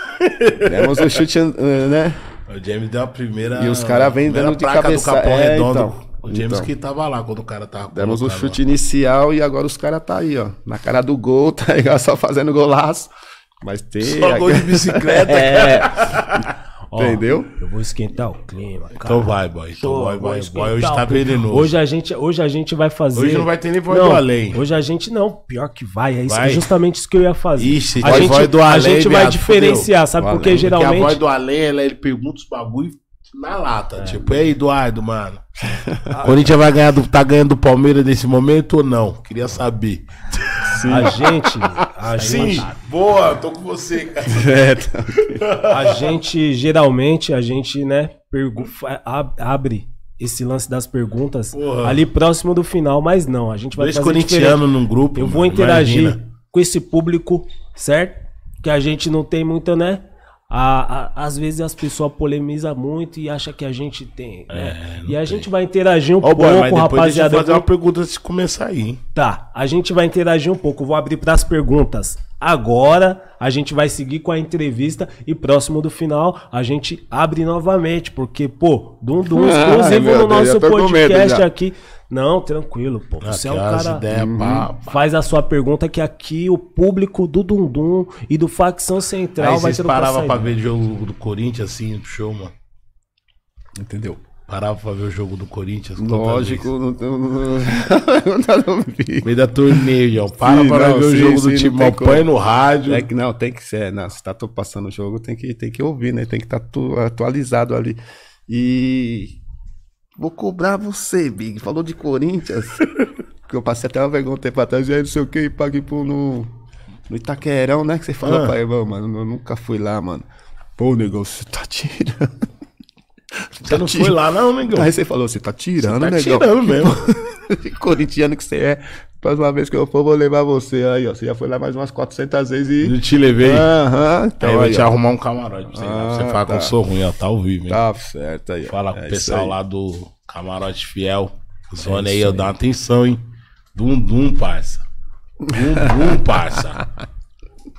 Demos o um chute, eh, né? O James deu a primeira. E os caras vêm dando de cabeça. Do Capão é, Redondo. Então, o James então, que tava lá quando o cara tava. Demos o um chute lá. inicial e agora os caras tá aí, ó. Na cara do gol, tá ligado? Só fazendo golaço. Mas tem. Só gol de é. bicicleta, é. cara. Entendeu? Eu vou esquentar o clima. Cara. Então vai, boy. Então Tô, vai, boy, boy. Hoje tá venenoso. Hoje a, gente, hoje a gente vai fazer. Hoje não vai ter nem voz não, do além. Hoje a gente não. Pior que vai. É, isso, vai. é justamente isso que eu ia fazer. Ixi, a gente, voz do além, a gente vai diferenciar, sabe? Porque além. geralmente. Porque a voz do além, ela, ele pergunta os bagulho na lata. É. Tipo, aí, Eduardo, mano. Ah, Corinthians vai ganhar do, tá ganhando do Palmeiras nesse momento ou não? Queria saber. Sim. A gente. A Sim, gente... boa, tô com você, cara. É, tá A gente, geralmente, a gente, né, pergu... abre esse lance das perguntas Porra. ali próximo do final, mas não, a gente vai Dois fazer corintiano num grupo. Eu vou interagir imagina. com esse público, certo? Que a gente não tem muita né? A, a, às vezes as pessoas polemizam muito e acham que a gente tem. É, né? É, e a tem. gente vai interagir um oh, pouco, boy, mas rapaziada. Deixa eu fazer uma pergunta se começar aí. Tá, a gente vai interagir um pouco. Vou abrir para as perguntas agora. A gente vai seguir com a entrevista e próximo do final a gente abre novamente, porque, pô, Dundum ah, exclusivo ah, no nosso podcast aqui. Não, tranquilo, pô. Você é o cara. Ideia, pá, uhum. pá. Faz a sua pergunta que aqui o público do Dundum e do Facção Central Aí vai ter o parava pra né? ver o jogo do Corinthians assim, no show, mano. Entendeu? Parava pra ver o jogo do Corinthians. Lógico, não tem. Meio da torneio, ó. Para sim, não, ver sim, o jogo sim, do time. Põe no rádio. É que não, tem que ser. Não, se tá passando o jogo, tem que, tem que ouvir, né? Tem que estar tá atualizado ali. E Vou cobrar você, Big. Falou de Corinthians. que eu passei até uma vergonha um tempo atrás. E aí não sei o que, paguei por no, no Itaquerão, né? Que você falou ah. pra irmão, mano. Eu nunca fui lá, mano. Pô, negócio, você tá tirando. Você tá não tira... foi lá, não, Mengão. Aí você falou, você tá tirando, você tá Negão. tirando mesmo. Corintiano que você é. Próxima vez que eu for, vou levar você. Aí, ó. Você já foi lá mais umas 400 vezes e. Eu te levei. Aham. Uh -huh, então, aí, aí vai te ó. arrumar um camarote pra você. Ah, você fala tá. que eu tá. sou ruim, ó. Tá ao vivo, hein? Tá certo aí. Fala com é o pessoal lá do Camarote Fiel. Zona é aí, aí, eu dá atenção, hein? Dum, dum, parça. Dum, dum, parça.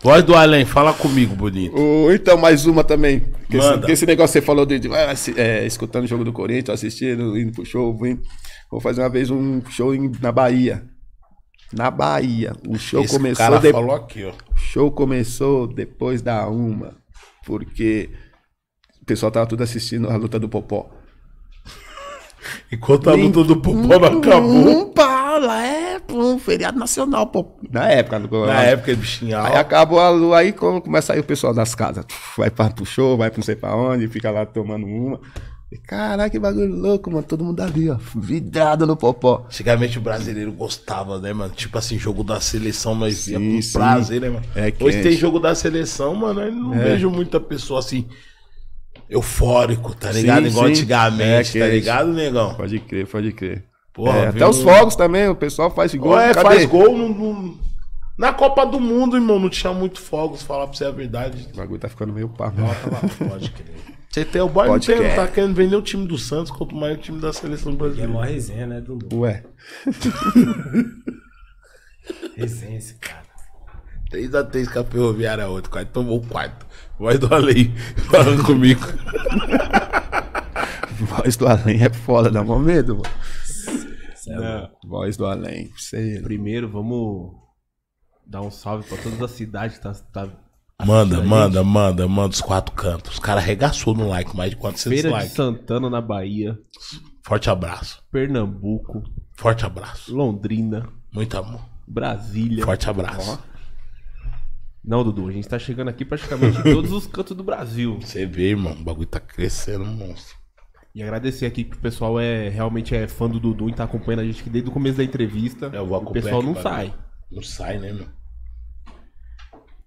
Voz do além, fala comigo, bonito. Uh, então, mais uma também. Porque esse, esse, negócio que você falou de, de ah, é, escutando o jogo do Corinthians, assistindo, indo pro show, vim. Vou fazer uma vez um show em, na Bahia. Na Bahia. O show esse começou. Cara de... falou aqui, ó. O show começou depois da uma. Porque o pessoal tava tudo assistindo a luta do Popó. Enquanto a luta do Popó não acabou. Não para, é é um feriado nacional, pô. Na época, no, na época, bichinho. Aí acabou a lua, aí começa começa aí o pessoal das casas. Vai pra, pro show, vai pra não sei pra onde, fica lá tomando uma. Caraca, que bagulho louco, mano. Todo mundo ali, ó. Vidrado no popó. Antigamente o brasileiro gostava, né, mano? Tipo assim, jogo da seleção, nós sim, ia com prazer, né, mano? É Hoje é tem jogo da seleção, mano. Eu não é. vejo muita pessoa assim. Eufórico, tá ligado? Sim, Igual sim. antigamente, é, tá é ligado, negão? Pode crer, pode crer. Porra, é, até os fogos também, o pessoal faz gol. É, faz gol no, no... na Copa do Mundo, irmão. Não tinha muito fogos, falar pra você a verdade. O bagulho tá ficando meio pá. Tá pode crer. Você tem o boy Pode não quer. tá querendo vender o time do Santos, quanto mais o time da seleção é brasileira. É mó resenha, né, Dudu? Ué. resenha esse cara. 3x3 com a ferroviária é outro, quase tomou o quarto. Voz do além, falando comigo. Voz do além é foda, dá mó medo, mano. É Não, voz do além. É Primeiro, vamos dar um salve pra todas as cidades. que tá. tá manda, manda, manda, manda os quatro cantos. Os caras arregaçou no like, mais de 400 Feira likes. de Santana, na Bahia. Forte abraço. Pernambuco. Forte abraço. Londrina. Muito amor. Brasília. Forte abraço. Não, Dudu, a gente tá chegando aqui praticamente em todos os cantos do Brasil. Você vê, irmão, o bagulho tá crescendo, monstro. E agradecer aqui que o pessoal é realmente é fã do Dudu e tá acompanhando a gente desde o começo da entrevista. É, eu vou o pessoal não sai. Não sai, né, meu?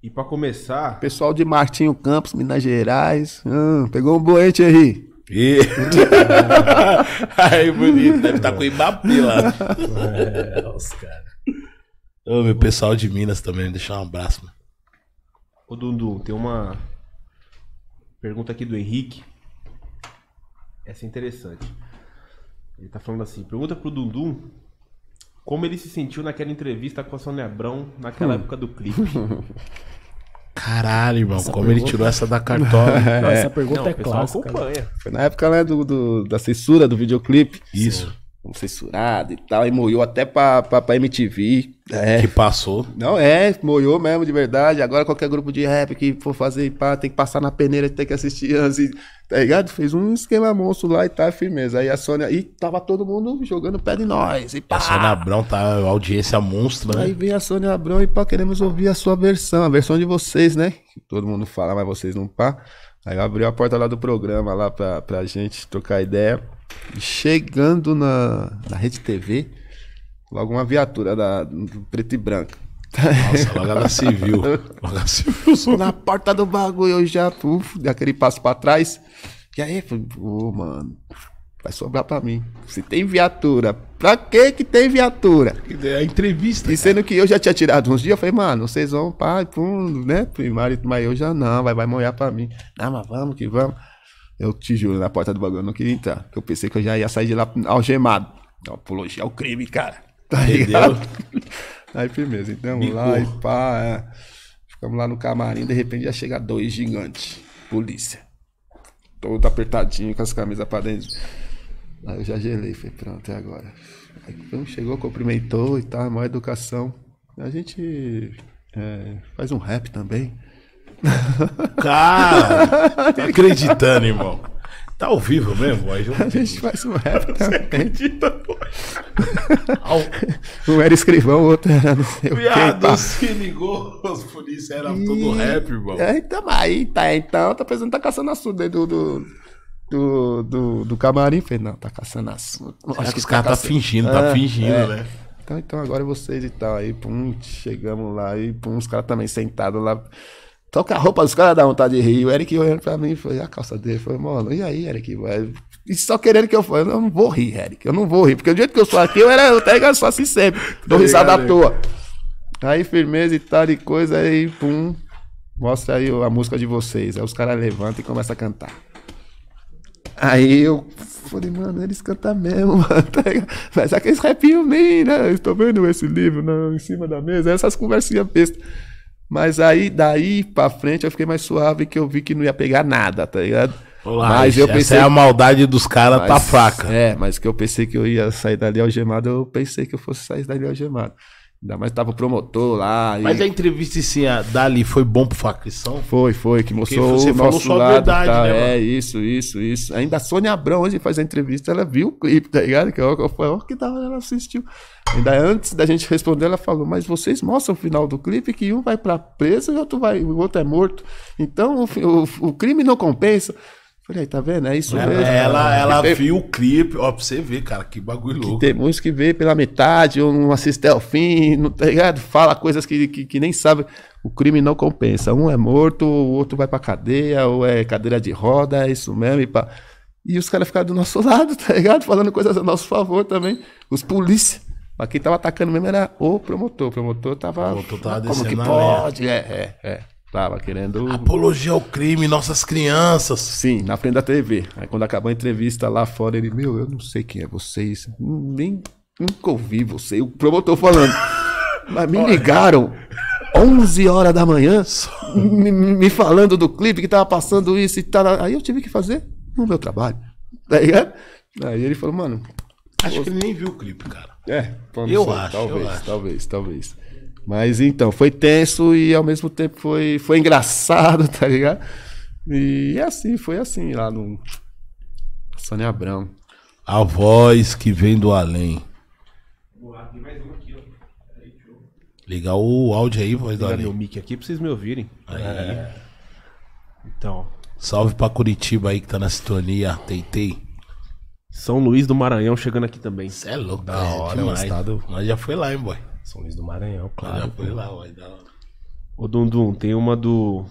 E para começar. Pessoal de Martinho Campos, Minas Gerais. Hum, pegou um boente aí. E... aí, bonito. Deve estar tá com Ibapê lá. é, os caras. Ô, meu pessoal de Minas também, né? deixar um abraço, mano. Ô, Dudu, tem uma pergunta aqui do Henrique. Essa é interessante. Ele tá falando assim: pergunta pro Dundum como ele se sentiu naquela entrevista com a Sônia Abrão naquela hum. época do clipe. Caralho, irmão, essa como pergunta... ele tirou essa da cartola. É. Não, essa pergunta Não, é clássica. Né? Acompanha. Foi na época né, do, do, da censura do videoclipe. Isso. Sim censurado e tal, e moiou até pra, pra, pra MTV. É. Que passou. Não é, moiou mesmo, de verdade. Agora qualquer grupo de rap que for fazer pá, tem que passar na peneira, tem que assistir antes. tá ligado? Fez um esquema monstro lá e tá, firmeza. Aí a Sônia, e tava todo mundo jogando pé de nós, e pá. A Sônia Abrão tá audiência monstro, né? Aí vem a Sônia Abrão e pá, queremos ouvir a sua versão, a versão de vocês, né? Todo mundo fala, mas vocês não pá. Aí abriu a porta lá do programa lá pra, pra gente trocar ideia chegando na, na Rede TV, logo uma viatura da, do preto e branco. Nossa, logo da civil. Logo a civil. Na porta do bagulho, eu já, uf, dei aquele passo pra trás. E aí, pô, oh, mano, vai sobrar pra mim. Se tem viatura, pra que que tem viatura? É a entrevista. E sendo cara. que eu já tinha tirado uns dias, eu falei, mano, vocês vão, pai, pum, né? Primário, mas eu já não, vai, vai molhar pra mim. Não, mas vamos que vamos. Eu te juro, na porta do bagulho eu não queria entrar. Porque eu pensei que eu já ia sair de lá algemado. Então, apologia ao crime, cara. Tá ligado? Aí, firmeza. Então, Bicou. lá e pá. É. Ficamos lá no camarim, de repente já chega dois gigantes. Polícia. Todo apertadinho, com as camisas pra dentro. Aí eu já gelei, falei, pronto, é agora. Aí então, chegou, cumprimentou e tal, maior educação. A gente é, faz um rap também. Cara, tô acreditando, irmão. Tá ao vivo mesmo? Aí a gente faz um rap também. Acredita, um era escrivão, o outro era não sei o quê, se ligou, os polícia era e... todo rap, irmão. É, então, aí tá, então, tá pensando tá caçando assunto aí do, do, do, do, do camarim. Falei, não, tá caçando assunto. Acho que, os tá caras tá, cara tá fingindo, tá é, fingindo, é. né? Então, então agora vocês e tal, aí, pum, chegamos lá, e pum, os caras também sentados lá. Só que a roupa dos caras dá vontade de rir. O Eric olhando pra mim, foi a calça dele, foi, mano, e aí, Eric? Vai? E só querendo que eu fale, eu não vou rir, Eric, eu não vou rir, porque do jeito que eu sou aqui, eu era, eu até só assim sempre, dou risada à toa. Aí, firmeza e tal e coisa, aí, pum, mostra aí a música de vocês. Aí os caras levantam e começam a cantar. Aí eu falei, mano, eles cantam mesmo, mano. Tá Mas é aqueles rapinhos nem, né? Estou vendo esse livro não, né, em cima da mesa, essas conversinhas bestas. Mas aí, daí pra frente, eu fiquei mais suave que eu vi que não ia pegar nada, tá ligado? Olá, mas eu pensei. Essa é a maldade dos caras, tá fraca. É, mas que eu pensei que eu ia sair dali algemado, eu pensei que eu fosse sair dali algemado. Ainda mais tava o promotor lá. Mas e... a entrevista assim, a Dali foi bom pro facção Foi, foi, que mostrou você o falou nosso só lado, a verdade, tá, né, é, mano? É, isso, isso, isso. Ainda a Sônia Abrão hoje faz a entrevista, ela viu o clipe, tá ligado? Que eu falei, ó, que da ela assistiu. Ainda antes da gente responder, ela falou, mas vocês mostram o final do clipe que um vai pra presa e o outro, vai, o outro é morto. Então, o, o, o crime não compensa. Falei, tá vendo? É isso ela, mesmo. Ela, ela viu o clipe, ó, pra você ver, cara, que bagulho que louco. Tem muitos que vê pela metade, ou não assiste ao fim, não tá ligado? Fala coisas que, que, que, nem sabe. O crime não compensa. Um é morto, o outro vai pra cadeia, ou é cadeira de roda, é isso mesmo. E, pá. e os caras ficaram do nosso lado, tá ligado? Falando coisas a nosso favor também. Os polícia. Mas quem tava atacando mesmo era o promotor. O promotor tava. O promotor tava Como que pode? É, é, é. Tava querendo. Apologia ao crime, nossas crianças. Sim, na frente da TV. Aí quando acabou a entrevista lá fora, ele, meu, eu não sei quem é vocês. Nem nunca ouvi você. O promotor falando. Mas me Olha. ligaram 11 horas da manhã, me, me, falando do clipe que tava passando isso e tal. Aí eu tive que fazer o meu trabalho. Aí, é? aí ele falou, mano. Acho que ele nem viu o clipe, cara. É, eu acho, talvez, eu acho. talvez, talvez. Mas então, foi tenso e ao mesmo tempo foi, foi engraçado, tá ligado? E é assim, foi assim lá no Sônia Abrão. A voz que vem do além. Ligar o áudio aí, voz do além. o mic aqui pra vocês me ouvirem. É. Então. Salve pra Curitiba aí que tá na sintonia, Teitei. São Luís do Maranhão chegando aqui também. Cê é louco, da é, hora, demais. Nós já foi lá, hein, boy. São Luís do Maranhão, claro. Eu já fui né? lá, vai dar. Ô Dundum, tem uma do.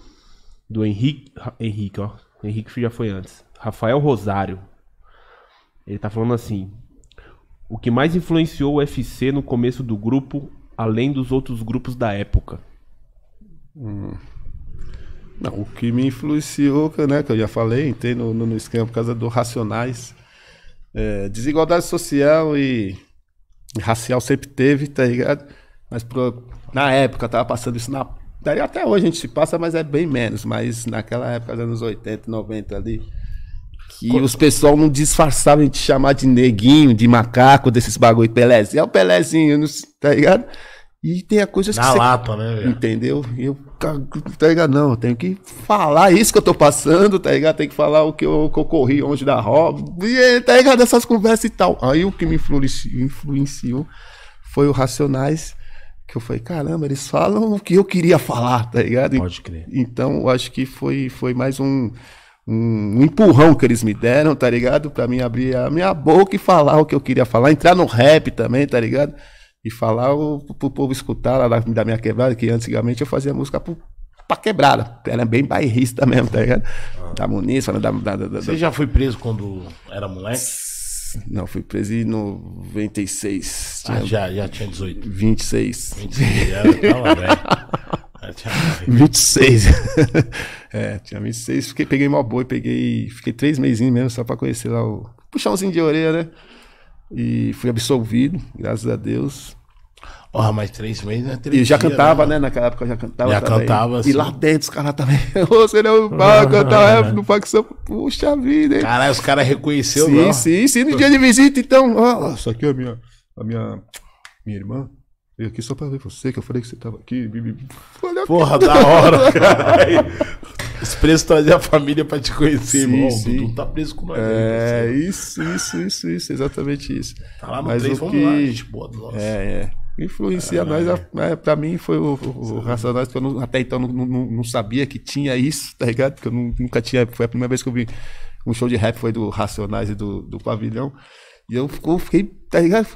Do Henrique. Henrique, ó. Henrique já foi antes. Rafael Rosário. Ele tá falando assim. O que mais influenciou o UFC no começo do grupo, além dos outros grupos da época? Hum. Não, o que me influenciou, né, que eu já falei, entrei no, no, no esquema por causa do Racionais. É, desigualdade social e Racial sempre teve, tá ligado? Mas pro, na época tava passando isso na. Até hoje a gente se passa, mas é bem menos. Mas naquela época dos anos 80, 90 ali. Que os pessoal não disfarçavam de chamar de neguinho, de macaco, desses bagulho. Pelezinho, é o Pelezinho, tá ligado? E tem a coisa Na que. Na lapa, né? Velho? Entendeu? Eu tá ligado? Não, eu tenho que falar isso que eu tô passando, tá ligado? Tem que falar o que eu, que eu corri onde da roda, e, tá ligado? Essas conversas e tal. Aí o que me influenciou, foi o Racionais, que eu falei, caramba, eles falam o que eu queria falar, tá ligado? Pode crer. Então, eu acho que foi, foi mais um, um empurrão que eles me deram, tá ligado? Pra mim abrir a minha boca e falar o que eu queria falar, entrar no rap também, tá ligado? e falar o, pro povo escutar lá da minha quebrada, que antigamente eu fazia música pro, pra quebrada. Era bem bairrista mesmo, tá ligado? Ah. Da munícia, da, da, da, Você já foi preso quando era moleque? Não, fui preso em 96. Ah, tinha ah, já, já tinha 18. 26. 26, já tava velho. 26. é, tinha 26. Fiquei, peguei mó boi, peguei. Fiquei três meses mesmo só pra conhecer lá o. Puxãozinho de orelha, né? E fui absolvido, graças a Deus. Porra, mais três meses, né? Três e já dias, né? cantava, né? Naquela época eu já cantava. Já também. cantava, assim. E lá dentro os caras também. Você não vai cantar rap no facção. Puxa vida, hein? Caralho, os caras reconheceram, Sim, não. sim, sim. No dia de visita, então. Ó, isso aqui é a minha, a minha, minha irmã. Veio aqui só pra ver você, que eu falei que você tava aqui. Olha Porra, da hora, caralho. Os presos trazem tá a família pra te conhecer, sim, irmão. Sim. Tu tá preso com nós. É, isso, isso, isso, isso. Exatamente isso. Tá lá no Mas 3, vamos que... lá, gente. Boa, nossa. É, é. Influencia ah, nós, é. para mim foi o, o, o Racionais, porque eu não, até então não, não, não, sabia que tinha isso, tá ligado? Porque eu não, nunca tinha, foi a primeira vez que eu vi um show de rap, foi do Racionais e do, do Pavilhão. E eu fiquei, tá ligado?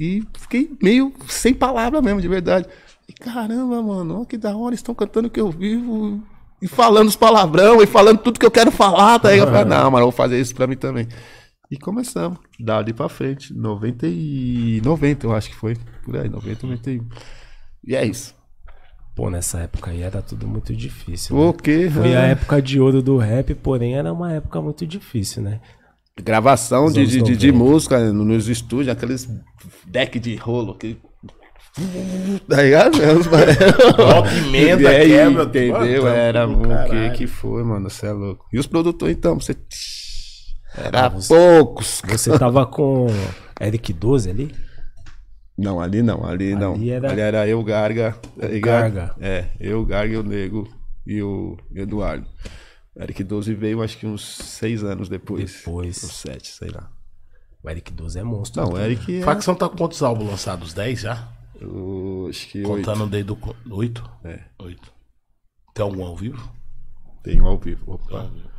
E fiquei meio sem palavra mesmo, de verdade. E caramba, mano, que da hora, estão cantando o que eu vivo, e falando os palavrão, e falando tudo que eu quero falar, tá ligado? Ah, não, mano, eu vou fazer isso pra mim também. E começamos, dali pra frente, 90 e... 90 eu acho que foi, por aí, 90, 91. E é isso. Pô, nessa época aí era tudo muito difícil. Né? O quê? Foi a é. época de ouro do rap, porém era uma época muito difícil, né? Gravação de, de, de, de, música né, nos estúdios, aqueles deck de rolo, que Tá ligado mesmo? Pimenta, quebra, tipo, entendeu? Ah, era o que que foi, mano? Você é louco. E os produtores, então? Você era ah, você, poucos. Você tava com Eric 12 ali? Não, ali não, ali, ali não. Era... Ali era eu, Garga. Garga. É, eu, Garga, o Nego e o Eduardo. Eric 12 veio acho que uns seis anos depois. Depois. Uns sete, sei lá. O Eric 12 é monstro. Não, né? o Eric. É... Facção tá com quantos álbuns lançados? Dez já? Eu, acho que. Contando 8. desde o. Oito? É. Oito. Tem algum ao vivo? Tem um ao vivo. Opa. Tem ao vivo.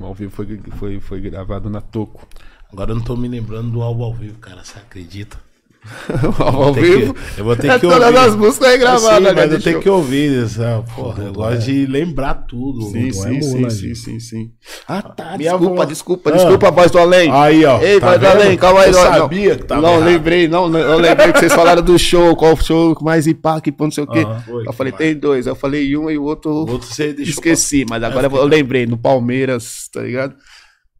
O ao vivo foi, foi, foi gravado na Toco. Agora eu não tô me lembrando do álbum ao vivo, cara, você acredita? ao vivo. Que, eu vou ter é que ouvir. Todas as músicas aí gravadas, sim, Mas eu né, tenho que ouvir essa. Porra, eu gosto de lembrar tudo. Sim, sim, é sim, sim, sim, Ah, tá. desculpa, desculpa, ah. desculpa, voz do além. Aí, ó. Ei, tá voz do além, calma aí. Eu sabia que tava. Não, lembrei, não, eu lembrei que vocês falaram do show, qual show mais impacto, não sei o quê. Eu falei, tem dois. Eu falei um e o outro. O outro você Esqueci, mas agora eu lembrei, no Palmeiras, tá ligado?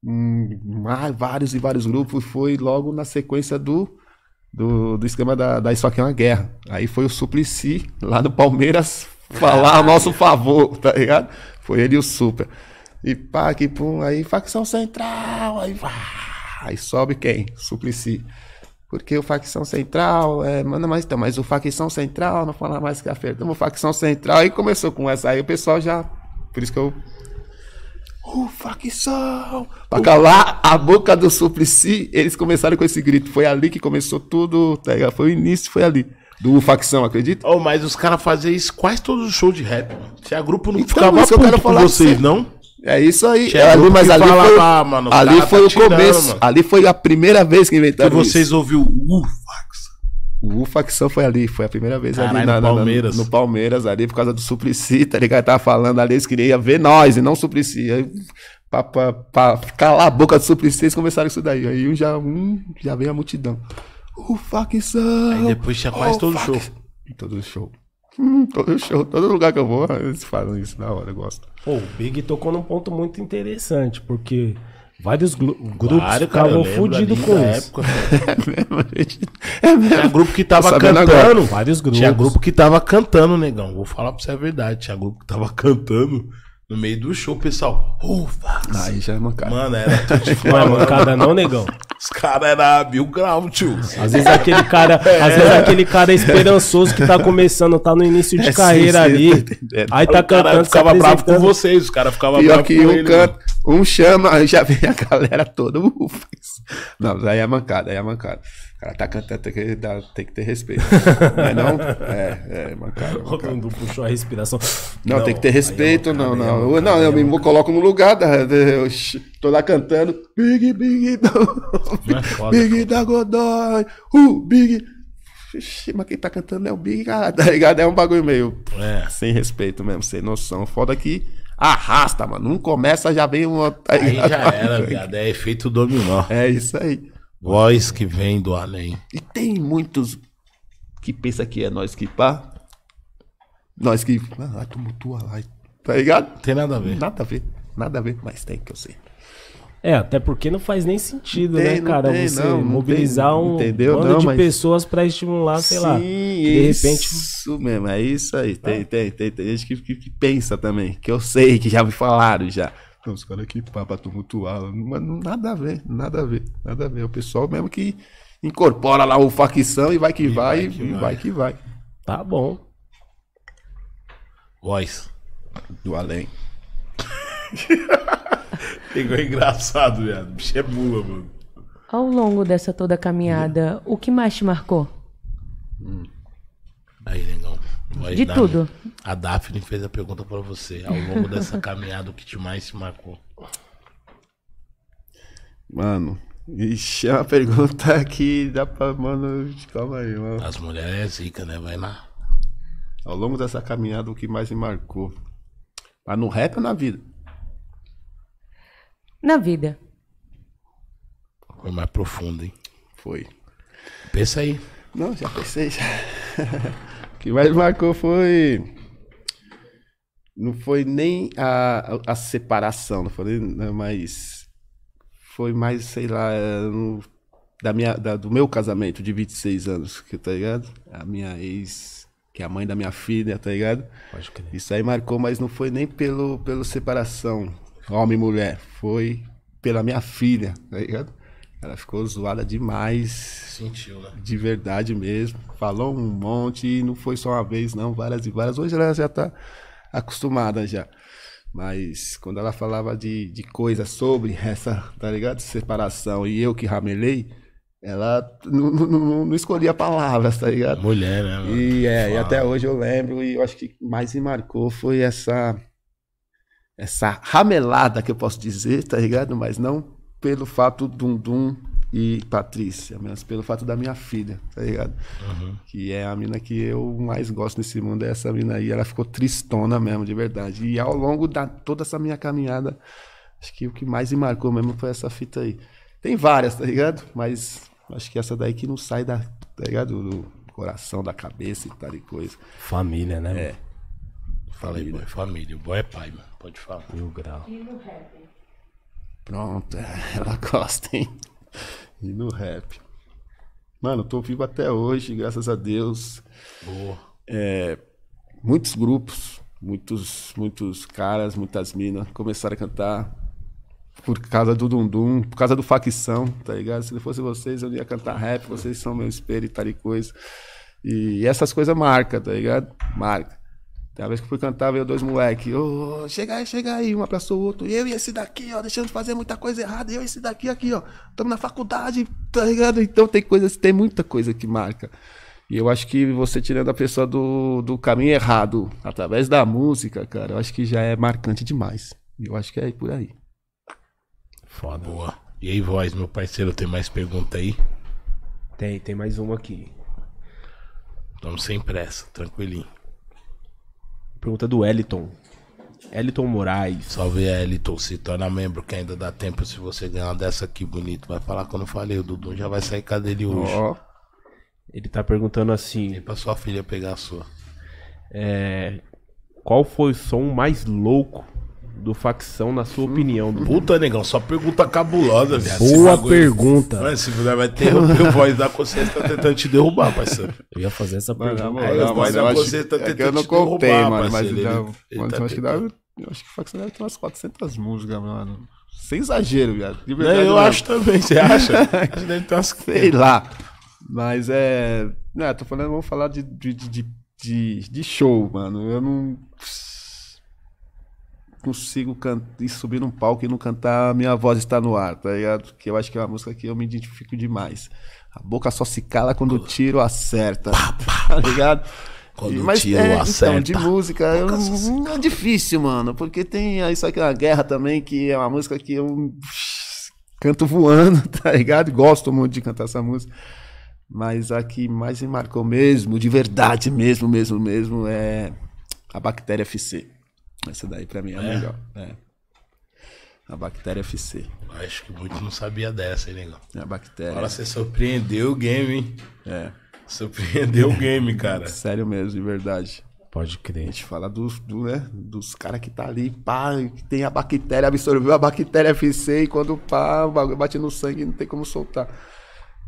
Hum, vários e vários grupos, foi logo na sequência do do, do esquema da, da Isso Aqui é uma Guerra. Aí foi o Suplicy, lá do Palmeiras, falar a nosso favor, tá ligado? Foi ele e o Super. E pá, que pum, aí facção central, aí vá. Aí sobe quem? Suplicy. Porque o facção central, é, manda mais então, mas o facção central não fala mais que a Fernanda, então, o facção central. Aí começou com essa, aí o pessoal já. Por isso que eu Ufa, que sal! Pra calar a boca do Suplicy, eles começaram com esse grito. Foi ali que começou tudo, tá ligado? Foi o início, foi ali. Do facção, acredita? Oh, mas os caras faziam isso quase todos os shows de rap. Se a grupo não então, ficava isso puto com vocês, não? É isso aí. É ali, mas ali fala, foi, ah, mano, ali foi tá o tirando, começo. Mano. Ali foi a primeira vez que inventaram que vocês ouviram o fax. O facção foi ali, foi a primeira vez ali na, no, Palmeiras. no, no, Palmeiras, ali, por causa do Suplicy, tá ligado? Tava falando ali, eles queriam ver nós e não o Suplicy. Aí, pra, pra, pra, calar a boca do Suplicy, eles começaram isso daí. Aí já, hum, já veio a multidão. O facção! Aí depois tinha quase oh, todo o show. Todo show. Hum, todo show, todo lugar que eu vou, eles falam isso na hora, eu gosto. Pô, o Big tocou num ponto muito interessante, porque Vários grupos Vário, estavam fodidos com isso. Época, é mesmo. Tinha é grupo que tava cantando. Vários grupos. Tinha grupo que tava cantando, negão. Vou falar pra você a verdade. Tinha grupo que tava cantando no meio do show, pessoal. Ufa! Aí ah, já é mancada. Mano, era tudo de Não é mancada, não, negão. Os caras eram mil graus, tio. Às vezes aquele cara, é. às vezes aquele cara esperançoso que tá começando, tá no início de é, carreira sim, ali. É. Aí tá o cantando. Cara ficava bravo com vocês, os caras ficavam bravos. e com um né? canto, um chama, aí já vem a galera toda. Ufa. Não, aí é mancada, aí é mancada. O cara tá cantando, tem que, dar, tem que ter respeito. Não é não? É, é, mancada. Rodondo puxou a respiração. Não, não, tem que ter é respeito, é mancada, não, não. É mancada, não, eu, é me coloco no lugar, da, eu tô lá cantando. Big, big, do, big, é foda, big da Godoy, uh, big. Ixi, mas quem tá cantando é o Big, cara, ah, tá ligado? É um bagulho meio é. sem respeito mesmo, sem noção. Foda que arrasta, mano. Não começa, já vem uma. Tá aí já era, viado. É efeito dominó. É isso aí. Voz que vem do além. E tem muitos que pensa que é nós que pá. Nós que. Ah, tumultua lá. Tá ligado? Tem nada a ver. Nada a ver. Nada a ver, mas tem que eu sei. É, até porque não faz nem sentido, né, tem, né, cara? Tem, você não, mobilizar não tem, um entendeu? bando de mas... pessoas para estimular, sei Sim, lá. De repente. Isso mesmo, é isso aí. Tem, ah. tem, tem, tem gente que, que, que pensa também, que eu sei, que já me falaram já. Não, os caras aqui pra, pra tumultuar. Mas nada a ver, nada a ver, nada a ver. É o pessoal mesmo que incorpora lá o facção e vai que, e vai, vai, que e vai. vai que vai. Tá bom. Voz. Do além. Ficou engraçado, viado. Bicho é bula, mano. Ao longo dessa toda caminhada, o que mais te marcou? Hum. Aí, negão. Aí, de Dani, tudo. A Daphne fez a pergunta para você ao longo dessa caminhada, o que te mais se marcou? Mano, ixi, é uma pergunta que dá pra, mano, calma aí, mano. As mulheres é zica, né? Vai lá. Ao longo dessa caminhada, o que mais me marcou? Mas ah, no rap ou na vida? Na vida. Foi mais profundo, hein? Foi. Pensa aí. Não, já pensei. Já. que mais marcou foi. Não foi nem a, a, separação, não falei né, mas foi mais, sei lá, no, da minha, da, do meu casamento de 26 anos, que, tá ligado? A minha ex que é a mãe da minha filha, tá ligado? Pode crer. Isso aí marcou, mas não foi nem pelo, pelo separação, homem e mulher. Foi pela minha filha, tá ligado? Ela ficou zoada demais. Sentiu, né? De verdade mesmo. Falou um monte, e não foi só uma vez, não, várias e várias. Hoje ela já tá acostumada já. Mas quando ela falava de, de coisa sobre essa, tá ligado? Separação e eu que ramelei, ela não, não, não escolhia palavras, tá ligado? Mulher, né? E, é, e até hoje eu lembro, e eu acho que mais me marcou foi essa essa ramelada que eu posso dizer, tá ligado? Mas não pelo fato Dum Dum e Patrícia, mas pelo fato da minha filha, tá ligado? Uhum. Que é a mina que eu mais gosto nesse mundo, é essa mina aí. Ela ficou tristona mesmo, de verdade. E ao longo da toda essa minha caminhada, acho que o que mais me marcou mesmo foi essa fita aí. Tem várias, tá ligado? Mas acho que essa daí que não sai da, tá ligado? Do coração, da cabeça e tal e coisa. Família, né? É. Falei, boy, família. O boy é pai, mano. Pode falar. E o grau. E no rap? Pronto, ela gosta, hein? E no rap. Mano, tô vivo até hoje, graças a Deus. Boa. É, muitos grupos, muitos, muitos caras, muitas minas começaram a cantar por causa do Dundum, por causa do facção, tá ligado? Se não fosse vocês, eu não ia cantar rap, vocês são meu espelho e tal e coisa. E essas coisas marca, tá ligado? Marca. Tem uma vez que fui cantar, veio dois moleques. oh, chega aí, chega aí. Um abraçou o outro. Eu e esse daqui, ó, deixando de fazer muita coisa errada. Eu e esse daqui, aqui, ó. Estamos na faculdade, tá ligado? Então tem coisas, tem muita coisa que marca. E eu acho que você tirando a pessoa do, do caminho errado, através da música, cara, eu acho que já é marcante demais. Eu acho que é por aí. Foda. Boa. E aí, voz, meu parceiro, tem mais pergunta aí? Tem, tem mais uma aqui. Estamos sem pressa, tranquilinho. Pergunta do Eliton. Eliton Moraes. Salve, Eliton. Se torna membro que ainda dá tempo se você ganhar dessa aqui, bonito. Vai falar quando eu falei. O Dudu já vai sair cadê ele hoje. Ele tá perguntando assim. E pra sua filha pegar a sua. É, qual foi o som mais louco do facção, na sua opinião? Do... Puta, negão, só pergunta cabulosa, velho. Boa pergunta. Mas se puder, vai ter, o voz da consciência, tá tentando te derrubar, parceiro. Eu ia fazer essa pergunta. É, não, não, não, não, mas a consciência tá é tentando te contei, derrubar, mano, parceiro. Mas, ele, já, ele tá acho, que dá, eu acho que o facção deve ter umas 400 músicas, mano. Sem exagero, viado. De verdade, eu acho também, você acha? deve ter umas... Sei lá. Mas é. Não, tô falando, vamos falar de, de, de, de, show, mano. Eu não consigo cantar, subir num palco e não cantar Minha Voz Está No Ar, tá ligado? Que eu acho que é uma música que eu me identifico demais. A boca só se cala quando o tiro acerta, tá ligado? Quando Mas, o tiro é, então, acerta. Então, de música, eu, é difícil, mano, porque tem isso aqui na Guerra também, que é uma música que eu canto voando, tá ligado? Gosto muito de cantar essa música. Mas a que mais me marcou mesmo, de verdade mesmo, mesmo, mesmo, é a Bactéria FC. Essa daí pra mim é, a é? melhor. É. A bactéria FC. Acho que muito não sabia dessa, hein, negão? É a bactéria. olha você surpreendeu o game, hein? É. Surpreendeu o game, cara. Sério mesmo, de verdade. Pode crer. A gente fala dos, do, né, dos caras que tá ali, pá, que tem a bactéria, absorveu a bactéria FC e quando pá, o bagulho bate no sangue não tem como soltar.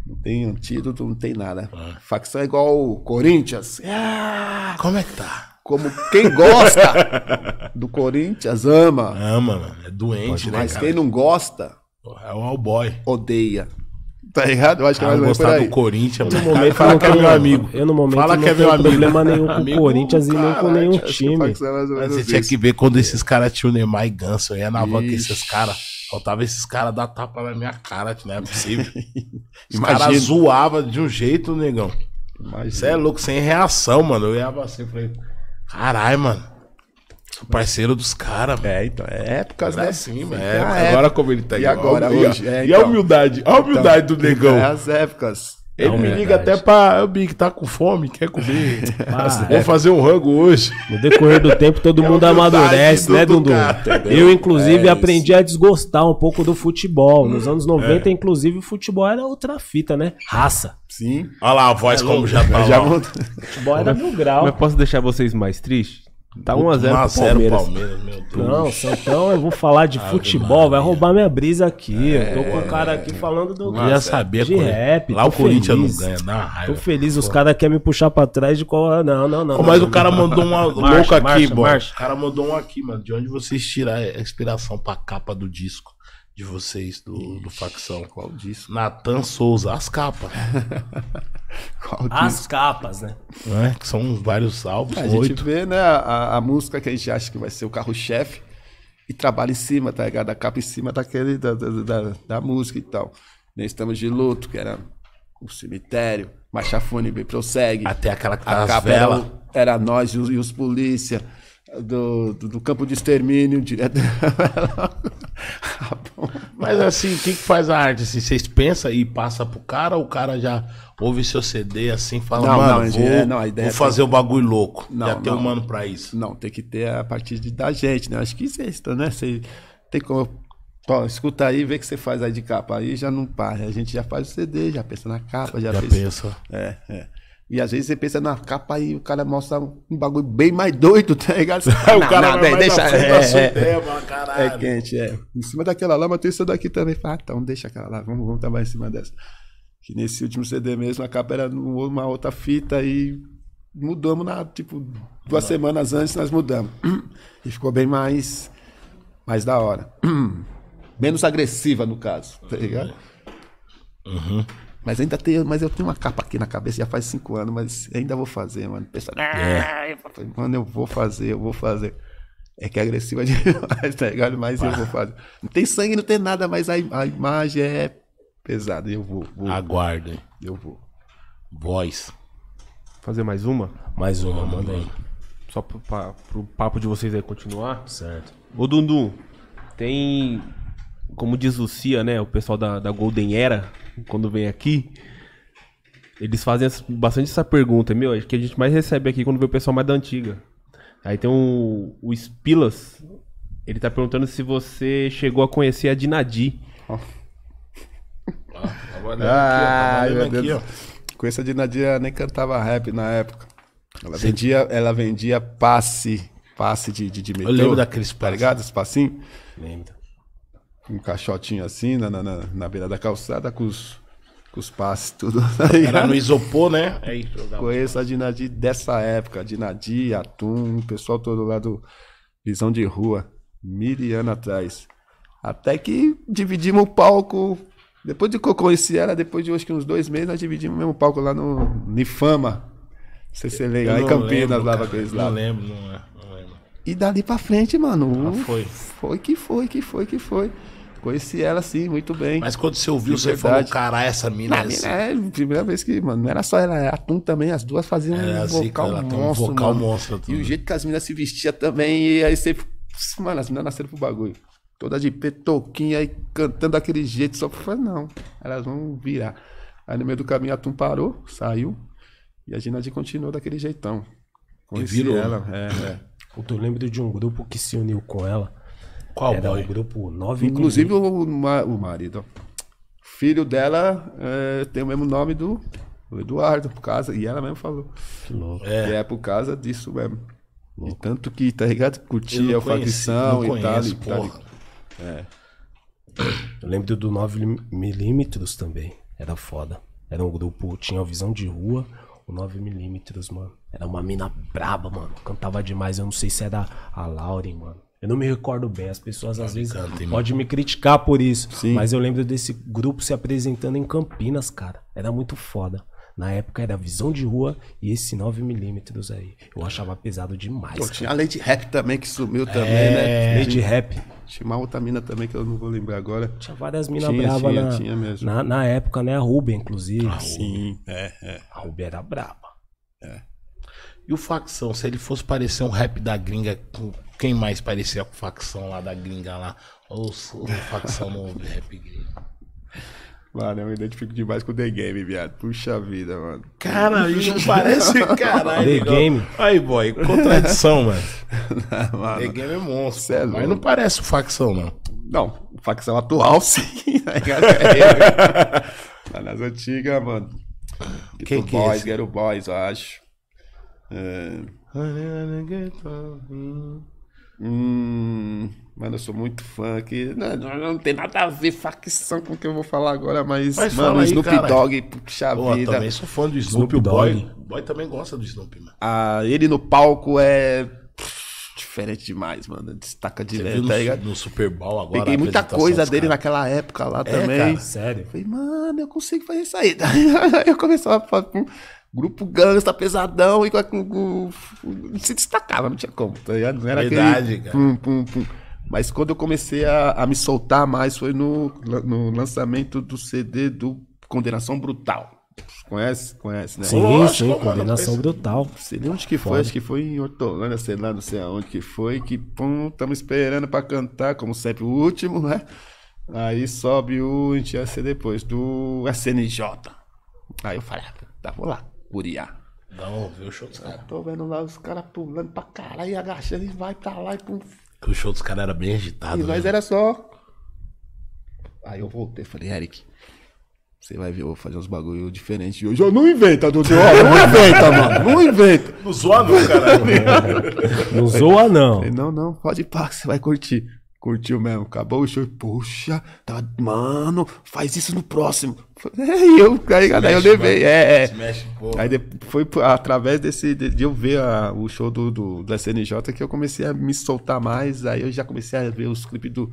Não tem antídoto, não tem nada. Ah. Facção é igual o Corinthians. Ah, como é que tá? como quem gosta do Corinthians ama. Ama, mano. É doente, mas, né? Mas cara? quem não gosta. É o boy. Odeia. Tá ligado? Eu acho que ah, mais gostar do Corinthians. No momento, fala que é meu amigo. Eu no momento fala não que é meu amigo. problema nenhum com o Corinthians e nem com nenhum time. É você tinha que ver quando esses caras tinham Neymar e Ganso. Eu ia na van com esses caras. Faltava esses caras dar tapa na minha cara, que não é possível. Os caras zoavam de um jeito, negão. Isso é louco, sem reação, mano. Eu ia assim, falei, Caralho, mano. Sou parceiro dos caras, mano. É, então, é por causa dessa. Assim, mano. Então, é, é, agora como ele tá e Agora, hoje. É, então, e a então. humildade, a humildade então, do negão. É as épocas. Ele me liga até pra. O Big tá com fome, quer comer. Ah, Vou é. fazer um rango hoje. No decorrer do tempo, todo é mundo amadurece, né, do, né, Dundu? eu, inclusive, é aprendi a desgostar um pouco do futebol. Nos anos 90, é. inclusive, o futebol era outra fita, né? Raça. Sim. Olha lá a voz é como louco, já tá. Já... Futebol era mil grau. Mas posso deixar vocês mais tristes? Tá 1x0 pro Palmeiras. Palmeiras meu Deus. Não, Santão, eu vou falar de ah, futebol, vai roubar minha brisa aqui. É, eu tô com o cara aqui falando do Nossa, saber de rap. Lá o Corinthians não ganha, na raiva. Tô feliz, os caras querem me puxar pra trás de qual. Não, não, não. mas não, o cara não, mandou uma louca aqui, marcha, O cara mandou um aqui, mano. De onde vocês tiram a inspiração pra capa do disco? de vocês do, do facção. Qual disso? Natan Souza, as capas. as capas, né? É, são vários álbuns. A oito. gente vê, né, a, a, música que a gente acha que vai ser o carro-chefe e trabalha em cima, tá ligado? A capa em cima daquele, da, da, da, da música e tal. Nem estamos de luto, que era o cemitério, Machafone bem prossegue. Até aquela que a capa era, era, nós e os, e os polícia. Do, do, do, campo de extermínio direto Mas assim, o que, que faz a arte? Assim, vocês pensam e passa pro cara, ou o cara já ouve seu CD assim, fala, não, mano, não, vou, é, não, a ideia vou é fazer o que... um bagulho louco. Não, já tem um mano pra isso. Não, tem que ter a partir de, da gente, né? Acho que é isso né? Você tem como. Ó, escuta aí, vê o que você faz aí de capa. Aí já não para. A gente já faz o CD, já pensa na capa, já, já pensa. pensa. É, é. E às vezes você pensa na capa e o cara mostra um bagulho bem mais doido, tá ligado? Não, o cara não, não, deixa. É, é, é. é, caralho. é quente, é. Em cima daquela lá, mas tem essa daqui também. Fala, ah, então deixa aquela lá, vamos, vamos trabalhar em cima dessa. Que nesse último CD mesmo, a capa era uma outra fita e mudamos na, tipo, duas semanas antes nós mudamos. E ficou bem mais, mais da hora. Menos agressiva, no caso, tá ligado? Uhum. Mas ainda tem, mas eu tenho uma capa aqui na cabeça já faz cinco anos, mas ainda vou fazer, mano. Pensando, é. ah, é. mano, eu vou fazer, eu vou fazer. É que é agressiva demais, tá ligado? Mas eu vou fazer. Não tem sangue, não tem nada, mas a, a imagem é pesada. Eu vou, vou. Aguardem. Eu vou. Voz. Fazer mais uma? Mais uma, manda aí. Só pro, pra, pro papo de vocês aí continuar. Certo. Ô Dundum, tem. Como diz Lucia, né? O pessoal da, da Golden Era quando vem aqui, eles fazem bastante essa pergunta, meu, acho é que a gente mais recebe aqui quando vê o pessoal mais da antiga. Aí tem um, o Spilas, ele tá perguntando se você chegou a conhecer a Dinadi. Oh. Ah, ah meu Deus. Conheço a Dinadi, ela nem cantava rap na época. Ela vendia, ela vendia passe, passe de, de, de metrô. Eu lembro daqueles passes. Tá ligado? Esse passinho? Lembro um caixotinho assim na, na, na beira da calçada com os, com os passes tudo. Tá Era no isopor, né? É isso. Conheço a Dinadi dessa época, Dinadi, Atum, o pessoal todo lá do Visão de Rua, mil anos atrás. Até que dividimos o palco. Depois de que eu conheci ela, depois de acho que uns dois meses, nós dividimos o mesmo palco lá no Nifama. Se você lembra, lá em Campinas, lembro, lá pra aqueles lá. Não lembro, não, é, não lembro. E dali pra frente, mano. Ah, foi. Foi que foi, que foi, que foi. Conheci ela sim, muito bem. Mas quando você ouviu, você falou, cara, essa mina não, é assim. É, primeira vez que, mano, não era só ela, a Tum também, as duas faziam é, um, assim, vocal ela monstro, um vocal mano. monstro. E o jeito que as minas se vestiam também, e aí você. Mano, as minas nasceram pro bagulho. Toda de petoquinha aí cantando daquele jeito, só pra não, elas vão virar. Aí no meio do caminho a Tum parou, saiu, e a Ginadi continuou daquele jeitão. Conheci e virou. ela, é, é. Eu lembro de um grupo que se uniu com ela qual Era boy? um grupo nove Inclusive o, ma- o marido. Filho dela é, tem o mesmo nome do Eduardo, por causa. E ela mesmo falou. Que louco. É. E é por causa disso mesmo. E tanto que, tá ligado? Curtia a facção e tal. e tal. É. Eu lembro do 9mm também. Era foda. Era um grupo, tinha a Visão de Rua, o 9mm, mano. Era uma mina braba, mano. Cantava demais. Eu não sei se era a Lauren, mano. Eu não me recordo bem, as pessoas às tá vezes Cante, podem me criticar por isso, Sim. mas eu lembro desse grupo se apresentando em Campinas, cara. Era muito foda. Na época era visão de rua e esse 9mm aí. Eu achava pesado demais. Pô, tinha a Lady Rap também que sumiu é, também, né? Lady Rap. Tinha uma outra mina também que eu não vou lembrar agora. Tinha várias minas bravas tinha, na, tinha mesmo. Na, na época, né? A Ruben, inclusive. Ah, sim, é, é. A Ruben era brava. É. E o Facção, se ele fosse parecer um rap da gringa, quem mais parecia com o Facção lá da gringa lá? Ou o Facção no rap gringa Mano, eu me identifico demais com o The Game, viado. Puxa vida, mano. Cara, isso parece caralho. The Game. Aí, boy, contradição, mano. Não, mano. The Game é monstro. é mas não parece o facção, não. Não, facção atual, sim. Tá mas nas antigas, mano. Quem que é Boys, é Ghetto Boys, eu acho. É... Hum, mano, eu sou muito fã aqui. Não, não, tem nada a ver facção com o que eu vou falar agora, mas, mas mano, aí, Snoop Dogg, puxa Pô, vida. Eu também sou fã do Snoop, Snoop Dogg. Boy. Boy também gosta do Snoop, mano. Ah, ele no palco é diferente demais, mano. Destaca direto. Você viu no, tá no, Super Bowl agora. Peguei muita coisa dele cara. naquela época lá é, também. Cara, sério. Falei, mano, eu consigo fazer isso aí. eu comecei a falar. Grupo gangsta, tá pesadão, e com, se destacava, não tinha como, tá ligado? Não era Verdade, aquele, cara. Pum, pum, pum. Mas quando eu comecei a, a me soltar mais foi no, no lançamento do CD do Condenação Brutal. Conhece? Conhece, né? Sim, Lógico, sim, mano, condenação brutal. Sei nem onde que foi, acho que foi em Hortolândia, sei lá, não sei aonde que foi, que pum, tamo esperando pra cantar, como sempre, o último, né? Aí sobe o, a gente ia ser depois, do SNJ. Aí eu falei, ah, tá, vou lá. Curiá. Não, viu o show dos caras? Tô vendo lá os caras pulando pra caralho, agachando e vai pra lá e pum. o show dos caras era bem agitado. E né? nós né? era só. Aí eu voltei, falei, Eric, você vai ver, eu vou fazer uns bagulho diferente de hoje. Eu não inventa, Dudu. Não inventa, mano. Não inventa. Não zoa não, caralho. não zoa não. Falei, não, não. Pode ir pá, você vai curtir. Curtiu mesmo, acabou o show. Poxa, tá, mano, faz isso no próximo. É, eu, tá aí, eu levei. É, é. mexe, aí foi através desse, de, eu ver a, o show do, do, do SNJ que eu comecei a me soltar mais. Aí eu já comecei a ver os clipes do,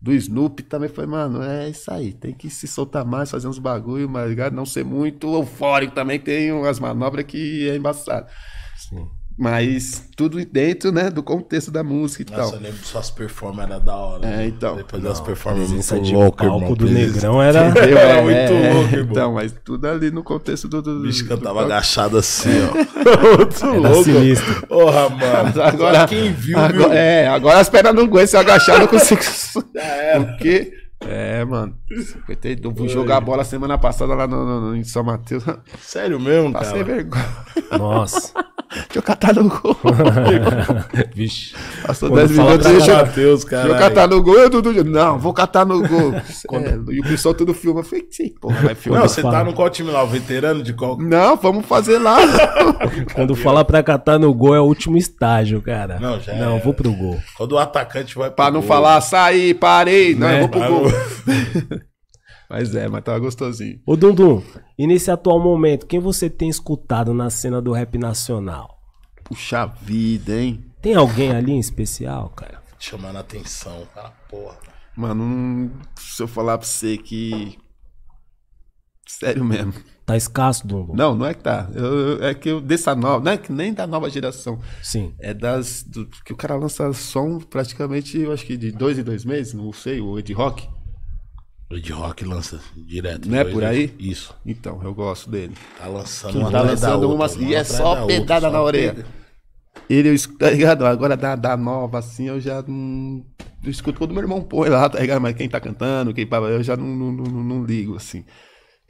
do Snoop também foi, mano, é isso aí, tem que se soltar mais, fazer uns bagulho, mas não ser muito eufórico também, tem umas manobras que é embaçado. Sim. Mas tudo dentro, né, do contexto da música e Nossa, tal. Nossa, eu lembro suas performances, era da hora. É, né? então. Depois não, das performances é de louco, palco irmão, do beleza. Negrão era... Entendeu? era é, muito é, louco, irmão. Então, mas tudo ali no contexto do... do o bicho cantava do... agachado assim, é. ó. muito era louco. sinistro. Porra, mano. Agora, quem viu, agora, viu? É, agora as pernas não aguentam, se eu agachar não consigo... Já era. O quê? É, mano. 52. Fui jogar bola semana passada lá no, no, no em São Mateus. Sério mesmo, Passei cara? vergonha. Nossa. Deixa eu catar no gol. Vixe. Passou 10 minutos. Deixa eu, Mateus, deixa eu catar no gol. Eu, Dudu, não, vou catar no gol. É. Quando... É, e o pessoal todo filma. Eu falei, sim, porra, vai filmar. Não, você tá no qual time lá? O veterano de qual? Não, vamos fazer lá. Quando falar pra catar no gol é o último estágio, cara. Não, já Não, é... vou pro gol. Quando o atacante vai pro Pra não falar, saí, parei. Não, não eu né? vou pro gol. mas é, mas tava gostosinho. Ô Dundum, e nesse atual momento, quem você tem escutado na cena do rap nacional? Puxa vida, hein? Tem alguém ali em especial, cara? Chamando a atenção, cara, porra. Mano, se eu falar pra você que. Sério mesmo. Tá escasso, Dumbo? Não, não é que tá. Eu, é que eu dessa nova. Não é que nem da nova geração. Sim. É das. Do, que o cara lança som praticamente, eu acho que de dois em dois meses, não sei, o Ed Rock. Red Rock lança direto. Não é por aí? Isso. Então, eu gosto dele. Tá lançando tá uma. Tá lançando assim, uma, e é só pedada na orelha. Ele, eu, tá ligado? Agora da, da nova, assim, eu já hum, eu escuto quando meu irmão põe lá, tá ligado? Mas quem tá cantando, quem eu já não, não, não, não ligo, assim.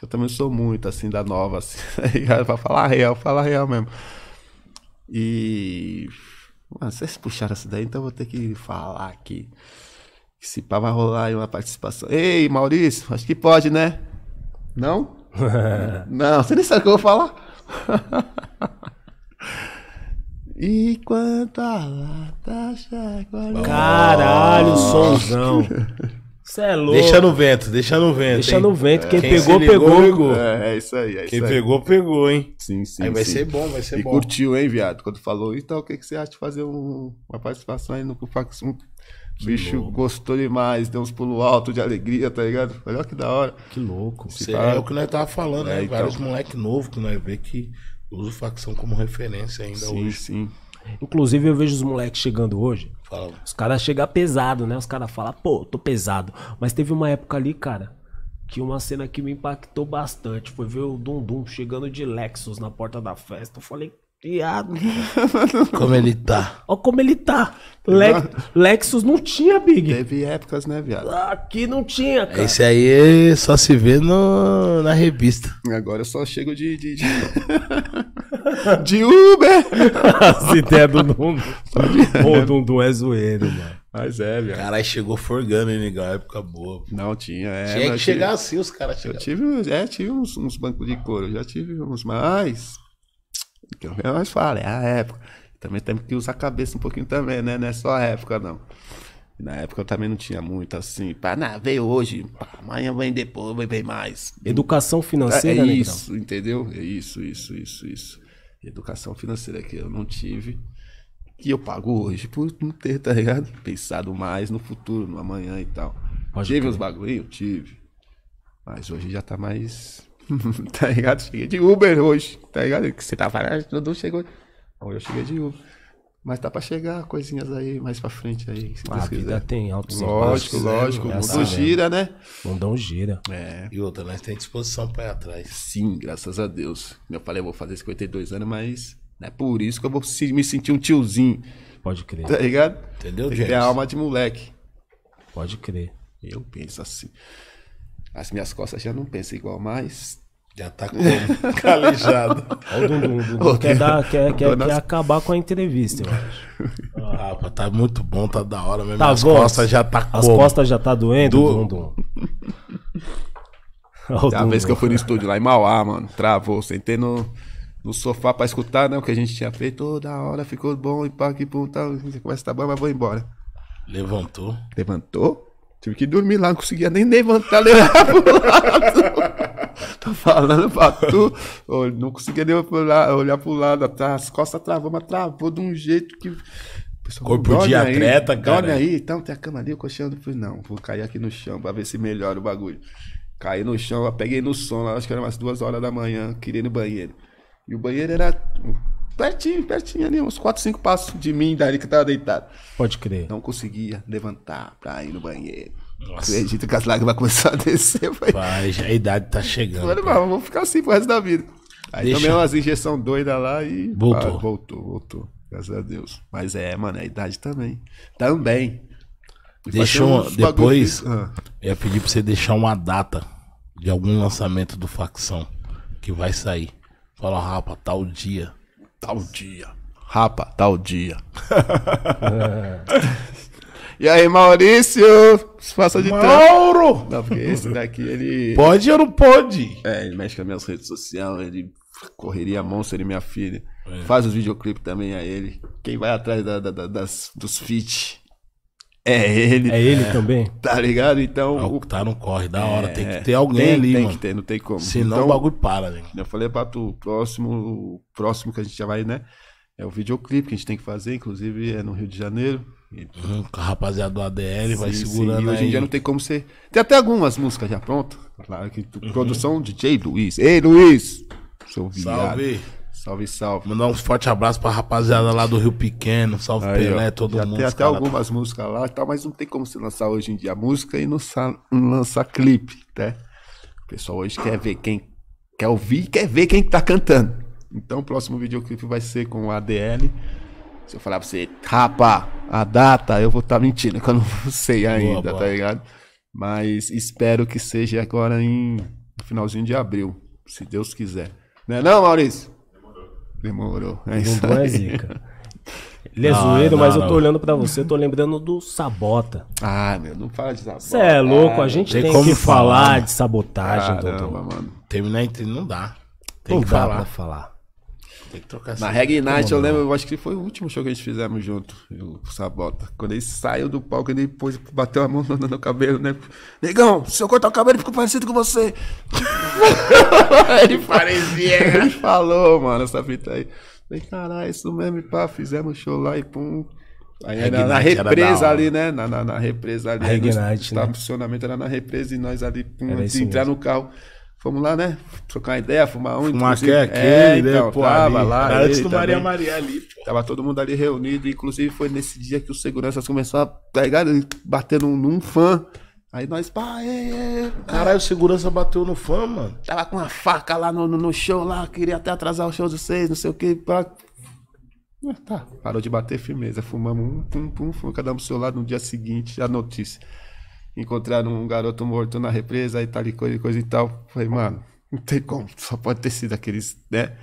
Eu também sou muito, assim, da nova, assim, tá ligado? Pra falar real, falar real mesmo. E. Mano, vocês puxaram essa daí, então eu vou ter que falar aqui. Que se pá vai rolar aí uma participação. Ei, Maurício, acho que pode, né? Não? Não, você nem sabe o que eu vou falar. E quanto a lata chacoalhou. Caralho, sonzão. Você é louco. Deixa no vento, deixa no vento. Deixa hein? no vento. Quem, pegou, ligou, pegou. pegou. É, é, isso aí. É Quem pegou, pegou, hein? Sim, sim. Aí vai sim. ser bom, vai ser e bom. E curtiu, hein, viado? Quando falou, então o que, que você acha de fazer um, uma participação aí no Cufax 1? O bicho louco. gostou demais, deu uns pulos alto de alegria, tá ligado? Falei, olha que da hora. Que louco. Esse cara... É o que nós tava falando, é, né? Então... Vários moleques novos que nós vê que usa facção como referência ainda sim, hoje. Sim, sim. Inclusive eu vejo os moleques chegando hoje. Fala. Os caras chegam pesado, né? Os caras falam, pô, tô pesado. Mas teve uma época ali, cara, que uma cena que me impactou bastante foi ver o Dum Dum chegando de Lexus na porta da festa. Eu falei, Viado. Como ele tá. Olha como ele tá. tá. Lexus não tinha, Big. Teve épocas, né, viado? Aqui não tinha, é cara. Esse aí só se vê no, na revista. Agora eu só chego de. De, de, de Uber! As ideias do mundo. Pô, mundo é zoeiro, mano. Mas é, velho. Caralho, chegou forgando, hein, negão? Época boa. Pô. Não tinha, é. Tinha que chegar assim, os caras chegaram. Eu tive, é, tive uns, uns bancos de couro, já tive uns mais. Que é o que nós fala, é a época. Também temos que usar a cabeça um pouquinho também, né? Não é só a época, não. Na época eu também não tinha muito assim, pá, não veio hoje, pá, amanhã vem depois, vem, vem mais. Educação é, financeira, é, é né, isso, então? entendeu? É isso, isso, isso, isso. Educação financeira que eu não tive, que eu pago hoje por não ter, tá ligado? Pensado mais no futuro, no amanhã e tal. Pode tive os bagulho? tive. Mas hoje já tá mais tá ligado? Cheguei de Uber hoje, tá ligado? Que você tava falando, tudo chegou. Hoje eu cheguei de Uber. Mas dá pra chegar coisinhas aí mais pra frente aí. Se ah, a Deus vida tem altos Lógico, né, lógico. É né? O mundo gira, né? O mundão gira. É. E outra, nós temos disposição pra ir atrás. Sim, graças a Deus. Eu falei, eu vou fazer 52 anos, mas não é por isso que eu vou me sentir um tiozinho. Pode crer. Tá ligado? Entendeu, tem gente? Tem a alma de moleque. Pode crer. Eu penso assim. As minhas costas já não pensam igual mais. Já tá como? Calejado. Olha o Dundum. Dundum. quer, dar, quer, quer, quer acabar com a entrevista, eu acho. Ah, rapaz, tá muito bom, tá da hora mesmo. Tá As bom. costas já tá As costas já tá doendo, Do... Dundum. a vez que eu fui no estúdio lá em Mauá, mano, travou. Sentei no, no sofá pra escutar, né, o que a gente tinha feito. Toda hora ficou bom e pá, que pum, tal. você começa a tá bom, mas vou embora. Levantou. Levantou? Tive que dormir lá, não conseguia nem levantar, levar pro lado. Tô falando pra tu. Não conseguia nem olhar pro lado. As costas travou, mas travou de um jeito que. Pessoal, Corpo de atleta, cara. olha aí, então tem a cama ali, o colchão. Depois, não, vou cair aqui no chão pra ver se melhora o bagulho. Caí no chão, peguei no sono, acho que era umas duas horas da manhã, queria ir no banheiro. E o banheiro era Pertinho, pertinho ali, uns 4, 5 passos de mim, dali que tava deitado. Pode crer. Não conseguia levantar pra ir no banheiro. Nossa. Acredito que as lágrimas começaram a descer. Mas... Vai, já a idade tá chegando. Falei, vou ficar assim pro resto da vida. Aí Deixa. tomei umas injeções doidas lá e. Voltou. Ah, voltou, voltou. Graças a Deus. Mas é, mano, é a idade também. Também. E Deixou, depois, ah. eu ia pedir pra você deixar uma data de algum lançamento do Facção que vai sair. Fala, rapa, tal dia tal dia. Rapa, tal dia. e aí, Maurício? Se faça de Mauro! Tempo. Não, porque esse daqui, ele... Pode ou não pode? É, ele mexe com as minhas redes sociais, ele correria a mão, seria minha filha. É. Faz os videoclipes também a ele. Quem vai atrás da, da, da, das, dos feats é ele. É ele é. também? Tá ligado? Então. Ah, tá no corre, da hora. É, tem que é, ter alguém tem, ali, tem mano. Tem que ter, não tem como. Senão então, o bagulho para, velho. Eu falei pra tu, próximo, próximo que a gente já vai, né? É o videoclipe que a gente tem que fazer, inclusive é no Rio de Janeiro. Uhum, com a rapaziada do ADL sim, vai segurando. Sim. E hoje em dia não tem como ser. Tem até algumas músicas já prontas Claro que tu, uhum. produção DJ Luiz. Ei, Luiz! Seu viado. Salve! Salve, salve. Mandar um forte abraço pra rapaziada lá do Rio Pequeno, salve aí, Pelé, ó, todo já mundo. Tem até algumas lá. músicas lá e tal, mas não tem como se lançar hoje em dia música e não, não lançar clipe, né? O pessoal hoje quer ver quem quer ouvir e quer ver quem tá cantando. Então o próximo videoclipe vai ser com o ADL. Se eu falar pra você, rapa, a data, eu vou estar tá mentindo, que eu não sei ainda, tá boa, boa. tá ligado? Mas espero que seja agora em finalzinho de abril, se Deus quiser. Não é não, Maurício? Demorou. É isso Bumbum é zica. Ele é não, ah, zoeiro, não, mas não. eu tô olhando pra você, tô lembrando do Sabota. Ah, meu, não fala de Sabota. Você é louco, ah, a gente tem, tem que falar, falar de sabotagem, Caramba, doutor. mano. Terminar, não dá. Tem não que dá falar. pra falar. Tem que trocar Na assim. Reggae Night, eu lembro, eu acho que foi o último show que a gente fizemos junto, o Sabota. Quando ele saiu do palco, ele depois bateu a mão no, no cabelo, né? Negão, se eu cortar o cabelo, eu fico parecido com você. ele parecia. ele né? falou, mano, essa fita aí. Falei, caralho, isso mesmo, pá, fizemos show lá e pum. Aí era na, na represa ali, né? Na, na, na represa ali. A Reggae Night, né? O funcionamento era na represa e nós ali, pum, entrar no carro. Fomos lá, né? Trocar uma ideia, fumar um. Fumar que é, aquele, é, né? Então, pô, tava ali, lá. Era antes do Maria também. Maria ali. Tava todo mundo ali reunido. Inclusive, foi nesse dia que os seguranças começaram a pegar, batendo num fã. Aí nós, pá, é, é, é. Caralho, o segurança bateu no fã, mano. Tava com uma faca lá no, no, no show, lá, queria até atrasar o show de vocês, não sei o que. Pá. Ah, tá, parou de bater firmeza. Fumamos um, pum, pum, pum, cada um pro seu lado no dia seguinte, a notícia encontraram um garoto morto na represa e tal e coisa e coisa e tal. Falei, mano, não tem como, só pode ter sido aqueles, né?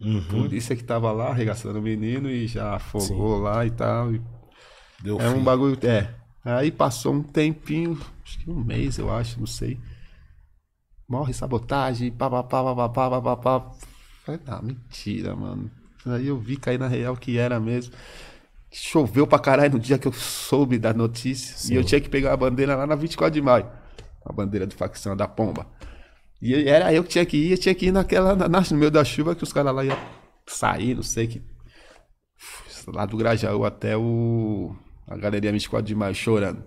Uhum. Polícia que tava lá arregaçando o menino e já afogou Sim. lá e tal. E Deu é fim. um bagulho. É. Aí passou um tempinho, acho que um mês, eu acho, não sei. Morre sabotagem, papapá, papapá, papapá. Falei, não, ah, mentira, mano. Aí eu vi cair na real que era mesmo choveu pra caralho no dia que eu soube da notícia. Sim. E eu tinha que pegar a bandeira lá na 24 de maio. A bandeira do facção da pomba. E era eu que tinha que ir, eu tinha que ir naquela, na, no meio da chuva que os caras lá iam sair, não sei que. Lá do Grajaú até o. A galeria 24 de maio, chorando.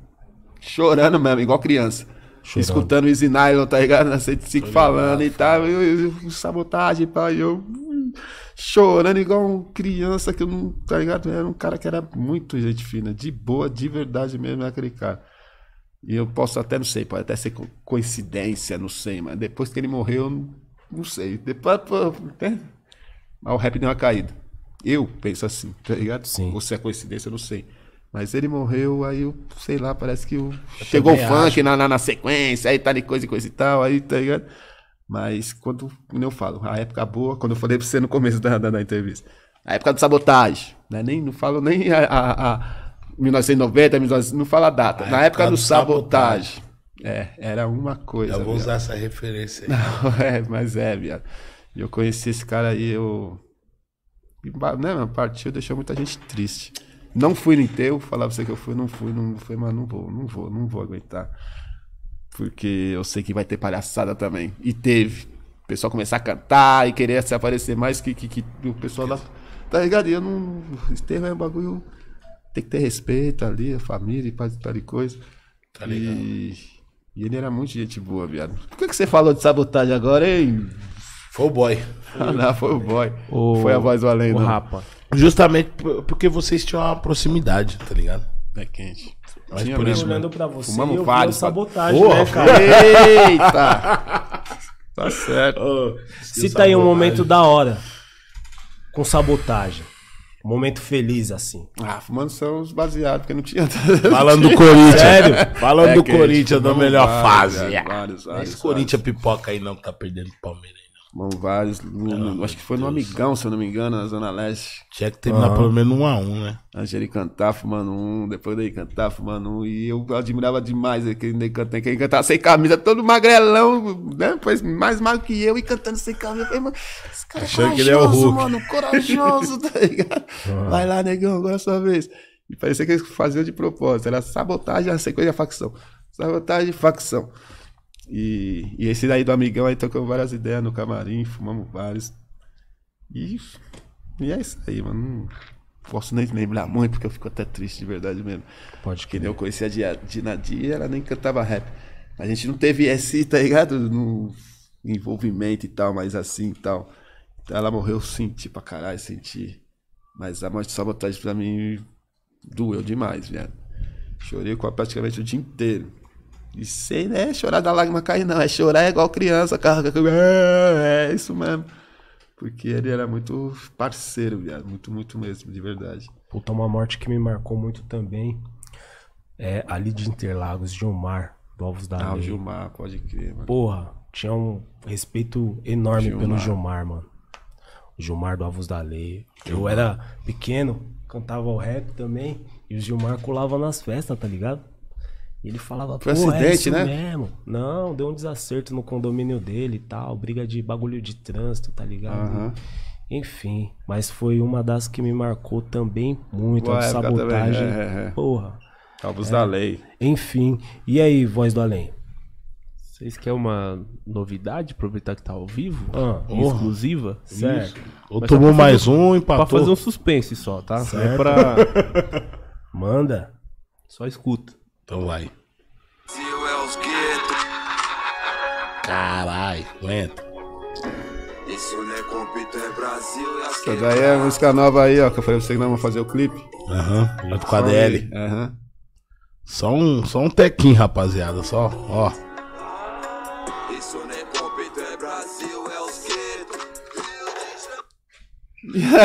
Chorando mesmo, igual criança. Chorando. Escutando o Easy Nylon, tá ligado? Na 105 falando e tal. Tá, sabotagem, pai eu. Hum chorando igual um criança que eu não, tá ligado? Era um cara que era muito gente fina, de boa, de verdade mesmo, era aquele cara. E eu posso até, não sei, pode até ser coincidência, não sei, mas depois que ele morreu, não, sei. Depois, pô, né? Mas o rap deu uma caída. Eu penso assim, tá ligado? Sim. Ou se é coincidência, não sei. Mas ele morreu, aí eu, sei lá, parece que eu... chegou o funk na, na, na, sequência, aí tá de coisa e coisa e tal, aí tá ligado? Mas quando eu falo, a época boa, quando eu falei pra você no começo da, da, da entrevista, a época do sabotagem, né? Nem, não falo nem a, a, a 1990, 1990, não falo a data. A Na época, época do, do sabotagem. sabotagem. É, era uma coisa. Eu vou viado. usar essa referência aí. Não, é, mas é, viado. Eu conheci esse cara aí, eu. E, né, partiu, deixou muita gente triste. Não fui no enterro, falar pra você que eu fui, não fui, não fui, mas não vou, não vou, não vou aguentar. Porque eu sei que vai ter palhaçada também. E teve. O pessoal começar a cantar e querer se aparecer mais que, que, que o pessoal lá. Tá ligado? E eu não. esteve é um bagulho. Tem que ter respeito ali, a família e faz tal de coisa. Tá ligado? E... e, ele era muito gente boa, viado. Por que, que você falou de sabotagem agora, hein? Foi o boy. Ah, não, foi o boy. O... Foi a voz do além, o Rapa. Justamente porque vocês tinham uma proximidade, tá ligado? É quente. Mas por isso, olhando né? pra você, Fumamos eu vários, sabotagem, Porra, né, cara? Eita! tá certo. Oh, Cita tá aí um momento da hora com sabotagem. Um momento feliz, assim. Ah, fumando são os baseados, porque não tinha. Falando do Corinthians. Sério? Falando é do Corinthians, da melhor vários, fase. Né? Vários, vários, Esse Corinthians é pipoca aí não, que tá perdendo o Palmeiras. Tomamos vários. No, acho que foi no Amigão, se eu não me engano, na Zona Leste. Tinha que terminar uhum. pelo menos um a um, né? Antes ele cantar, fumando um, depois dele cantar, fumando um. E eu admirava demais aquele nego cantando. Quem cantava sem camisa, todo magrelão, né? Pois mais magro que eu e cantando sem camisa. falei, mano, esse cara Achei é corajoso, que ele é o mano, corajoso, tá ligado? Uhum. Vai lá, negão, agora é a sua vez. E parecia que eles faziam de propósito. Era sabotagem, a sequência da facção. Sabotagem facção. E, e esse daí do amigão aí tocou várias ideias no camarim, fumamos vários. E, e é isso aí, mano. Não posso nem lembrar muito, porque eu fico até triste de verdade mesmo. Pode que nem eu conhecia a Dinadi e ela nem cantava rap. A gente não teve esse, tá ligado? No envolvimento e tal, mas assim e tal. Então ela morreu, senti pra caralho, senti. Mas a morte de sabotagem pra mim doeu demais, velho. Chorei praticamente o dia inteiro. E sei, né? Chorar da lágrima cair, não. É chorar é igual criança, carga. É, é isso mesmo. Porque ele era muito parceiro, viado. Muito, muito mesmo, de verdade. Puta, uma morte que me marcou muito também é ali de Interlagos, Gilmar, do Alvos da Ah, o Gilmar, pode crer, mano. Porra, tinha um respeito enorme Gilmar. pelo Gilmar, mano. O Gilmar do Alvos da Lei. Eu era pequeno, cantava o rap também. E o Gilmar colava nas festas, tá ligado? ele falava, Foi pô, é acidente, é né? mesmo. Não, deu um desacerto no condomínio dele e tal, briga de bagulho de trânsito, tá ligado? Uhum. Enfim, mas foi uma das que me marcou também muito, Ué, a é, sabotagem. É, é, é. porra. Cabos da lei. Enfim, e aí, voz do além? Vocês querem uma novidade, aproveitar que tá ao vivo? Ah, exclusiva? Certo. Ou tomou mais um, um, empatou. Pra fazer um suspense só, tá? Certo. É pra... Manda. Só escuta. Então vai. É Caralho, aguenta. Isso não é compito, é Brasil. É Essa daí é a música nova aí, ó, que eu falei pra você que nós vamos fazer o clipe. Aham, uhum, junto com a DL. Aham. Só um, só um tequinho, rapaziada, só, ó.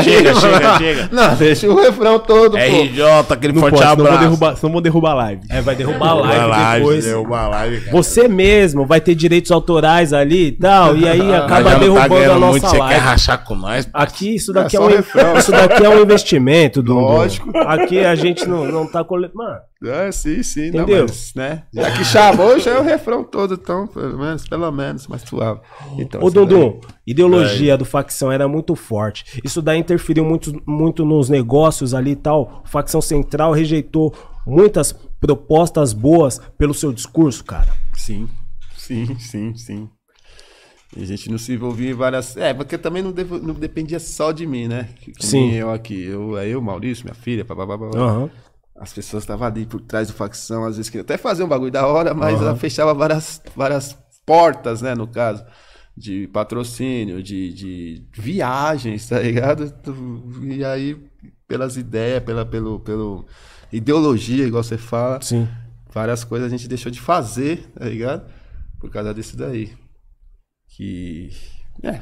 Chega, chega, chega. Não, deixa o refrão todo, RJ, é aquele não forte pode, abraço. vão, derrubar, vão derrubar a live. É, vai derrubar a live, depois. Derrubar a live, cara. Você mesmo vai ter direitos autorais ali e tal, e aí acaba tá derrubando tá a nossa muito, live. Você quer rachar com nós? Aqui, isso é, daqui, é, é um, refrão. isso daqui é um investimento, Dudu. Lógico. Aqui a gente não, não tá... coletando. Ah, é, sim, sim. Entendeu? Não, mas, né? Já que chamou, já é o refrão todo, então, pelo menos, pelo menos mais suave. Então, Ô, Dudu ideologia é. do facção era muito forte. Isso daí interferiu muito, muito nos negócios ali e tal. O facção central rejeitou muitas propostas boas pelo seu discurso, cara. Sim, sim, sim, sim. E a gente não se envolvia em várias. É, porque também não, devo... não dependia só de mim, né? Que, sim. Eu aqui, eu, é eu, Maurício, minha filha, babá. Uhum. As pessoas estavam ali por trás do facção, às vezes que até fazer um bagulho da hora, mas uhum. ela fechava várias, várias portas, né, no caso de patrocínio, de, de viagens, tá ligado? E aí, pelas ideias, pela pelo, pelo ideologia, igual você fala, Sim. várias coisas a gente deixou de fazer, tá ligado? Por causa disso daí. Que. É.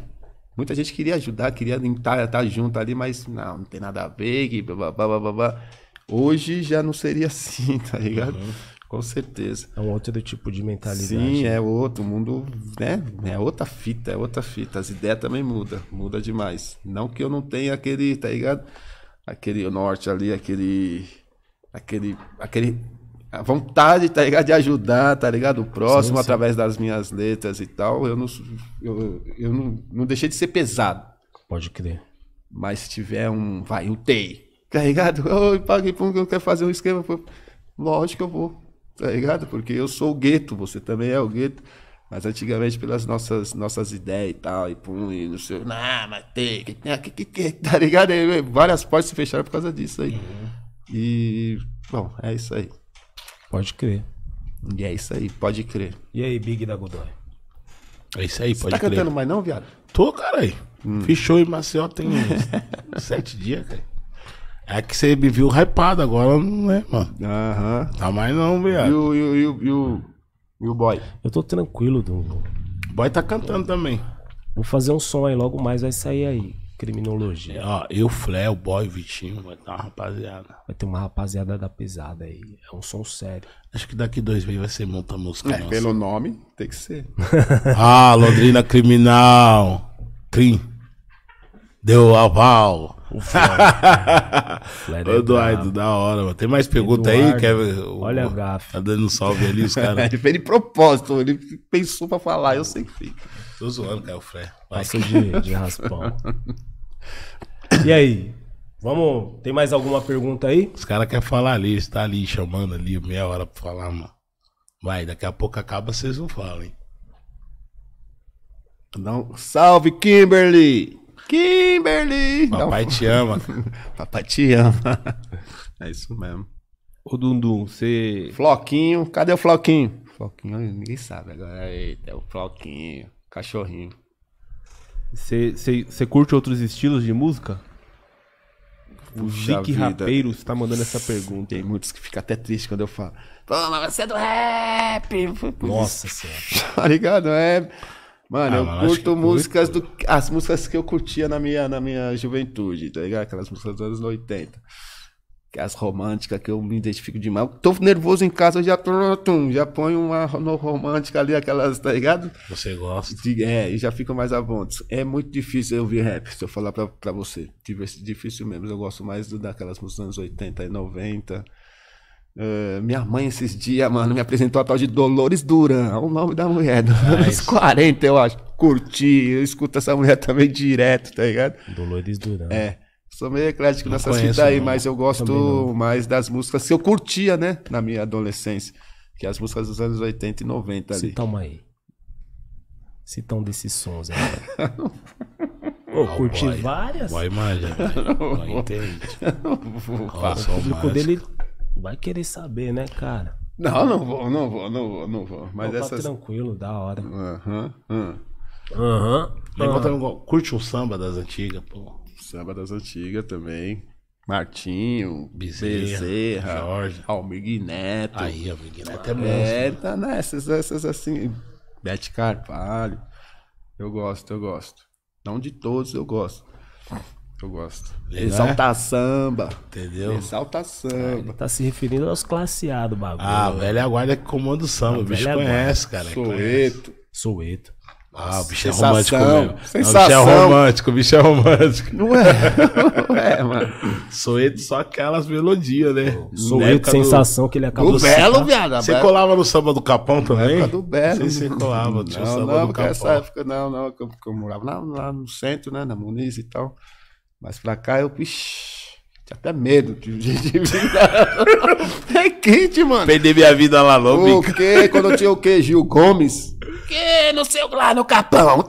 Muita gente queria ajudar, queria estar tá junto ali, mas não, não tem nada a ver, que blá, blá, blá, blá, blá. Hoje já não seria assim, tá ligado? Uhum. Com certeza. É um outro tipo de mentalidade. Sim, né? é outro. O mundo né? é outra fita, é outra fita. As ideias também mudam, muda demais. Não que eu não tenha aquele, tá ligado? Aquele norte ali, aquele. Aquele. aquele a vontade, tá ligado? De ajudar, tá ligado? O próximo, sim, sim. através das minhas letras e tal. Eu não, eu, eu não, não deixei de ser pesado. Pode crer. Mas se tiver um. Vai, um TEI. Tá ligado? Oi, pague, eu quero fazer um esquema. Lógico que eu vou tá ligado? Porque eu sou o gueto, você também é o gueto. Mas antigamente, pelas nossas, nossas ideias e tal, e pum, e não sei, não, mas tem, que, que, que, que, tá ligado? E várias portas se fecharam por causa disso aí. Uhum. E, bom, é isso aí. Pode crer. E é isso aí, pode crer. E aí, Big da Godoy? É isso aí, pode tá crer. Tá cantando mais não, viado? Tô, cara Hum. Fechou em Maceió tem sete dias, cara. É que você me viu hypado agora, não é, mano? Aham. Tá mais não, viado. E o, e, o, e, o, e, o, boy? Eu tô tranquilo, Dungo. O boy tá cantando também. Vou fazer um som aí, logo mais vai sair aí. Criminologia. Ó, eu, Flé, o boy, o Vitinho, vai ter tá uma rapaziada. Vai ter uma rapaziada da pesada aí. É um som sério. Acho que daqui dois meses vai ser muita música. É, nossa. pelo nome, tem que ser. ah, Londrina Criminal. Crim. Deu aval. O Flair. o é Eduardo, da hora. Mano. Tem mais pergunta Eduardo, aí? Quer... Olha o gafe. Tá dando um salve ali, os caras. ele fez de propósito, ele pensou pra falar, eu sei que fez. Tô zoando, cara, o Flair. Passou de, de raspão. e aí? Vamos, tem mais alguma pergunta aí? Os caras querem falar ali, está ali chamando ali, meia hora pra falar, mano. Vai, daqui a pouco acaba, vocês não falam, hein? Não. Salve, Kimberly! Kimberly! Papai Não. te ama. Papai te ama. É isso mesmo. Ô Dundum, você. Floquinho, cadê o Floquinho? Floquinho, ninguém sabe agora. Eita, é o Floquinho, cachorrinho. Você curte outros estilos de música? O Zique Rapeiro está mandando essa pergunta. Tem muitos que ficam até tristes quando eu falo. Toma, você é do rap! Nossa senhora. tá ligado? É. Mano, ah, eu mano, curto eu é músicas curto. do. As músicas que eu curtia na minha, na minha juventude, tá ligado? Aquelas músicas dos anos 80. É as românticas que eu me identifico demais. Tô nervoso em casa, eu já, tum, já ponho uma romântica ali, aquelas, tá ligado? Você gosta. De, é, e já fico mais vontade. É muito difícil eu ouvir rap, se eu falar pra, pra você. Tive difícil mesmo. Eu gosto mais do, daquelas músicas dos anos 80 e 90. Uh, minha mãe esses dias, mano, me apresentou a tal de Dolores Duran, é o nome da mulher, dos anos 40, eu acho. Curti, eu escuto essa mulher também direto, tá ligado? Dolores Duran. É. Sou meio eclético nessa fita aí, mas eu gosto mais das músicas que eu curtia, né? Na minha adolescência. Que é as músicas dos anos 80 e 90 ali. aí. citam desses sons aí. oh, curti boy. várias. Vai, Malha. Não, entendi entende. o público é dele vai querer saber, né, cara? Não, não vou, não vou, não vou, não vou. Mas Opa, tá essas... tranquilo, da hora. Aham, aham. Curte o samba das antigas, pô. Samba das antigas também. Martinho, Bezerra, Bezerra Jorge, Almir Neto. Aí, Almir Neto é, é monstro. É, tá nessas, né, essas assim, Bete Carvalho. Eu gosto, eu gosto. Não de todos, eu gosto. Eu gosto. Exalta né? samba. Entendeu? Exalta samba. É, tá se referindo aos classeados, bagulho. Ah, né? velho a guarda que comanda o samba. O bicho conhece, soueto cara. Soueto. Soeto. Ah, o bicho é Sensação. é romântico mesmo. Sensação. Não, o bicho é romântico, o bicho é romântico. Não é, não é, mano. Soueto só aquelas melodias, né? soueto sensação do... que ele acabou Do Belo, viado. Você colava no samba do Capão também? do Belo. você colava, tinha não, o samba não, do Capão. Época, não, não, eu, eu morava lá, lá no centro, né, na Muniz e tal. Mas pra cá eu, ixi, tinha até medo de vir quente, mano. Perdi minha vida lá, não, O quê? Quando eu tinha o quê? Gil Gomes? O quê? No seu lá, no capão.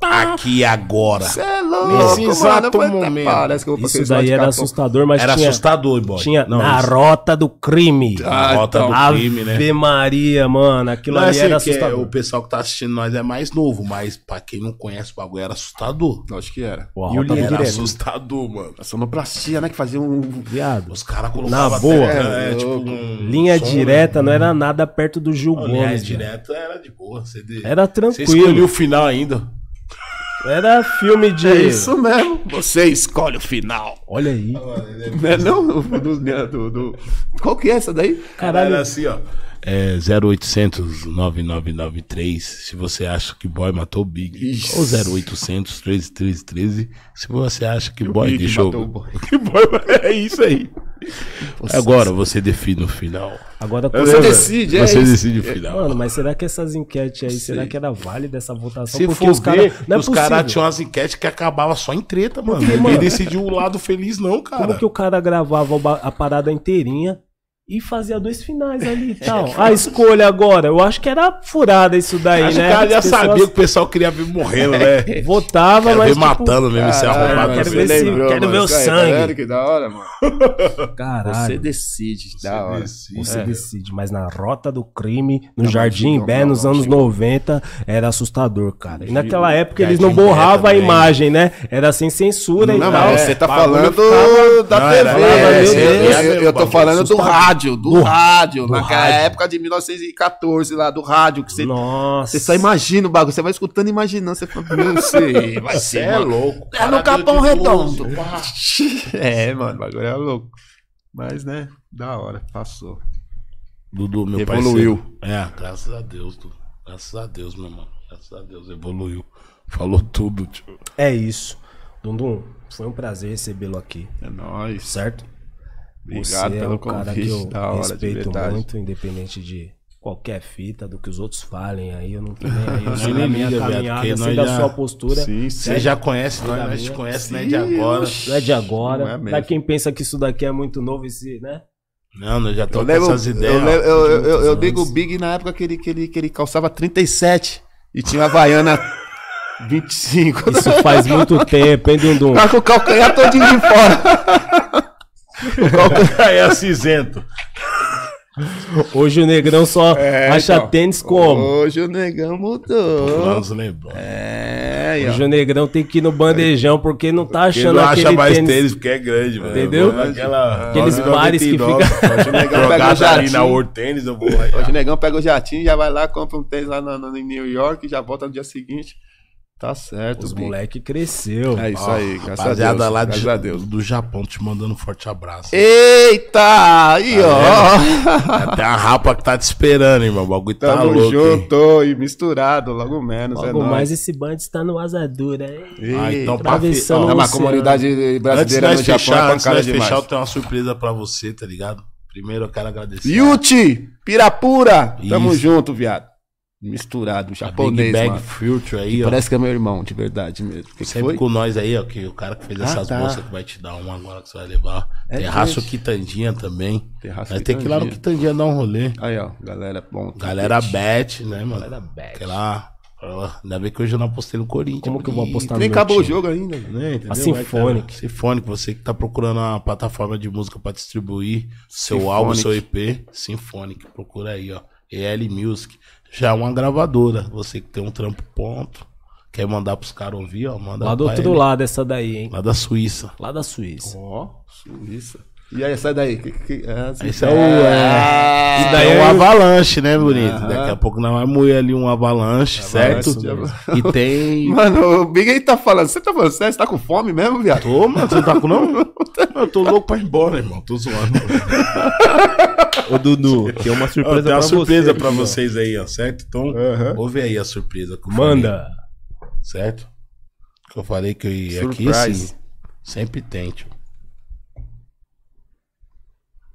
Aqui agora. Você é louco, Nesse mano. exato mano, momento. Parece que eu vou isso daí era assustador, mas era tinha... Era assustador, boy. Tinha não, na isso. rota do crime. Ah, rota então, do crime, né? Ave Maria, mano. Aquilo mas, ali era é, assustador. É, o pessoal que tá assistindo nós é mais novo, mas pra quem não conhece o bagulho, era assustador. Eu acho que era. Uau, e o Lira era assustador, mano. A sonoplastia, né? Que fazia um... Viado. Os caras colocavam... Na boa. Terra, né, é, tipo, num linha som, né? direta, né? não era hum. nada perto do Gil Gomes. Linha né? direta era de boa. Você de... Era tranquilo. Você escolheu o final ainda. Era filme de. É isso mesmo. Você escolhe o final. Olha aí. É né, não, é não? Do, do, do... Qual que é essa daí? Caralho. Era assim, ó. É 0800 9993 se você acha que boy matou o Big. Isso. Ou 0800 1313 se você acha que boy deixou. Matou o boy. Que boy é isso aí. Você Agora você define o final. Agora você decide, é Você isso. decide o final. Mano, mas será que essas enquetes aí, Sim. será que era válida essa votação? Se Porque for os caras. É os caras tinham umas enquetes que acabava só em treta, mano. Ninguém decidiu o lado feliz, não, cara. Como que o cara gravava a parada inteirinha? e fazia dois finais ali e tal. É a escolha agora, eu acho que era furada isso daí, acho né? O cara já pessoas... sabia que o pessoal queria ver morrendo, né? Votava, quero mas. Ver tipo, matando mesmo esse arrombado. Quero ver, lembrou, quero ver o tá sangue. que da hora, mano. Caralho. Você decide, você da hora. Decide. Você é. decide, mas na rota do crime, no não, Jardim Bé, nos anos 90, era assustador, cara. E naquela época eles não né, borravam a imagem, né? Era sem censura e tal. Não, você tá falando da TV. É, é, eu tô falando do rádio rádio, do, do rádio, do naquela rádio. época de 1914 lá, do rádio, que você. Nossa. Você só imagina o bagulho, você vai escutando e imaginando, você fala, meu, sei, vai ser. é mano. louco. É no Capão Redondo. é, mano, o bagulho é louco. Mas, né, da hora, passou. Dudu, meu pai. Evoluiu. Parceiro. É, graças a Deus, Dudu Graças a Deus, meu mano. Graças a Deus, evoluiu. Falou tudo, tio. É isso. Dundum, foi um prazer recebê-lo aqui. É nóis. Certo? Obrigado você é pelo é um convite, cara que eu da hora, respeito muito, independente de qualquer fita, do que os outros falem aí, eu não tenho. nem aí. Eu sou na é minha caminhada, sei da já... É sua postura. Né? Sim, Você já conhece, nós, nós te conhece, não é de agora. Não é de agora. Não é pra quem pensa que isso daqui é muito novo, esse, né? Não, eu já tô eu com levo, essas ideias. Eu, levo, eu, eu, eu, eu digo Big na época que ele, que ele, que ele calçava 37 e tinha uma vaiana 25. Isso faz muito tempo, hein, Dundum? Tá com o calcanhar todinho de fora. O qual é cinzento? Hoje o Negrão só é, então. acha então, tênis como? Hoje o Negrão mudou. É, hoje ó. o Negrão tem que ir no bandejão porque não tá achando não acha mais tênis, porque é grande, mano. Entendeu? aquela, Aqueles bares que ficam... Hoje o Negrão pega o jatinho. Na World tênis, eu vou hoje o Negão pega o jatinho, já vai lá, compra um tênis lá no, no, em New York, já volta no dia seguinte... Tá certo. Os moleque cresceu. É isso aí, graças a Deus. lá de, a Deus. do Japão te mandando um forte abraço. Eita! Aí, tá ó. Até a rapa que tá te esperando, irmão. O bagulho tá Tamo junto hein? e misturado, logo menos. É logo é mais nóis. esse band está no Asadura, hein? Ah, então, pra... é uma comunidade brasileira antes no Japão. É fechar, antes de fechar, eu tenho uma surpresa pra você, tá ligado? Primeiro eu quero agradecer. Yuti! Pirapura! Isso. Tamo junto, viado misturado, japonês. Big Bang Future aí, que ó. Parece que é meu irmão, de verdade mesmo. Que Sempre que com nós aí, ó, que o cara que fez ah, essas tá. bolsas que vai te dar uma agora que você vai levar. É Terraço gente. Quitandinha também. Terraço vai ter que ir lá no Quitandinha dar um rolê. Aí, ó, galera bom. Galera bet, né, mano? Galera bet. Que lá... Ainda bem que hoje eu não apostei no Corinthians. Como que eu vou apostar no Nem acabou o jogo ainda. Né? né? Entendeu? A Sinfônica. Tá Sinfônica, você que tá procurando uma plataforma de música para distribuir seu álbum, seu EP, Sinfônica. Procura aí, ó. EL Music. Já é uma gravadora. Você que tem um trampo ponto, quer mandar pros caras ouvir, ó, manda Lá do outro ele. lado essa daí, hein? Lá da Suíça. Lá da Suíça. Ó, Suíça. E aí, sai daí. Que, que, é, assim, Esse é, é o. É, é. Ah, isso daí é um avalanche, né, bonito? Daqui a pouco nós vamos moer ali um avalanche, certo? E tem. Mano, o Big aí tá falando. Você tá falando sério? Você tá com fome mesmo, viado? Tô, mano. Você tá com não? Eu tô louco pra ir embora, irmão. Tô zoando. Ô, Dudu, tem uma surpresa, tem uma pra, surpresa você, vocês aí, ó, certo? Então, uhum. ouve aí a surpresa. Manda! Falei, certo? Que eu falei que eu ia Surprise. aqui, sim. Sempre tente.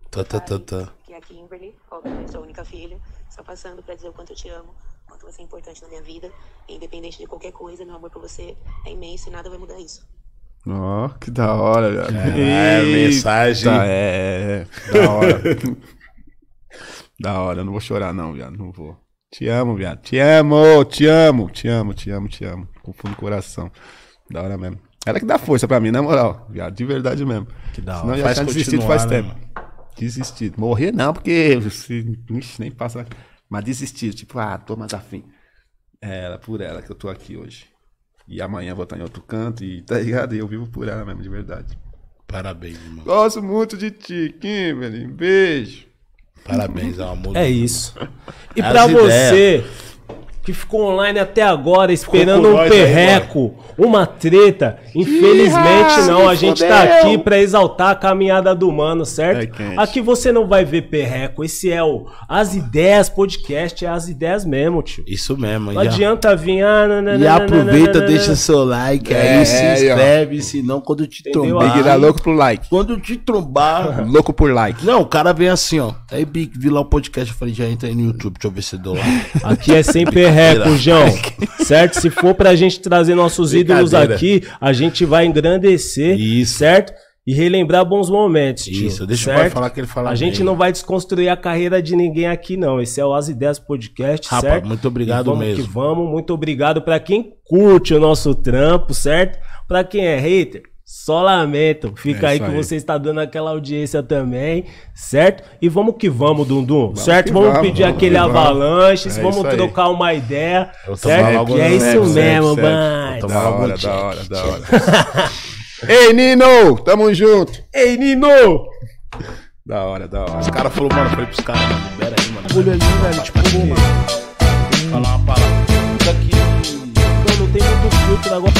Tá, tá, tá, tá. Aqui é a Kimberly, óbvio, né? sou a única filha. Só passando pra dizer o quanto eu te amo, o quanto você é importante na minha vida. Independente de qualquer coisa, meu amor por você é imenso e nada vai mudar isso. Ó, oh, que da hora, velho. É, mensagem. É, é, da hora. Da hora, eu não vou chorar, não, viado. Não vou. Te amo, viado. Te amo, te amo, te amo, te amo, te amo. Com fundo do coração. Da hora mesmo. Ela que dá força pra mim, na moral, viado. De verdade mesmo. Que da hora. Senão já tinha desistido faz né, tempo. Desistido. Morrer não, porque ixi, nem passa. Né? Mas desistido. Tipo, ah, tô mais afim. É ela, por ela que eu tô aqui hoje. E amanhã vou estar em outro canto e tá ligado? E eu vivo por ela mesmo, de verdade. Parabéns, irmão. Gosto muito de ti, Kimberly. Beijo. Parabéns, é uma música. É isso. E para você que ficou online até agora esperando um perreco, aí, uma treta. Infelizmente Ih, não, a gente fodeu. tá aqui para exaltar a caminhada do mano, certo? É aqui você não vai ver perreco, esse é o As Ideias Podcast, é As Ideias mesmo, tio. Isso mesmo. Não adianta vir... Ah, nananana, e aproveita, nananana. deixa seu like é, aí, se é, inscreve, é, senão quando te trombar... Big dá louco pro like. Quando te trombar... louco por like. Não, o cara vem assim, ó. Aí, Big, vi lá o podcast, eu falei, já entra aí no YouTube, deixa eu ver se dou lá. Aqui é sem perreco perreco, João. certo? Se for pra gente trazer nossos ídolos aqui, a gente vai engrandecer, Isso. certo? E relembrar bons momentos. Tio, Isso, deixa certo? o pai falar que ele fala. A gente não vai desconstruir a carreira de ninguém aqui, não. Esse é o As Ideias Podcast, Rapaz, certo? Muito obrigado vamos mesmo. Que vamos, muito obrigado para quem curte o nosso trampo, certo? Para quem é hater, só lamento. Fica é aí que aí. você está dando aquela audiência também, certo? E vamos que vamos, Dundum, vamos certo? Vamos, vamos, pedir vamos aquele avalanche, é vamos, vamos trocar uma ideia, certo? é isso mesmo, mano. Da hora, da hora, da hora. Ei, Nino! Tamo junto! Ei, Nino! Da hora, da hora. Os caras falaram, mano, foi falei pros caras, mano, libera aí, mano. Olha ali, velho, tipo, mano. Falar uma palavra tem filtro agora.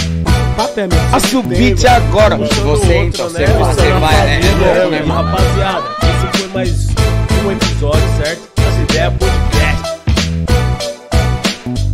mesmo. A subite agora. Você, então, você, né? você vai, né? É, rapaziada, esse foi mais um episódio, certo? As ideias podcast.